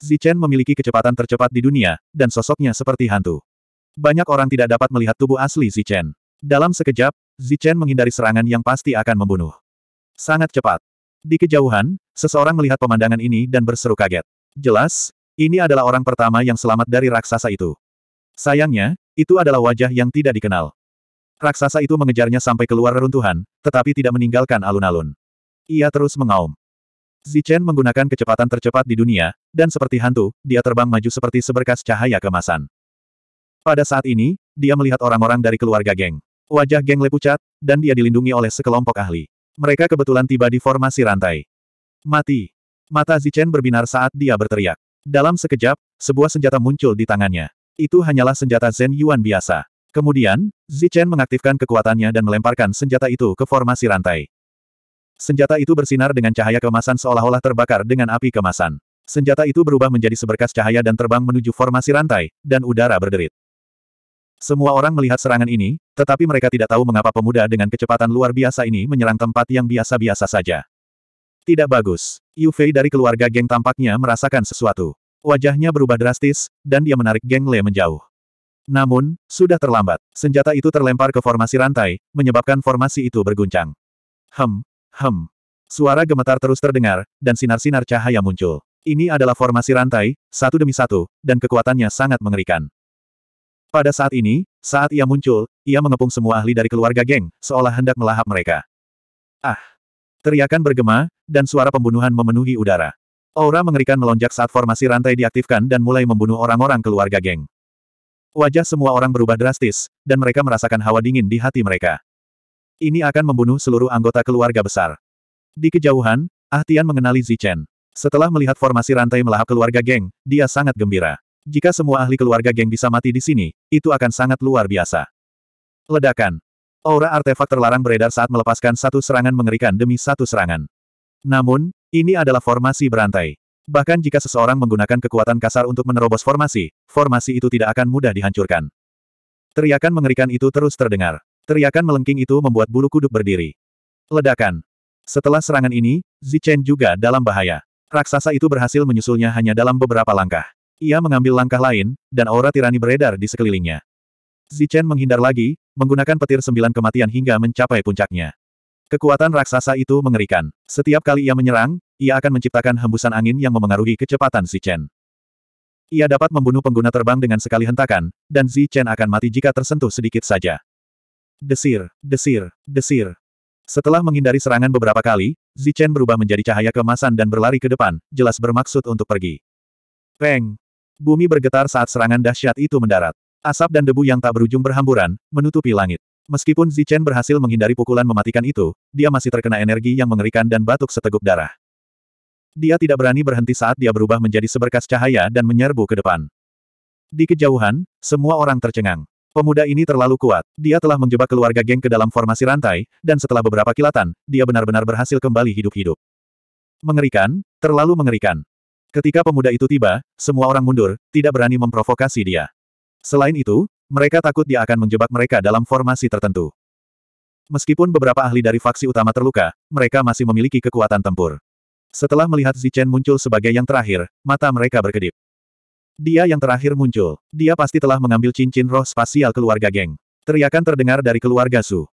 Zichen memiliki kecepatan tercepat di dunia, dan sosoknya seperti hantu. Banyak orang tidak dapat melihat tubuh asli Zichen. Dalam sekejap, Zichen menghindari serangan yang pasti akan membunuh. Sangat cepat. Di kejauhan, seseorang melihat pemandangan ini dan berseru kaget. Jelas, ini adalah orang pertama yang selamat dari raksasa itu. Sayangnya, itu adalah wajah yang tidak dikenal. Raksasa itu mengejarnya sampai keluar reruntuhan, tetapi tidak meninggalkan alun-alun. Ia terus mengaum. Zichen menggunakan kecepatan tercepat di dunia, dan seperti hantu, dia terbang maju seperti seberkas cahaya kemasan. Pada saat ini, dia melihat orang-orang dari keluarga geng. Wajah geng lepucat, dan dia dilindungi oleh sekelompok ahli. Mereka kebetulan tiba di formasi rantai. Mati. Mata Zichen berbinar saat dia berteriak. Dalam sekejap, sebuah senjata muncul di tangannya. Itu hanyalah senjata Zen Yuan biasa. Kemudian, Zichen mengaktifkan kekuatannya dan melemparkan senjata itu ke formasi rantai. Senjata itu bersinar dengan cahaya kemasan seolah-olah terbakar dengan api kemasan. Senjata itu berubah menjadi seberkas cahaya dan terbang menuju formasi rantai, dan udara berderit. Semua orang melihat serangan ini, tetapi mereka tidak tahu mengapa pemuda dengan kecepatan luar biasa ini menyerang tempat yang biasa-biasa saja. Tidak bagus. Yu Fei dari keluarga geng tampaknya merasakan sesuatu. Wajahnya berubah drastis, dan dia menarik geng Le menjauh. Namun, sudah terlambat. Senjata itu terlempar ke formasi rantai, menyebabkan formasi itu berguncang. Hem, hem. Suara gemetar terus terdengar, dan sinar-sinar cahaya muncul. Ini adalah formasi rantai, satu demi satu, dan kekuatannya sangat mengerikan. Pada saat ini, saat ia muncul, ia mengepung semua ahli dari keluarga geng, seolah hendak melahap mereka. Ah! Teriakan bergema, dan suara pembunuhan memenuhi udara. Aura mengerikan melonjak saat formasi rantai diaktifkan dan mulai membunuh orang-orang keluarga geng. Wajah semua orang berubah drastis, dan mereka merasakan hawa dingin di hati mereka. Ini akan membunuh seluruh anggota keluarga besar. Di kejauhan, Ah Tian mengenali Zichen. Setelah melihat formasi rantai melahap keluarga geng, dia sangat gembira. Jika semua ahli keluarga geng bisa mati di sini, itu akan sangat luar biasa. Ledakan. Aura artefak terlarang beredar saat melepaskan satu serangan mengerikan demi satu serangan. Namun, ini adalah formasi berantai. Bahkan jika seseorang menggunakan kekuatan kasar untuk menerobos formasi, formasi itu tidak akan mudah dihancurkan. Teriakan mengerikan itu terus terdengar. Teriakan melengking itu membuat bulu kuduk berdiri. Ledakan. Setelah serangan ini, Zichen juga dalam bahaya. Raksasa itu berhasil menyusulnya hanya dalam beberapa langkah. Ia mengambil langkah lain, dan aura tirani beredar di sekelilingnya. Zichen menghindar lagi, menggunakan petir sembilan kematian hingga mencapai puncaknya. Kekuatan raksasa itu mengerikan. Setiap kali ia menyerang, ia akan menciptakan hembusan angin yang memengaruhi kecepatan si Chen. Ia dapat membunuh pengguna terbang dengan sekali hentakan, dan Zi Chen akan mati jika tersentuh sedikit saja. Desir, desir, desir. Setelah menghindari serangan beberapa kali, Zi Chen berubah menjadi cahaya kemasan dan berlari ke depan, jelas bermaksud untuk pergi. Peng! Bumi bergetar saat serangan dahsyat itu mendarat. Asap dan debu yang tak berujung berhamburan, menutupi langit. Meskipun Zichen berhasil menghindari pukulan mematikan itu, dia masih terkena energi yang mengerikan dan batuk seteguk darah. Dia tidak berani berhenti saat dia berubah menjadi seberkas cahaya dan menyerbu ke depan. Di kejauhan, semua orang tercengang. Pemuda ini terlalu kuat. Dia telah menjebak keluarga geng ke dalam formasi rantai, dan setelah beberapa kilatan, dia benar-benar berhasil kembali hidup-hidup. Mengerikan, terlalu mengerikan. Ketika pemuda itu tiba, semua orang mundur, tidak berani memprovokasi dia. Selain itu, mereka takut dia akan menjebak mereka dalam formasi tertentu. Meskipun beberapa ahli dari faksi utama terluka, mereka masih memiliki kekuatan tempur. Setelah melihat Zichen muncul sebagai yang terakhir, mata mereka berkedip. Dia yang terakhir muncul. Dia pasti telah mengambil cincin roh spasial keluarga geng. Teriakan terdengar dari keluarga Su.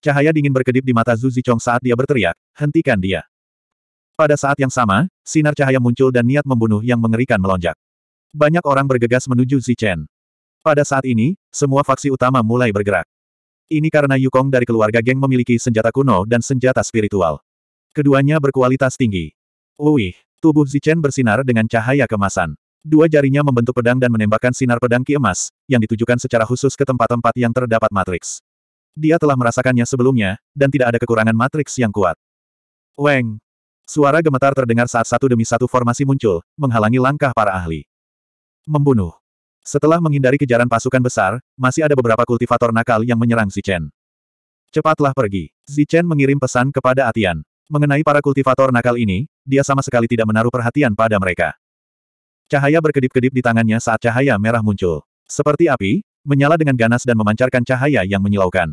Cahaya dingin berkedip di mata Zhu Zichong saat dia berteriak, hentikan dia. Pada saat yang sama, sinar cahaya muncul dan niat membunuh yang mengerikan melonjak. Banyak orang bergegas menuju Zichen. Pada saat ini, semua faksi utama mulai bergerak. Ini karena Yukong dari keluarga geng memiliki senjata kuno dan senjata spiritual. Keduanya berkualitas tinggi. Wuih, tubuh Zichen bersinar dengan cahaya kemasan. Dua jarinya membentuk pedang dan menembakkan sinar pedang ki emas, yang ditujukan secara khusus ke tempat-tempat yang terdapat matriks. Dia telah merasakannya sebelumnya, dan tidak ada kekurangan matriks yang kuat. Weng! Suara gemetar terdengar saat satu demi satu formasi muncul, menghalangi langkah para ahli. Membunuh. Setelah menghindari kejaran pasukan besar, masih ada beberapa kultivator nakal yang menyerang Zichen. Cepatlah pergi. Zichen mengirim pesan kepada Atian. Mengenai para kultivator nakal ini, dia sama sekali tidak menaruh perhatian pada mereka. Cahaya berkedip-kedip di tangannya saat cahaya merah muncul. Seperti api, menyala dengan ganas dan memancarkan cahaya yang menyilaukan.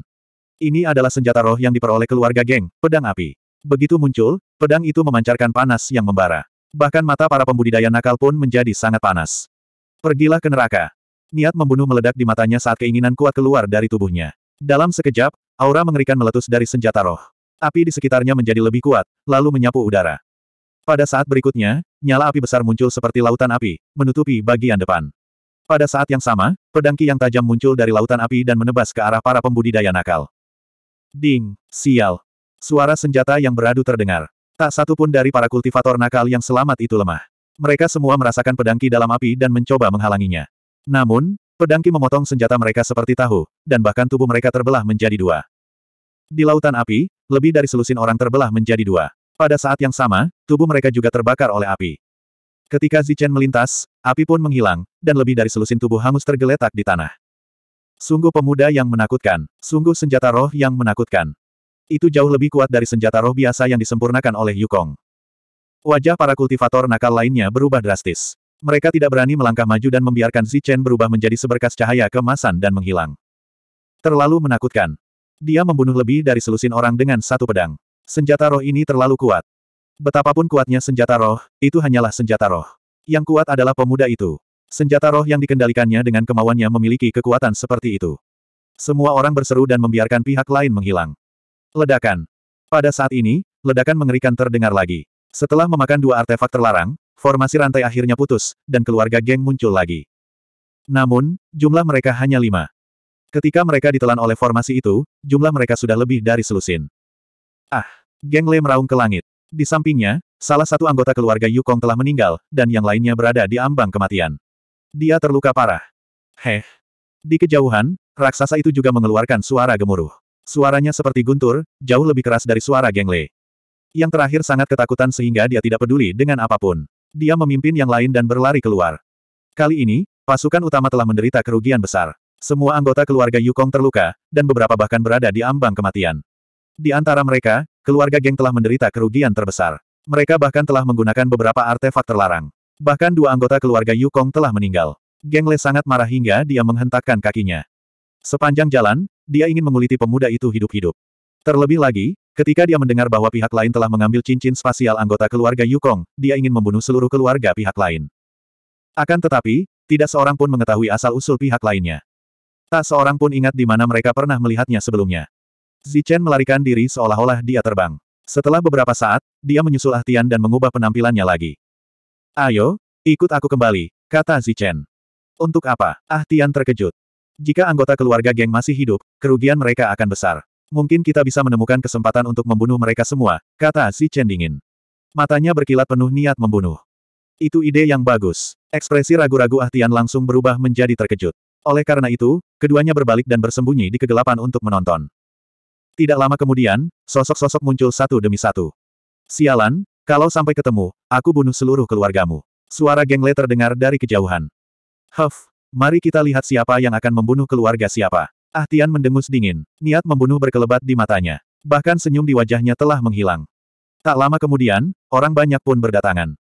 Ini adalah senjata roh yang diperoleh keluarga geng, pedang api. Begitu muncul, pedang itu memancarkan panas yang membara. Bahkan mata para pembudidaya nakal pun menjadi sangat panas. Pergilah ke neraka. Niat membunuh meledak di matanya saat keinginan kuat keluar dari tubuhnya. Dalam sekejap, aura mengerikan meletus dari senjata roh. Api di sekitarnya menjadi lebih kuat, lalu menyapu udara. Pada saat berikutnya, nyala api besar muncul seperti lautan api, menutupi bagian depan. Pada saat yang sama, pedangki yang tajam muncul dari lautan api dan menebas ke arah para pembudidaya nakal. Ding, sial. Suara senjata yang beradu terdengar. Tak satu pun dari para kultivator nakal yang selamat itu lemah. Mereka semua merasakan pedangki dalam api dan mencoba menghalanginya. Namun, pedangki memotong senjata mereka seperti tahu, dan bahkan tubuh mereka terbelah menjadi dua. Di lautan api, lebih dari selusin orang terbelah menjadi dua. Pada saat yang sama, tubuh mereka juga terbakar oleh api. Ketika Zichen melintas, api pun menghilang, dan lebih dari selusin tubuh hangus tergeletak di tanah. Sungguh pemuda yang menakutkan, sungguh senjata roh yang menakutkan. Itu jauh lebih kuat dari senjata roh biasa yang disempurnakan oleh Yukong. Wajah para kultivator nakal lainnya berubah drastis. Mereka tidak berani melangkah maju dan membiarkan Chen berubah menjadi seberkas cahaya kemasan dan menghilang. Terlalu menakutkan. Dia membunuh lebih dari selusin orang dengan satu pedang. Senjata roh ini terlalu kuat. Betapapun kuatnya senjata roh, itu hanyalah senjata roh. Yang kuat adalah pemuda itu. Senjata roh yang dikendalikannya dengan kemauannya memiliki kekuatan seperti itu. Semua orang berseru dan membiarkan pihak lain menghilang. Ledakan. Pada saat ini, ledakan mengerikan terdengar lagi. Setelah memakan dua artefak terlarang, formasi rantai akhirnya putus, dan keluarga geng muncul lagi. Namun, jumlah mereka hanya lima. Ketika mereka ditelan oleh formasi itu, jumlah mereka sudah lebih dari selusin. Ah, geng Le meraung ke langit. Di sampingnya, salah satu anggota keluarga Yukong telah meninggal, dan yang lainnya berada di ambang kematian. Dia terluka parah. Heh. Di kejauhan, raksasa itu juga mengeluarkan suara gemuruh. Suaranya seperti guntur, jauh lebih keras dari suara geng Le. Yang terakhir sangat ketakutan sehingga dia tidak peduli dengan apapun. Dia memimpin yang lain dan berlari keluar. Kali ini, pasukan utama telah menderita kerugian besar. Semua anggota keluarga Yukong terluka, dan beberapa bahkan berada di ambang kematian. Di antara mereka, keluarga geng telah menderita kerugian terbesar. Mereka bahkan telah menggunakan beberapa artefak terlarang. Bahkan dua anggota keluarga Yukong telah meninggal. Geng Le sangat marah hingga dia menghentakkan kakinya. Sepanjang jalan, dia ingin menguliti pemuda itu hidup-hidup. Terlebih lagi, Ketika dia mendengar bahwa pihak lain telah mengambil cincin spasial anggota keluarga Yukong, dia ingin membunuh seluruh keluarga pihak lain. Akan tetapi, tidak seorang pun mengetahui asal-usul pihak lainnya. Tak seorang pun ingat di mana mereka pernah melihatnya sebelumnya. Zichen melarikan diri seolah-olah dia terbang. Setelah beberapa saat, dia menyusul Ah Tian dan mengubah penampilannya lagi. Ayo, ikut aku kembali, kata Zichen. Untuk apa? Ah Tian terkejut. Jika anggota keluarga geng masih hidup, kerugian mereka akan besar. Mungkin kita bisa menemukan kesempatan untuk membunuh mereka semua, kata si Chen dingin. Matanya berkilat penuh niat membunuh. Itu ide yang bagus. Ekspresi ragu-ragu Ah Tian langsung berubah menjadi terkejut. Oleh karena itu, keduanya berbalik dan bersembunyi di kegelapan untuk menonton. Tidak lama kemudian, sosok-sosok muncul satu demi satu. Sialan, kalau sampai ketemu, aku bunuh seluruh keluargamu. Suara gengle terdengar dari kejauhan. Huff, mari kita lihat siapa yang akan membunuh keluarga siapa. Ah Tian mendengus dingin. Niat membunuh berkelebat di matanya. Bahkan senyum di wajahnya telah menghilang. Tak lama kemudian, orang banyak pun berdatangan.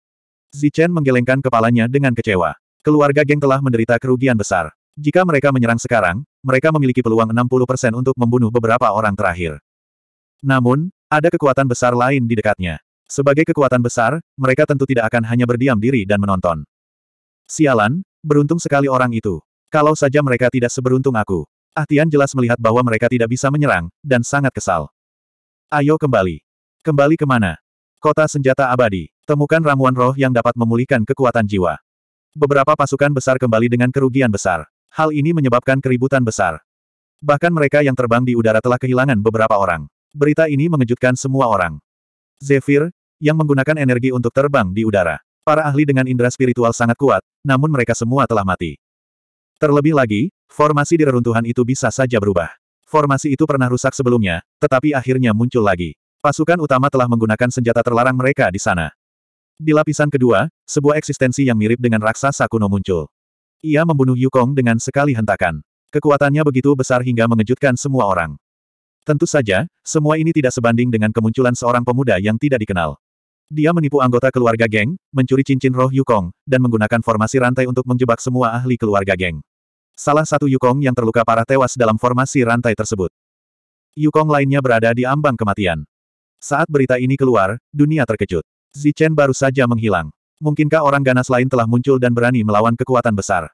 Zichen menggelengkan kepalanya dengan kecewa. Keluarga geng telah menderita kerugian besar. Jika mereka menyerang sekarang, mereka memiliki peluang 60% untuk membunuh beberapa orang terakhir. Namun, ada kekuatan besar lain di dekatnya. Sebagai kekuatan besar, mereka tentu tidak akan hanya berdiam diri dan menonton. Sialan, beruntung sekali orang itu. Kalau saja mereka tidak seberuntung aku. Ahtian jelas melihat bahwa mereka tidak bisa menyerang, dan sangat kesal. Ayo kembali. Kembali ke mana? Kota senjata abadi. Temukan ramuan roh yang dapat memulihkan kekuatan jiwa. Beberapa pasukan besar kembali dengan kerugian besar. Hal ini menyebabkan keributan besar. Bahkan mereka yang terbang di udara telah kehilangan beberapa orang. Berita ini mengejutkan semua orang. Zephyr, yang menggunakan energi untuk terbang di udara. Para ahli dengan indera spiritual sangat kuat, namun mereka semua telah mati. Terlebih lagi, formasi di reruntuhan itu bisa saja berubah. Formasi itu pernah rusak sebelumnya, tetapi akhirnya muncul lagi. Pasukan utama telah menggunakan senjata terlarang mereka di sana. Di lapisan kedua, sebuah eksistensi yang mirip dengan raksasa kuno muncul. Ia membunuh Yukong dengan sekali hentakan. Kekuatannya begitu besar hingga mengejutkan semua orang. Tentu saja, semua ini tidak sebanding dengan kemunculan seorang pemuda yang tidak dikenal. Dia menipu anggota keluarga geng, mencuri cincin roh Yukong, dan menggunakan formasi rantai untuk menjebak semua ahli keluarga geng. Salah satu Yukong yang terluka parah tewas dalam formasi rantai tersebut. Yukong lainnya berada di ambang kematian. Saat berita ini keluar, dunia terkejut. Zichen baru saja menghilang. Mungkinkah orang ganas lain telah muncul dan berani melawan kekuatan besar?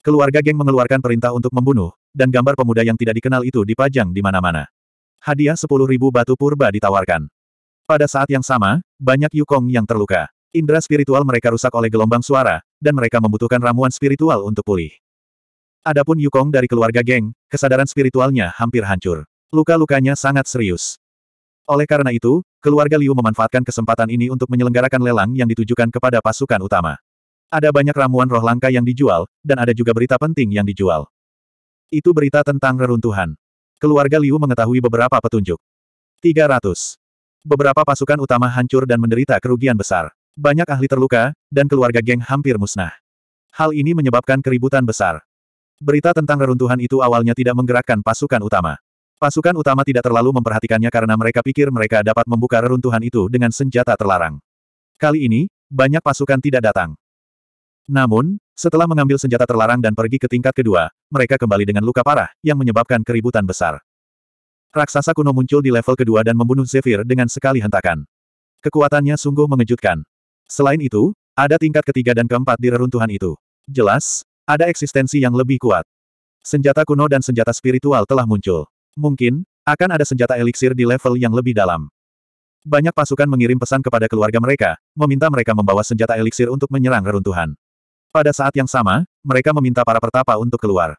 Keluarga geng mengeluarkan perintah untuk membunuh, dan gambar pemuda yang tidak dikenal itu dipajang di mana-mana. Hadiah 10.000 batu purba ditawarkan. Pada saat yang sama, banyak Yukong yang terluka. Indra spiritual mereka rusak oleh gelombang suara, dan mereka membutuhkan ramuan spiritual untuk pulih. Adapun Yukong dari keluarga geng, kesadaran spiritualnya hampir hancur. Luka-lukanya sangat serius. Oleh karena itu, keluarga Liu memanfaatkan kesempatan ini untuk menyelenggarakan lelang yang ditujukan kepada pasukan utama. Ada banyak ramuan roh langka yang dijual, dan ada juga berita penting yang dijual. Itu berita tentang reruntuhan. Keluarga Liu mengetahui beberapa petunjuk. 300. Beberapa pasukan utama hancur dan menderita kerugian besar. Banyak ahli terluka, dan keluarga geng hampir musnah. Hal ini menyebabkan keributan besar. Berita tentang reruntuhan itu awalnya tidak menggerakkan pasukan utama. Pasukan utama tidak terlalu memperhatikannya karena mereka pikir mereka dapat membuka reruntuhan itu dengan senjata terlarang. Kali ini, banyak pasukan tidak datang. Namun, setelah mengambil senjata terlarang dan pergi ke tingkat kedua, mereka kembali dengan luka parah, yang menyebabkan keributan besar. Raksasa kuno muncul di level kedua dan membunuh Zephyr dengan sekali hentakan. Kekuatannya sungguh mengejutkan. Selain itu, ada tingkat ketiga dan keempat di reruntuhan itu. Jelas, ada eksistensi yang lebih kuat. Senjata kuno dan senjata spiritual telah muncul. Mungkin, akan ada senjata eliksir di level yang lebih dalam. Banyak pasukan mengirim pesan kepada keluarga mereka, meminta mereka membawa senjata eliksir untuk menyerang reruntuhan. Pada saat yang sama, mereka meminta para pertapa untuk keluar.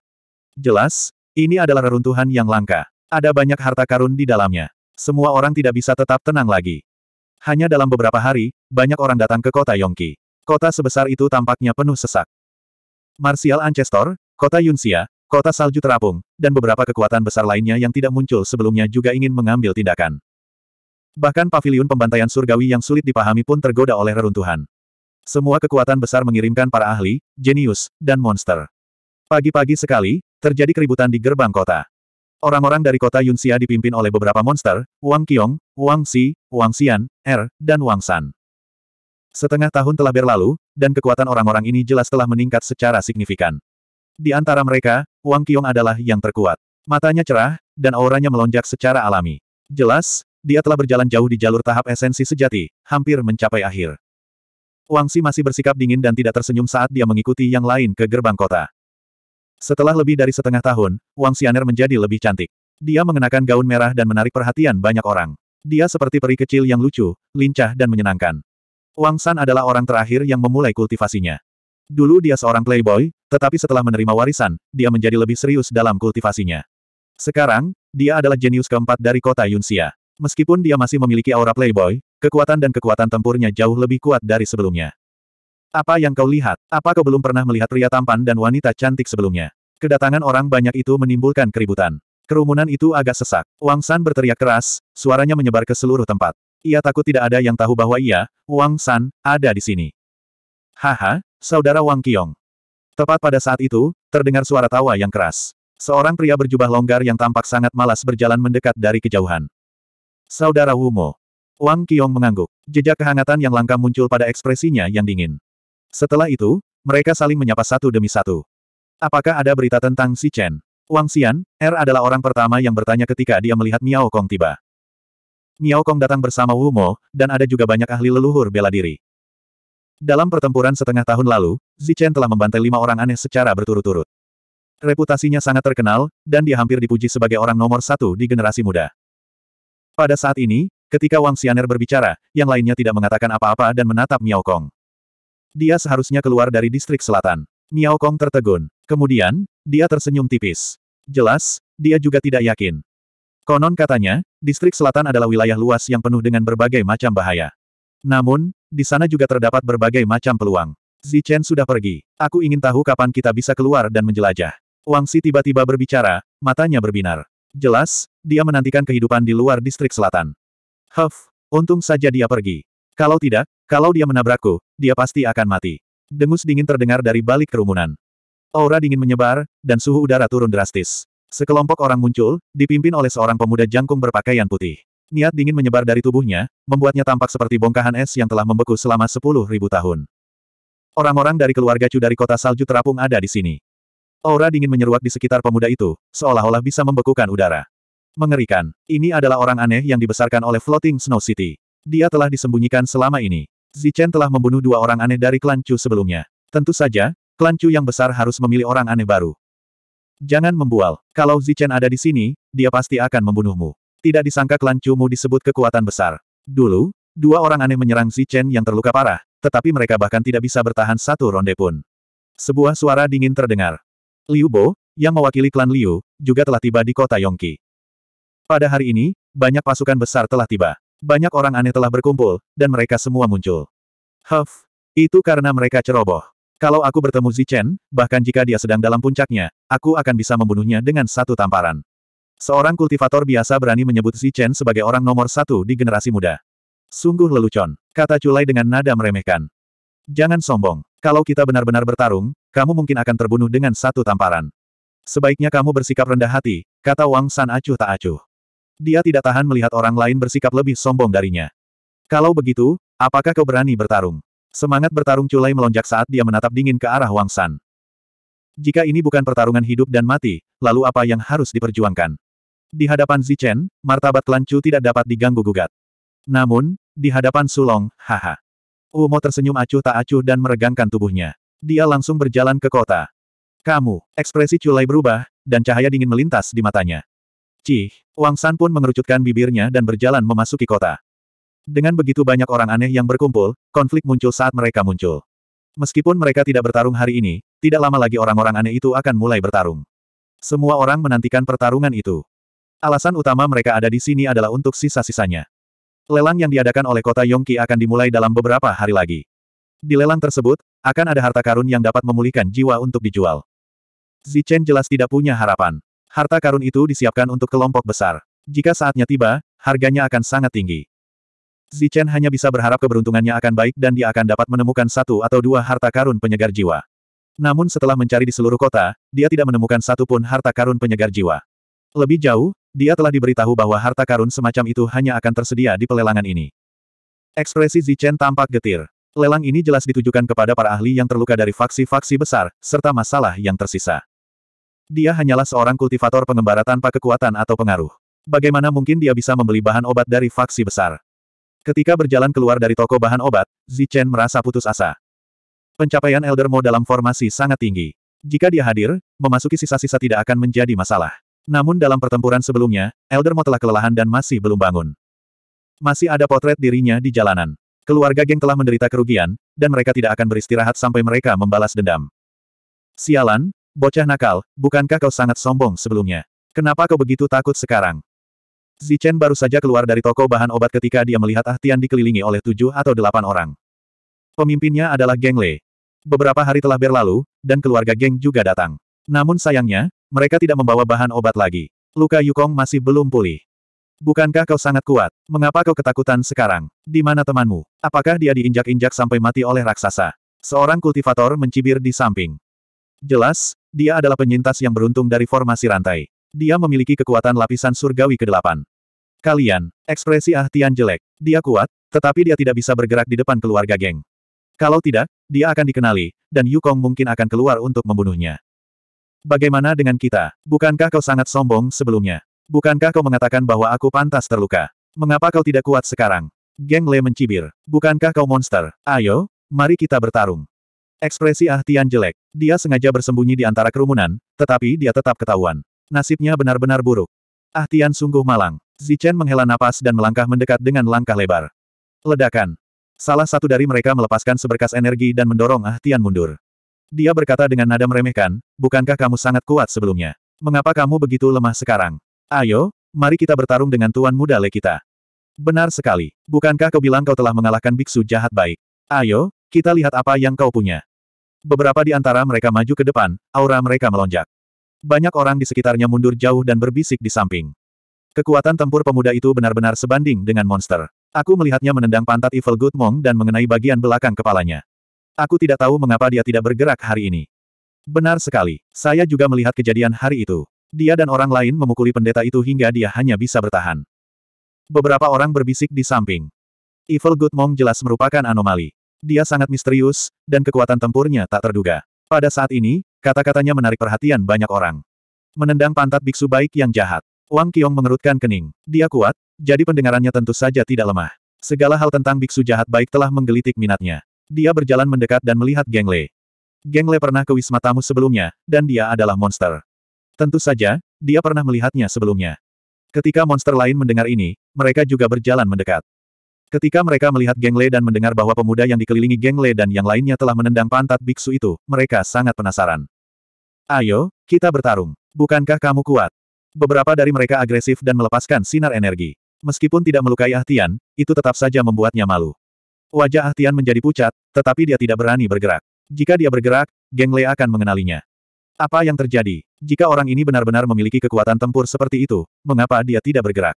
Jelas, ini adalah reruntuhan yang langka. Ada banyak harta karun di dalamnya. Semua orang tidak bisa tetap tenang lagi. Hanya dalam beberapa hari, banyak orang datang ke kota Yongki. Kota sebesar itu tampaknya penuh sesak. Martial Ancestor, kota Yunxia, kota salju terapung, dan beberapa kekuatan besar lainnya yang tidak muncul sebelumnya juga ingin mengambil tindakan. Bahkan paviliun pembantaian surgawi yang sulit dipahami pun tergoda oleh reruntuhan. Semua kekuatan besar mengirimkan para ahli, jenius, dan monster. Pagi-pagi sekali, terjadi keributan di gerbang kota. Orang-orang dari kota Yunxia dipimpin oleh beberapa monster, Wang Qiong, Wang Xi, Wang Xian, Er, dan Wang San. Setengah tahun telah berlalu, dan kekuatan orang-orang ini jelas telah meningkat secara signifikan. Di antara mereka, Wang Qiong adalah yang terkuat. Matanya cerah, dan auranya melonjak secara alami. Jelas, dia telah berjalan jauh di jalur tahap esensi sejati, hampir mencapai akhir. Wang Xi masih bersikap dingin dan tidak tersenyum saat dia mengikuti yang lain ke gerbang kota. Setelah lebih dari setengah tahun, Wang Xianer menjadi lebih cantik. Dia mengenakan gaun merah dan menarik perhatian banyak orang. Dia seperti peri kecil yang lucu, lincah dan menyenangkan. Wang San adalah orang terakhir yang memulai kultivasinya. Dulu dia seorang playboy, tetapi setelah menerima warisan, dia menjadi lebih serius dalam kultivasinya. Sekarang, dia adalah jenius keempat dari kota Yunxia. Meskipun dia masih memiliki aura playboy, kekuatan dan kekuatan tempurnya jauh lebih kuat dari sebelumnya. Apa yang kau lihat? Apa kau belum pernah melihat pria tampan dan wanita cantik sebelumnya? Kedatangan orang banyak itu menimbulkan keributan. Kerumunan itu agak sesak. Wang San berteriak keras, suaranya menyebar ke seluruh tempat. Ia takut tidak ada yang tahu bahwa ia, Wang San, ada di sini. Haha, saudara Wang Qiong. Tepat pada saat itu, terdengar suara tawa yang keras. Seorang pria berjubah longgar yang tampak sangat malas berjalan mendekat dari kejauhan. Saudara Wumo. Wang Qiong mengangguk. Jejak kehangatan yang langka muncul pada ekspresinya yang dingin. Setelah itu, mereka saling menyapa satu demi satu. Apakah ada berita tentang si Chen? Wang Xian, R er adalah orang pertama yang bertanya ketika dia melihat Miao Kong tiba. Miao Kong datang bersama Wu Mo, dan ada juga banyak ahli leluhur bela diri. Dalam pertempuran setengah tahun lalu, Zichen telah membantai lima orang aneh secara berturut-turut. Reputasinya sangat terkenal, dan dia hampir dipuji sebagai orang nomor satu di generasi muda. Pada saat ini, ketika Wang Xianer berbicara, yang lainnya tidak mengatakan apa-apa dan menatap Miao Kong. Dia seharusnya keluar dari distrik selatan. Miao Kong tertegun. Kemudian, dia tersenyum tipis. Jelas, dia juga tidak yakin. Konon katanya, distrik selatan adalah wilayah luas yang penuh dengan berbagai macam bahaya. Namun, di sana juga terdapat berbagai macam peluang. Zichen sudah pergi. Aku ingin tahu kapan kita bisa keluar dan menjelajah. Wang Si tiba-tiba berbicara, matanya berbinar. Jelas, dia menantikan kehidupan di luar distrik selatan. Huff, untung saja dia pergi. Kalau tidak, kalau dia menabrakku, dia pasti akan mati. Dengus dingin terdengar dari balik kerumunan. Aura dingin menyebar, dan suhu udara turun drastis. Sekelompok orang muncul, dipimpin oleh seorang pemuda jangkung berpakaian putih. Niat dingin menyebar dari tubuhnya, membuatnya tampak seperti bongkahan es yang telah membeku selama sepuluh ribu tahun. Orang-orang dari keluarga Chu dari kota salju terapung ada di sini. Aura dingin menyeruak di sekitar pemuda itu, seolah-olah bisa membekukan udara. Mengerikan, ini adalah orang aneh yang dibesarkan oleh Floating Snow City. Dia telah disembunyikan selama ini. Zichen telah membunuh dua orang aneh dari klan Chu sebelumnya. Tentu saja, klan Chu yang besar harus memilih orang aneh baru. Jangan membual. Kalau Zichen ada di sini, dia pasti akan membunuhmu. Tidak disangka klan Chu mu disebut kekuatan besar. Dulu, dua orang aneh menyerang Zichen yang terluka parah, tetapi mereka bahkan tidak bisa bertahan satu ronde pun. Sebuah suara dingin terdengar. Liu Bo, yang mewakili klan Liu, juga telah tiba di kota Yongki. Pada hari ini, banyak pasukan besar telah tiba. Banyak orang aneh telah berkumpul, dan mereka semua muncul. Huff, itu karena mereka ceroboh. Kalau aku bertemu Zichen, bahkan jika dia sedang dalam puncaknya, aku akan bisa membunuhnya dengan satu tamparan. Seorang kultivator biasa berani menyebut Zichen sebagai orang nomor satu di generasi muda. Sungguh lelucon, kata Culai dengan nada meremehkan. Jangan sombong. Kalau kita benar-benar bertarung, kamu mungkin akan terbunuh dengan satu tamparan. Sebaiknya kamu bersikap rendah hati, kata Wang San acuh tak acuh. Dia tidak tahan melihat orang lain bersikap lebih sombong darinya. Kalau begitu, apakah kau berani bertarung? Semangat bertarung Culai melonjak saat dia menatap dingin ke arah Wang San. Jika ini bukan pertarungan hidup dan mati, lalu apa yang harus diperjuangkan? Di hadapan Zichen, martabat klan Chu tidak dapat diganggu-gugat. Namun, di hadapan Sulong, haha. Umo tersenyum acuh tak acuh dan meregangkan tubuhnya. Dia langsung berjalan ke kota. Kamu, ekspresi Culai berubah, dan cahaya dingin melintas di matanya. Cih, Wang San pun mengerucutkan bibirnya dan berjalan memasuki kota. Dengan begitu banyak orang aneh yang berkumpul, konflik muncul saat mereka muncul. Meskipun mereka tidak bertarung hari ini, tidak lama lagi orang-orang aneh itu akan mulai bertarung. Semua orang menantikan pertarungan itu. Alasan utama mereka ada di sini adalah untuk sisa-sisanya. Lelang yang diadakan oleh kota Yongki akan dimulai dalam beberapa hari lagi. Di lelang tersebut, akan ada harta karun yang dapat memulihkan jiwa untuk dijual. Zichen jelas tidak punya harapan. Harta karun itu disiapkan untuk kelompok besar. Jika saatnya tiba, harganya akan sangat tinggi. Zichen hanya bisa berharap keberuntungannya akan baik dan dia akan dapat menemukan satu atau dua harta karun penyegar jiwa. Namun setelah mencari di seluruh kota, dia tidak menemukan satupun harta karun penyegar jiwa. Lebih jauh, dia telah diberitahu bahwa harta karun semacam itu hanya akan tersedia di pelelangan ini. Ekspresi Zichen tampak getir. Lelang ini jelas ditujukan kepada para ahli yang terluka dari faksi-faksi besar, serta masalah yang tersisa. Dia hanyalah seorang kultivator pengembara tanpa kekuatan atau pengaruh. Bagaimana mungkin dia bisa membeli bahan obat dari faksi besar? Ketika berjalan keluar dari toko bahan obat, Zichen merasa putus asa. Pencapaian Elder Mo dalam formasi sangat tinggi. Jika dia hadir, memasuki sisa-sisa tidak akan menjadi masalah. Namun dalam pertempuran sebelumnya, Elder Mo telah kelelahan dan masih belum bangun. Masih ada potret dirinya di jalanan. Keluarga geng telah menderita kerugian, dan mereka tidak akan beristirahat sampai mereka membalas dendam. Sialan, Bocah nakal, bukankah kau sangat sombong sebelumnya? Kenapa kau begitu takut sekarang? Zichen baru saja keluar dari toko bahan obat ketika dia melihat Ahtian dikelilingi oleh tujuh atau delapan orang. Pemimpinnya adalah Geng Lei. Beberapa hari telah berlalu, dan keluarga Geng juga datang. Namun sayangnya, mereka tidak membawa bahan obat lagi. Luka Yukong masih belum pulih. Bukankah kau sangat kuat? Mengapa kau ketakutan sekarang? Di mana temanmu? Apakah dia diinjak-injak sampai mati oleh raksasa? Seorang kultivator mencibir di samping. Jelas, dia adalah penyintas yang beruntung dari formasi rantai. Dia memiliki kekuatan lapisan surgawi ke-8. Kalian, ekspresi Ah Tian jelek. Dia kuat, tetapi dia tidak bisa bergerak di depan keluarga geng. Kalau tidak, dia akan dikenali, dan Yukong mungkin akan keluar untuk membunuhnya. Bagaimana dengan kita? Bukankah kau sangat sombong sebelumnya? Bukankah kau mengatakan bahwa aku pantas terluka? Mengapa kau tidak kuat sekarang? Geng Le mencibir. Bukankah kau monster? Ayo, mari kita bertarung. Ekspresi Ah Tian jelek. Dia sengaja bersembunyi di antara kerumunan, tetapi dia tetap ketahuan. Nasibnya benar-benar buruk. Ah Tian sungguh malang. Zichen menghela napas dan melangkah mendekat dengan langkah lebar. Ledakan. Salah satu dari mereka melepaskan seberkas energi dan mendorong Ah Tian mundur. Dia berkata dengan nada meremehkan, bukankah kamu sangat kuat sebelumnya? Mengapa kamu begitu lemah sekarang? Ayo, mari kita bertarung dengan tuan muda Le kita. Benar sekali. Bukankah kau bilang kau telah mengalahkan biksu jahat baik? Ayo, kita lihat apa yang kau punya. Beberapa di antara mereka maju ke depan, aura mereka melonjak. Banyak orang di sekitarnya mundur jauh dan berbisik di samping. Kekuatan tempur pemuda itu benar-benar sebanding dengan monster. Aku melihatnya menendang pantat Evil Good Monk dan mengenai bagian belakang kepalanya. Aku tidak tahu mengapa dia tidak bergerak hari ini. Benar sekali, saya juga melihat kejadian hari itu. Dia dan orang lain memukuli pendeta itu hingga dia hanya bisa bertahan. Beberapa orang berbisik di samping. Evil Good Monk jelas merupakan anomali. Dia sangat misterius, dan kekuatan tempurnya tak terduga. Pada saat ini, kata-katanya menarik perhatian banyak orang. Menendang pantat biksu baik yang jahat. Wang Qiong mengerutkan kening. Dia kuat, jadi pendengarannya tentu saja tidak lemah. Segala hal tentang biksu jahat baik telah menggelitik minatnya. Dia berjalan mendekat dan melihat Geng Le. Geng Le pernah ke Wisma Tamu sebelumnya, dan dia adalah monster. Tentu saja, dia pernah melihatnya sebelumnya. Ketika monster lain mendengar ini, mereka juga berjalan mendekat. Ketika mereka melihat Geng Le dan mendengar bahwa pemuda yang dikelilingi Geng Le dan yang lainnya telah menendang pantat biksu itu, mereka sangat penasaran. Ayo, kita bertarung. Bukankah kamu kuat? Beberapa dari mereka agresif dan melepaskan sinar energi. Meskipun tidak melukai Ahtian, itu tetap saja membuatnya malu. Wajah Ahtian menjadi pucat, tetapi dia tidak berani bergerak. Jika dia bergerak, Geng Le akan mengenalinya. Apa yang terjadi? Jika orang ini benar-benar memiliki kekuatan tempur seperti itu, mengapa dia tidak bergerak?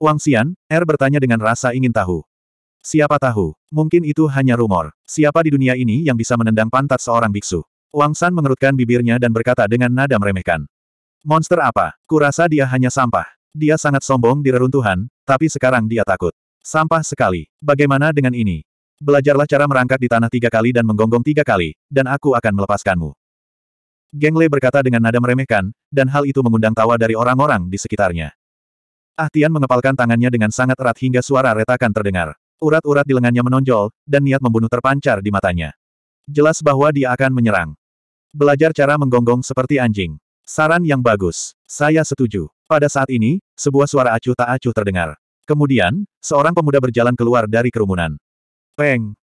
Wang Xian, Er bertanya dengan rasa ingin tahu. Siapa tahu, mungkin itu hanya rumor. Siapa di dunia ini yang bisa menendang pantat seorang biksu? Wang San mengerutkan bibirnya dan berkata dengan nada meremehkan. Monster apa? Kurasa dia hanya sampah. Dia sangat sombong di reruntuhan, tapi sekarang dia takut. Sampah sekali. Bagaimana dengan ini? Belajarlah cara merangkak di tanah tiga kali dan menggonggong tiga kali, dan aku akan melepaskanmu. Geng Lei berkata dengan nada meremehkan, dan hal itu mengundang tawa dari orang-orang di sekitarnya. Ah Tian mengepalkan tangannya dengan sangat erat hingga suara retakan terdengar. Urat-urat di lengannya menonjol, dan niat membunuh terpancar di matanya. Jelas bahwa dia akan menyerang. Belajar cara menggonggong seperti anjing. Saran yang bagus. Saya setuju. Pada saat ini, sebuah suara acuh tak acuh terdengar. Kemudian, seorang pemuda berjalan keluar dari kerumunan. Peng!